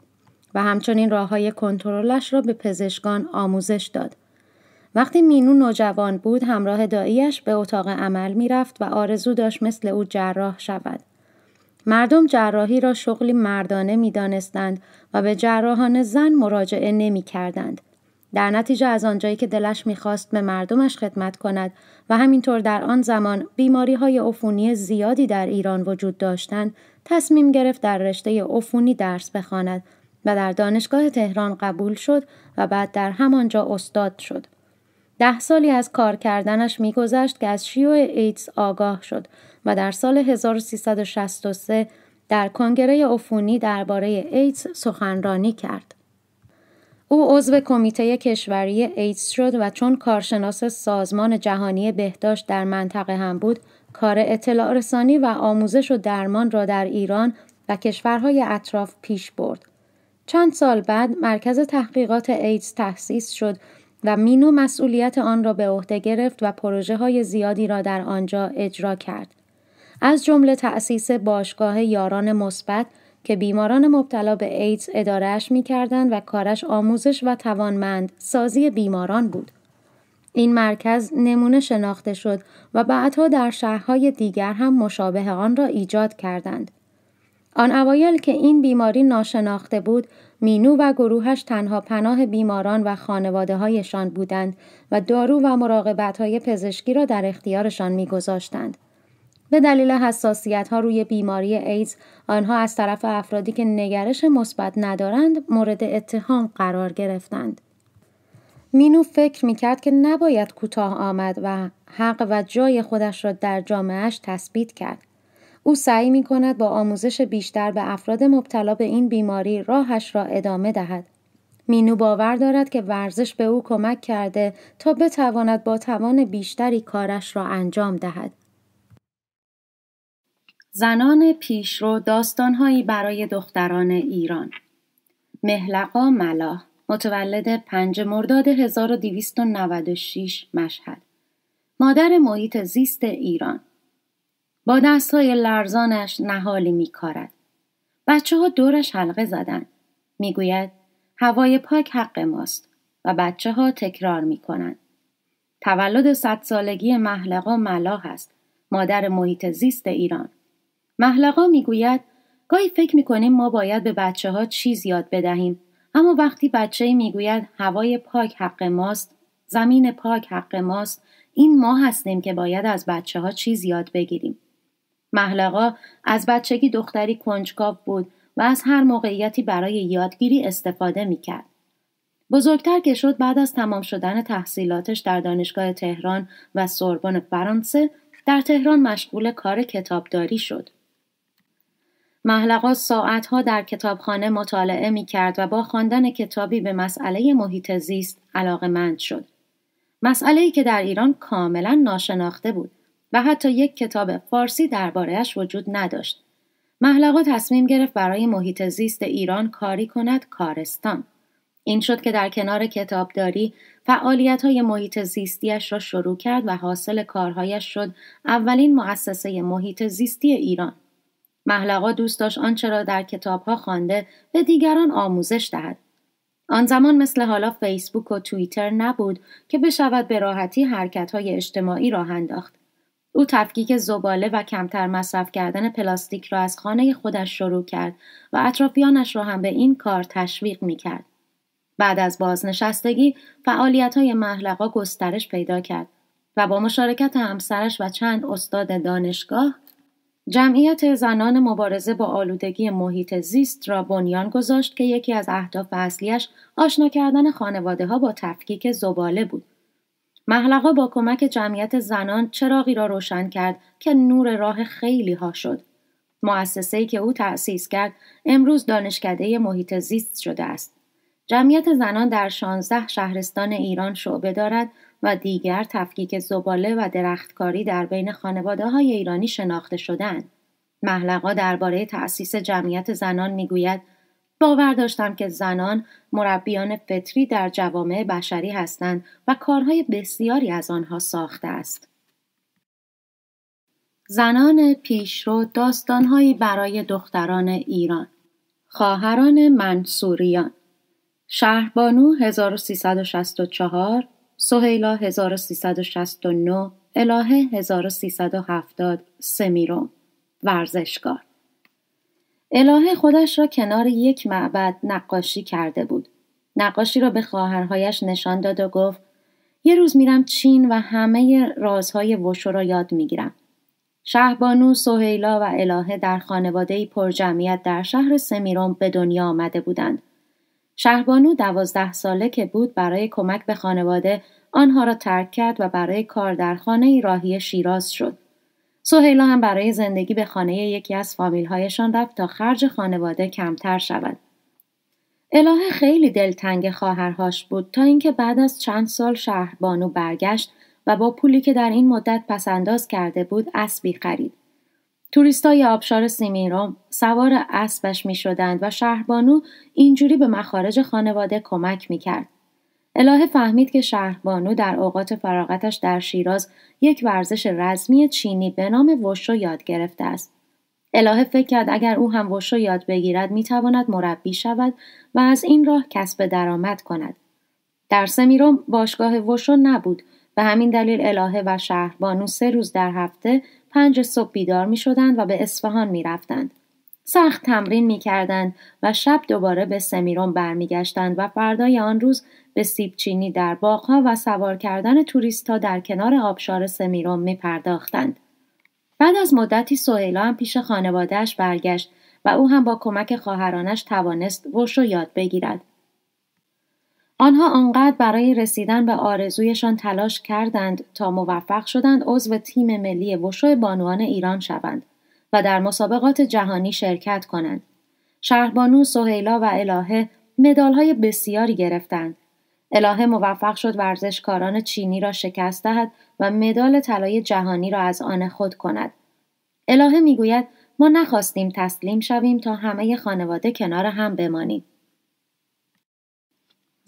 و همچنین راه های کنترلش را به پزشکان آموزش داد. وقتی مینو نوجوان بود همراه داییش به اتاق عمل می رفت و آرزو داشت مثل او جراح شود. مردم جراحی را شغلی مردانه می دانستند و به جراحان زن مراجعه نمی کردند. در نتیجه از آنجایی که دلش میخواست به مردمش خدمت کند و همینطور در آن زمان بیماری های عفونی زیادی در ایران وجود داشتند تصمیم گرفت در رشته افونی درس بخواند و در دانشگاه تهران قبول شد و بعد در همانجا استاد شد ده سالی از کار کردنش میگذشت که از شیوع ایدز آگاه شد و در سال 1363 در کنگره افونی درباره ایدز سخنرانی کرد او عضو کمیته کشوری ایدز شد و چون کارشناس سازمان جهانی بهداشت در منطقه هم بود کار اطلاع رسانی و آموزش و درمان را در ایران و کشورهای اطراف پیش برد. چند سال بعد مرکز تحقیقات ایدز تأسیس شد و مینو مسئولیت آن را به عهده گرفت و پروژه های زیادی را در آنجا اجرا کرد. از جمله تأسیس باشگاه یاران مثبت که بیماران مبتلا به ایدز ادارهش می کردن و کارش آموزش و توانمند سازی بیماران بود. این مرکز نمونه شناخته شد و بعدها در شهرهای دیگر هم مشابه آن را ایجاد کردند. آن اوایل که این بیماری ناشناخته بود، مینو و گروهش تنها پناه بیماران و خانواده هایشان بودند و دارو و مراقبت های پزشکی را در اختیارشان می گذاشتند. به دلیل حساسیت ها روی بیماری ایدز آنها از طرف افرادی که نگرش مثبت ندارند مورد اتهام قرار گرفتند مینو فکر میکرد که نباید کوتاه آمد و حق و جای خودش را در جامعهش تثبیت کرد او سعی می کند با آموزش بیشتر به افراد مبتلا به این بیماری راهش را ادامه دهد. مینو باور دارد که ورزش به او کمک کرده تا بتواند با توان بیشتری کارش را انجام دهد. زنان پیشرو داستانهایی برای دختران ایران مهلقا ملاح متولد پنج مرداد 1296 مشهد مادر محیط زیست ایران با دستهای لرزانش نهالی میکارد بچه ها دورش حلقه زدن میگوید هوای پاک حق ماست و بچه ها تکرار میکنند تولد صد سالگی محلقا ملاح است مادر محیط زیست ایران محلقا میگوید گاهی فکر میکنیم ما باید به بچه ها چیز یاد بدهیم اما وقتی بچه میگوید هوای پاک حق ماست زمین پاک حق ماست این ما هستیم که باید از بچه ها چیز یاد بگیریم محلقا از بچگی دختری کنجکاو بود و از هر موقعیتی برای یادگیری استفاده میکرد بزرگتر که شد بعد از تمام شدن تحصیلاتش در دانشگاه تهران و سوربن فرانسه در تهران مشغول کار کتابداری شد محلقا ساعتها در کتابخانه مطالعه می کرد و با خواندن کتابی به مسئله محیط زیست علاقمند شد. مسئله که در ایران کاملا ناشناخته بود و حتی یک کتاب فارسی دربارهش وجود نداشت. محلقا تصمیم گرفت برای محیط زیست ایران کاری کند کارستان. این شد که در کنار کتابداری فعالیت های محیط زیستیش را شروع کرد و حاصل کارهایش شد اولین مؤسسه محیط زیستی ایران. محلقا دوست داشت آنچه را در کتابها خوانده به دیگران آموزش دهد آن زمان مثل حالا فیسبوک و توییتر نبود که بشود به راحتی حرکتهای اجتماعی راه انداخت او تفکیک زباله و کمتر مصرف کردن پلاستیک را از خانه خودش شروع کرد و اطرافیانش را هم به این کار تشویق می کرد. بعد از بازنشستگی فعالیت های محلقا گسترش پیدا کرد و با مشارکت همسرش و چند استاد دانشگاه جمعیت زنان مبارزه با آلودگی محیط زیست را بنیان گذاشت که یکی از اهداف اصلیش آشنا کردن خانواده ها با تفکیک زباله بود. محلقا با کمک جمعیت زنان چراغی را روشن کرد که نور راه خیلی ها شد. مؤسسه‌ای که او تأسیس کرد امروز دانشکده محیط زیست شده است. جمعیت زنان در 16 شهرستان ایران شعبه دارد و دیگر تفکیک زباله و درختکاری در بین خانواده های ایرانی شناخته شدند. محلقا درباره تأسیس جمعیت زنان میگوید باور داشتم که زنان مربیان فطری در جوامع بشری هستند و کارهای بسیاری از آنها ساخته است. زنان پیشرو داستانهایی برای دختران ایران خواهران منصوریان شهربانو 1364 سهیلا 1369 الهه 1370 سمیرون، ورزشگار الهه خودش را کنار یک معبد نقاشی کرده بود نقاشی را به خواهرهایش نشان داد و گفت یه روز میرم چین و همه رازهای وشو را یاد میگیرم شهبانو، سهیلا و الهه در خانواده پرجمعیت در شهر سمیروم به دنیا آمده بودند شهربانو دوازده ساله که بود برای کمک به خانواده آنها را ترک کرد و برای کار در خانه راهی شیراز شد. سهیلا هم برای زندگی به خانه یکی از فامیلهایشان رفت تا خرج خانواده کمتر شود. الهه خیلی دلتنگ خواهرهاش بود تا اینکه بعد از چند سال شهربانو برگشت و با پولی که در این مدت پسنداز کرده بود اسبی خرید. توریستای آبشار سیمیروم سوار اسبش می شدند و شهربانو اینجوری به مخارج خانواده کمک می کرد. الهه فهمید که شهربانو در اوقات فراغتش در شیراز یک ورزش رزمی چینی به نام وشو یاد گرفته است. الهه فکر کرد اگر او هم وشو یاد بگیرد می تواند مربی شود و از این راه کسب درآمد کند. در سمیروم باشگاه وشو نبود به همین دلیل الهه و شهربانو سه روز در هفته پنج صبح بیدار می شدند و به اصفهان می رفتند. سخت تمرین می کردند و شب دوباره به سمیرون برمیگشتند و فردای آن روز به سیبچینی در باغها و سوار کردن توریستها در کنار آبشار سمیرون می پرداختند. بعد از مدتی سهیلا هم پیش خانوادهش برگشت و او هم با کمک خواهرانش توانست وشو یاد بگیرد. آنها آنقدر برای رسیدن به آرزویشان تلاش کردند تا موفق شدند عضو تیم ملی وشو بانوان ایران شوند و در مسابقات جهانی شرکت کنند. شهربانو، سهیلا و الهه مدالهای بسیاری گرفتند. الهه موفق شد ورزشکاران چینی را شکست دهد و مدال طلای جهانی را از آن خود کند. الهه میگوید ما نخواستیم تسلیم شویم تا همه خانواده کنار هم بمانیم.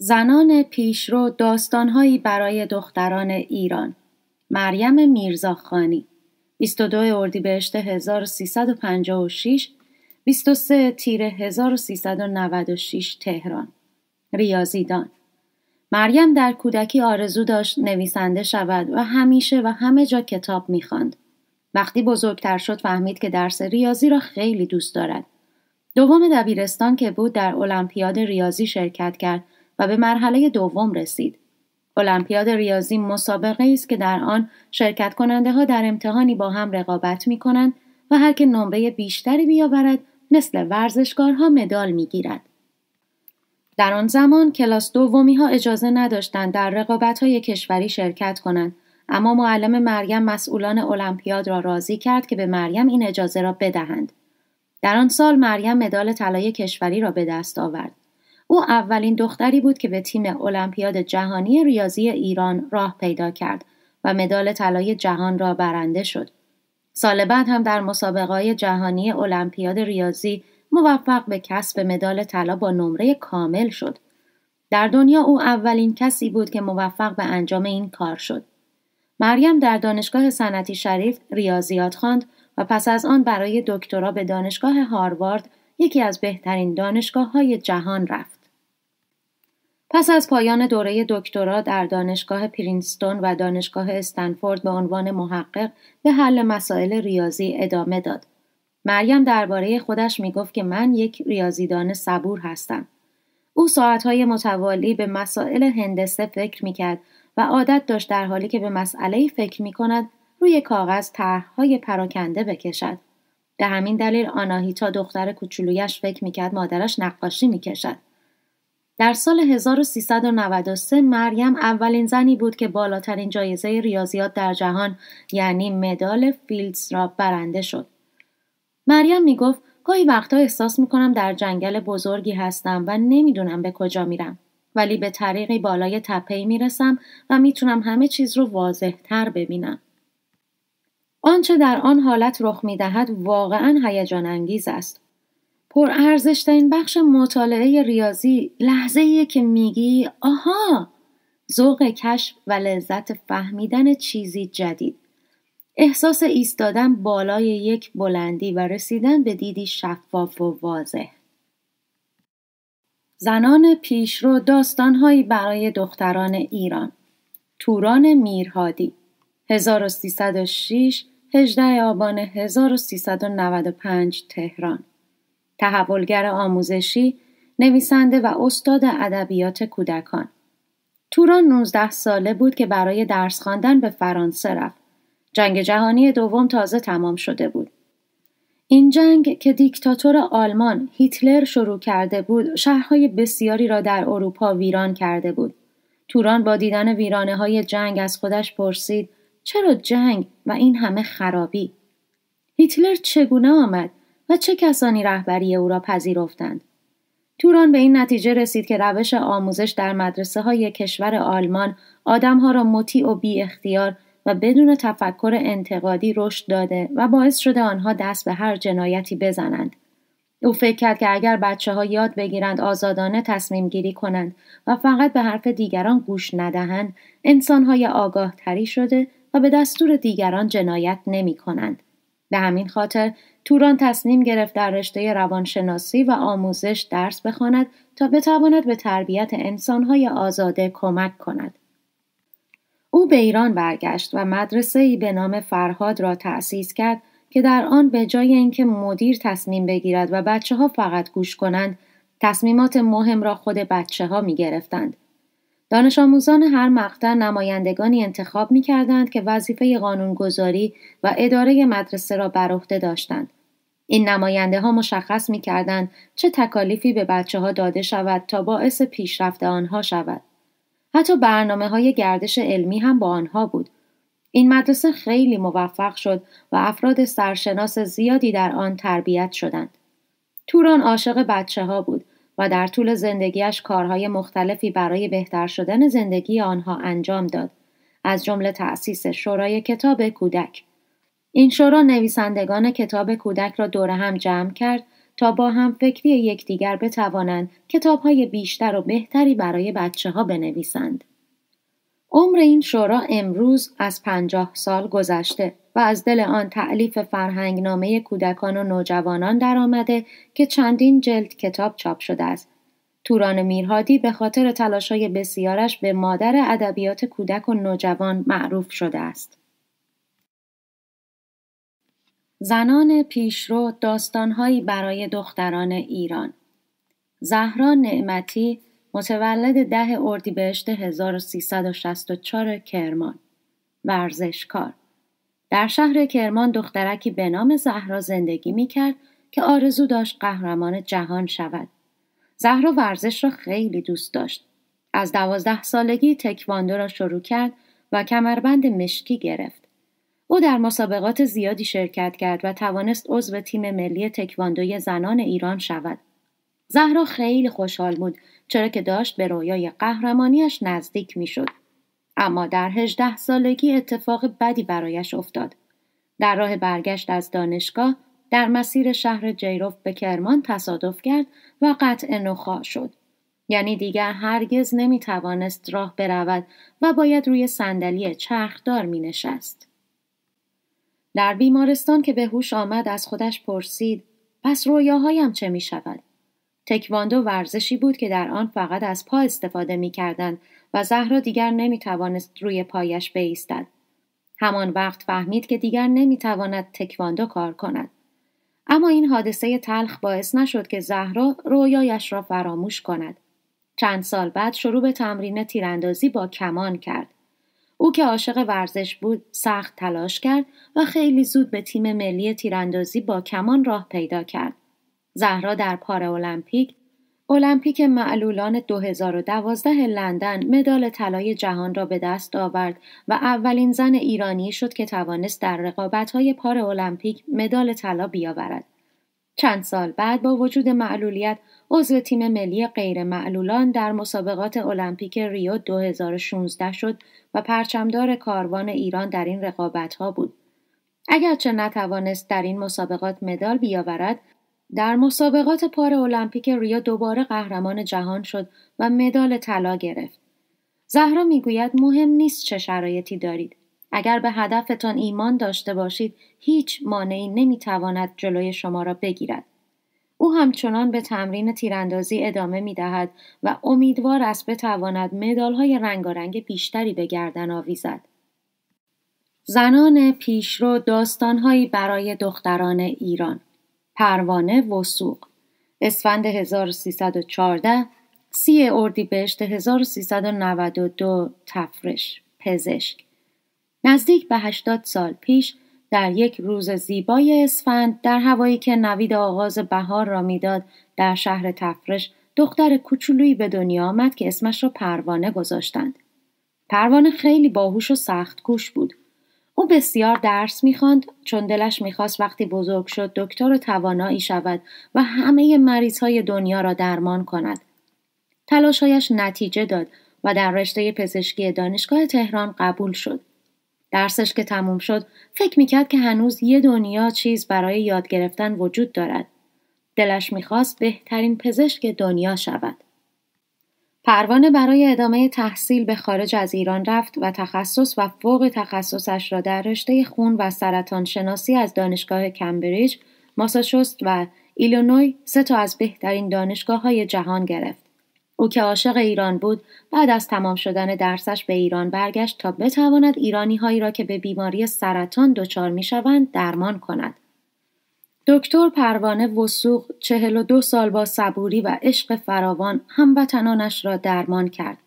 زنان پیشرو داستانهایی برای دختران ایران مریم میرزاخانی 22 اردیبهشت 1356 23 تیر 1396 تهران ریاضیدان مریم در کودکی آرزو داشت نویسنده شود و همیشه و همه جا کتاب میخواند. وقتی بزرگتر شد فهمید که درس ریاضی را خیلی دوست دارد. دوم دبیرستان که بود در المپیاد ریاضی شرکت کرد و به مرحله دوم رسید. المپیاد ریاضی مسابقه است که در آن شرکت کننده ها در امتحانی با هم رقابت می کنند و هر که نمره بیشتری بیاورد مثل ورزشکارها مدال می گیرد. در آن زمان کلاس دومی ها اجازه نداشتند در رقابت های کشوری شرکت کنند اما معلم مریم مسئولان المپیاد را راضی کرد که به مریم این اجازه را بدهند. در آن سال مریم مدال طلای کشوری را به دست آورد. او اولین دختری بود که به تیم المپیاد جهانی ریاضی ایران راه پیدا کرد و مدال طلای جهان را برنده شد. سال بعد هم در مسابقه جهانی المپیاد ریاضی موفق به کسب مدال طلا با نمره کامل شد. در دنیا او اولین کسی بود که موفق به انجام این کار شد. مریم در دانشگاه صنعتی شریف ریاضیات خواند و پس از آن برای دکترا به دانشگاه هاروارد یکی از بهترین دانشگاه های جهان رفت. پس از پایان دوره دکترا در دانشگاه پرینستون و دانشگاه استنفورد به عنوان محقق به حل مسائل ریاضی ادامه داد. مریم درباره خودش می که من یک ریاضیدان صبور هستم. او ساعتهای متوالی به مسائل هندسه فکر می کرد و عادت داشت در حالی که به مسئله فکر می کند روی کاغذ طرحهای پراکنده بکشد. به همین دلیل آناهیتا دختر کوچولویش فکر میکرد مادرش نقاشی میکشد در سال 1393 مریم اولین زنی بود که بالاترین جایزه ریاضیات در جهان یعنی مدال فیلدز را برنده شد. مریم می گفت گاهی وقتا احساس می کنم در جنگل بزرگی هستم و نمیدونم به کجا میرم. ولی به طریقی بالای تپهی میرسم و میتونم همه چیز رو واضح تر ببینم. آنچه در آن حالت رخ میدهد واقعا هیجان انگیز است. پرارزشترین بخش مطالعه ریاضی لحظه که میگی آها ذوق کشف و لذت فهمیدن چیزی جدید احساس ایستادن بالای یک بلندی و رسیدن به دیدی شفاف و واضح زنان پیشرو داستانهایی برای دختران ایران توران میرهادی 1306 18 آبان 1395 تهران تحولگر آموزشی، نویسنده و استاد ادبیات کودکان. توران 19 ساله بود که برای درس خواندن به فرانسه رفت. جنگ جهانی دوم تازه تمام شده بود. این جنگ که دیکتاتور آلمان هیتلر شروع کرده بود، شهرهای بسیاری را در اروپا ویران کرده بود. توران با دیدن ویرانه های جنگ از خودش پرسید چرا جنگ و این همه خرابی؟ هیتلر چگونه آمد و چه کسانی رهبری او را پذیرفتند توران به این نتیجه رسید که روش آموزش در مدرسه های کشور آلمان آدمها را مطیع و بی اختیار و بدون تفکر انتقادی رشد داده و باعث شده آنها دست به هر جنایتی بزنند. او فکر کرد که اگر بچه ها یاد بگیرند آزادانه تصمیم گیری کنند و فقط به حرف دیگران گوش ندهند، انسان های آگاه تری شده و به دستور دیگران جنایت نمی کنند. به همین خاطر توران تصمیم گرفت در رشته روانشناسی و آموزش درس بخواند تا بتواند به تربیت انسانهای آزاده کمک کند. او به ایران برگشت و ای به نام فرهاد را تأسیس کرد که در آن به جای اینکه مدیر تصمیم بگیرد و بچه ها فقط گوش کنند، تصمیمات مهم را خود بچه ها می گرفتند. دانش آموزان هر مقطع نمایندگانی انتخاب می کردند که وظیفه قانونگذاری و اداره مدرسه را بر عهده داشتند. این نماینده ها مشخص می کردند چه تکالیفی به بچه ها داده شود تا باعث پیشرفت آنها شود. حتی برنامه های گردش علمی هم با آنها بود. این مدرسه خیلی موفق شد و افراد سرشناس زیادی در آن تربیت شدند. توران عاشق بچه ها بود و در طول زندگیش کارهای مختلفی برای بهتر شدن زندگی آنها انجام داد از جمله تأسیس شورای کتاب کودک این شورا نویسندگان کتاب کودک را دور هم جمع کرد تا با هم فکری یکدیگر بتوانند کتابهای بیشتر و بهتری برای بچه ها بنویسند عمر این شورا امروز از پنجاه سال گذشته و از دل آن تعلیف فرهنگنامه کودکان و نوجوانان درآمده که چندین جلد کتاب چاپ شده است. توران میرهادی به خاطر تلاشای بسیارش به مادر ادبیات کودک و نوجوان معروف شده است. زنان پیشرو داستانهایی برای دختران ایران زهرا نعمتی متولد ده اردیبهشت 1364 کرمان ورزشکار در شهر کرمان دخترکی به نام زهرا زندگی می کرد که آرزو داشت قهرمان جهان شود. زهرا ورزش را خیلی دوست داشت. از دوازده سالگی تکواندو را شروع کرد و کمربند مشکی گرفت. او در مسابقات زیادی شرکت کرد و توانست عضو تیم ملی تکواندوی زنان ایران شود. زهرا خیلی خوشحال بود چرا که داشت به رویای قهرمانیش نزدیک میشد. اما در هجده سالگی اتفاق بدی برایش افتاد. در راه برگشت از دانشگاه در مسیر شهر جیروف به کرمان تصادف کرد و قطع نخا شد. یعنی دیگر هرگز نمی توانست راه برود و باید روی صندلی چرخدار می نشست. در بیمارستان که به هوش آمد از خودش پرسید پس رویاهایم چه می شود؟ تکواندو ورزشی بود که در آن فقط از پا استفاده می کردن و زهرا دیگر نمی توانست روی پایش بایستد. همان وقت فهمید که دیگر نمی تواند تکواندو کار کند. اما این حادثه تلخ باعث نشد که زهرا رویایش را فراموش کند. چند سال بعد شروع به تمرین تیراندازی با کمان کرد. او که عاشق ورزش بود سخت تلاش کرد و خیلی زود به تیم ملی تیراندازی با کمان راه پیدا کرد. زهرا در پار المپیک المپیک معلولان 2012 لندن مدال طلای جهان را به دست آورد و اولین زن ایرانی شد که توانست در رقابت‌های پار المپیک مدال طلا بیاورد. چند سال بعد با وجود معلولیت عضو تیم ملی غیر معلولان در مسابقات المپیک ریو 2016 شد و پرچمدار کاروان ایران در این رقابت‌ها بود. اگرچه نتوانست در این مسابقات مدال بیاورد در مسابقات پار المپیک ریا دوباره قهرمان جهان شد و مدال طلا گرفت. زهرا میگوید مهم نیست چه شرایطی دارید. اگر به هدفتان ایمان داشته باشید هیچ مانعی نمیتواند جلوی شما را بگیرد. او همچنان به تمرین تیراندازی ادامه میدهد و امیدوار است بتواند مدال های رنگارنگ بیشتری به گردن آویزد. زنان پیشرو داستانهایی برای دختران ایران پروانه وسوق اسفند 1314 سی اردیبهشت 1392 تفرش پزشک نزدیک به 80 سال پیش در یک روز زیبای اسفند در هوایی که نوید آغاز بهار را میداد در شهر تفرش دختر کوچولویی به دنیا آمد که اسمش را پروانه گذاشتند پروانه خیلی باهوش و سخت کوش بود او بسیار درس میخواند چون دلش میخواست وقتی بزرگ شد دکتر و توانایی شود و همه های دنیا را درمان کند تلاشهایش نتیجه داد و در رشته پزشکی دانشگاه تهران قبول شد درسش که تموم شد فکر میکرد که هنوز یه دنیا چیز برای یاد گرفتن وجود دارد دلش میخواست بهترین پزشک دنیا شود پروانه برای ادامه تحصیل به خارج از ایران رفت و تخصص و فوق تخصصش را در رشته خون و سرطان شناسی از دانشگاه کمبریج، ماساچوست و ایلینوی سه تا از بهترین دانشگاه های جهان گرفت. او که عاشق ایران بود بعد از تمام شدن درسش به ایران برگشت تا بتواند ایرانی هایی را که به بیماری سرطان دچار می شوند درمان کند. دکتر پروانه وسوق چهل و دو سال با صبوری و عشق فراوان هموطنانش را درمان کرد.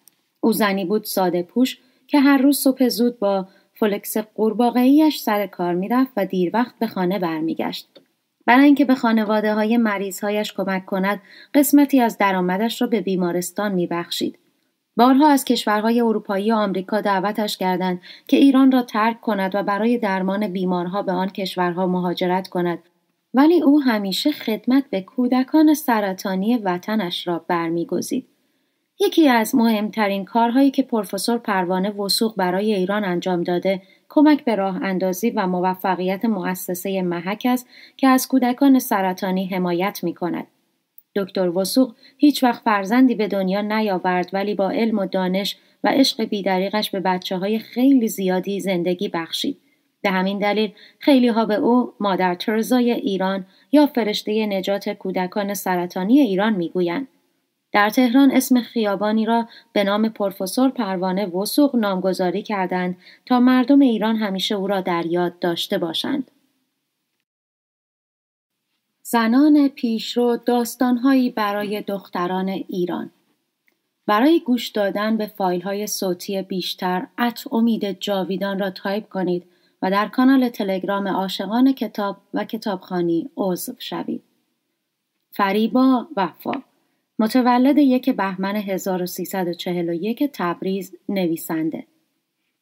او زنی بود ساده پوش که هر روز صبح زود با فلکس قورباغه‌ایش سر کار میرفت و دیر وقت به خانه برمیگشت. برای اینکه به خانواده های مریض هایش کمک کند قسمتی از درآمدش را به بیمارستان میبخشید. بارها از کشورهای اروپایی و آمریکا دعوتش کردند که ایران را ترک کند و برای درمان بیمارها به آن کشورها مهاجرت کند ولی او همیشه خدمت به کودکان سرطانی وطنش را برمیگزید. یکی از مهمترین کارهایی که پروفسور پروانه وسوق برای ایران انجام داده کمک به راه اندازی و موفقیت مؤسسه محک است که از کودکان سرطانی حمایت می کند. دکتر وسوق هیچ وقت فرزندی به دنیا نیاورد ولی با علم و دانش و عشق بیدریقش به بچه های خیلی زیادی زندگی بخشید. به همین دلیل خیلی ها به او مادر ترزای ایران یا فرشته نجات کودکان سرطانی ایران میگویند. در تهران اسم خیابانی را به نام پروفسور پروانه وسوق نامگذاری کردند تا مردم ایران همیشه او را در یاد داشته باشند. زنان پیشرو داستانهایی برای دختران ایران برای گوش دادن به فایل های صوتی بیشتر ات امید جاویدان را تایپ کنید و در کانال تلگرام عاشقان کتاب و کتابخانی عضو شوید. فریبا وفا متولد یک بهمن 1341 تبریز نویسنده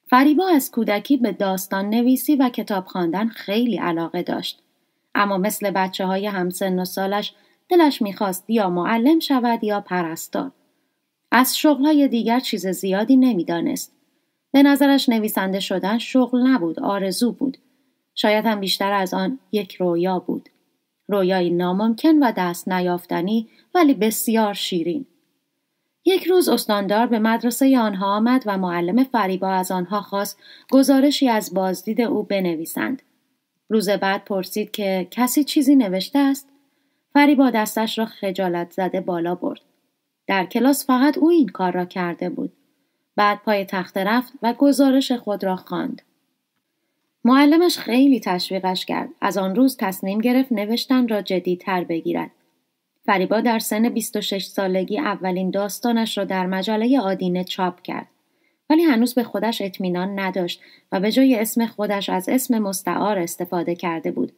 فریبا از کودکی به داستان نویسی و کتاب خواندن خیلی علاقه داشت اما مثل بچه های همسن و سالش دلش میخواست یا معلم شود یا پرستار از شغلهای دیگر چیز زیادی نمیدانست به نظرش نویسنده شدن شغل نبود آرزو بود شاید هم بیشتر از آن یک رویا بود رویایی ناممکن و دست نیافتنی ولی بسیار شیرین یک روز استاندار به مدرسه آنها آمد و معلم فریبا از آنها خواست گزارشی از بازدید او بنویسند روز بعد پرسید که کسی چیزی نوشته است فریبا دستش را خجالت زده بالا برد در کلاس فقط او این کار را کرده بود بعد پای تخت رفت و گزارش خود را خواند. معلمش خیلی تشویقش کرد. از آن روز تصمیم گرفت نوشتن را تر بگیرد. فریبا در سن 26 سالگی اولین داستانش را در مجله آدینه چاپ کرد. ولی هنوز به خودش اطمینان نداشت و به جای اسم خودش از اسم مستعار استفاده کرده بود.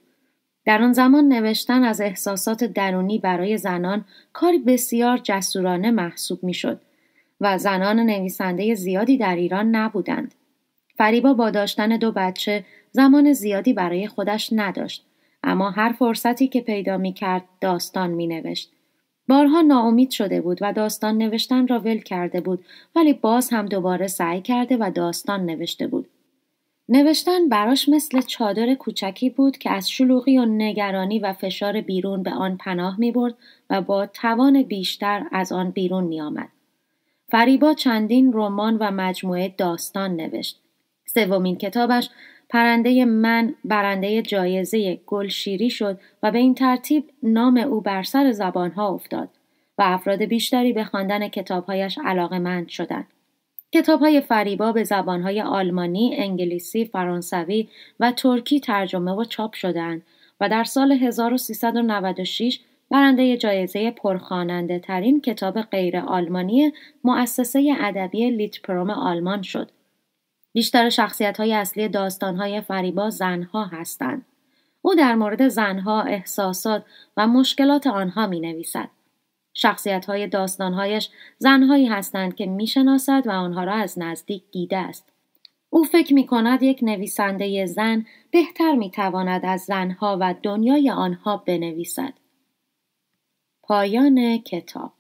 در آن زمان نوشتن از احساسات درونی برای زنان کاری بسیار جسورانه محسوب شد و زنان نویسنده زیادی در ایران نبودند. فریبا با داشتن دو بچه زمان زیادی برای خودش نداشت اما هر فرصتی که پیدا می کرد داستان می نوشت. بارها ناامید شده بود و داستان نوشتن را ول کرده بود ولی باز هم دوباره سعی کرده و داستان نوشته بود. نوشتن براش مثل چادر کوچکی بود که از شلوغی و نگرانی و فشار بیرون به آن پناه می برد و با توان بیشتر از آن بیرون می آمد. فریبا چندین رمان و مجموعه داستان نوشت. سومین کتابش پرنده من برنده جایزه گلشیری شد و به این ترتیب نام او بر سر زبانها افتاد و افراد بیشتری به خواندن کتابهایش علاقه مند شدند. کتابهای فریبا به زبانهای آلمانی، انگلیسی، فرانسوی و ترکی ترجمه و چاپ شدند و در سال 1396 برنده جایزه پرخواننده ترین کتاب غیر آلمانی مؤسسه ادبی لیتپروم آلمان شد. بیشتر شخصیت های اصلی داستان های فریبا زنها هستند. او در مورد زنها، احساسات و مشکلات آنها می نویسد. شخصیت های داستانهایش زنهایی هستند که میشناسد و آنها را از نزدیک دیده است. او فکر می کند یک نویسنده زن بهتر می تواند از زنها و دنیای آنها بنویسد. پایان کتاب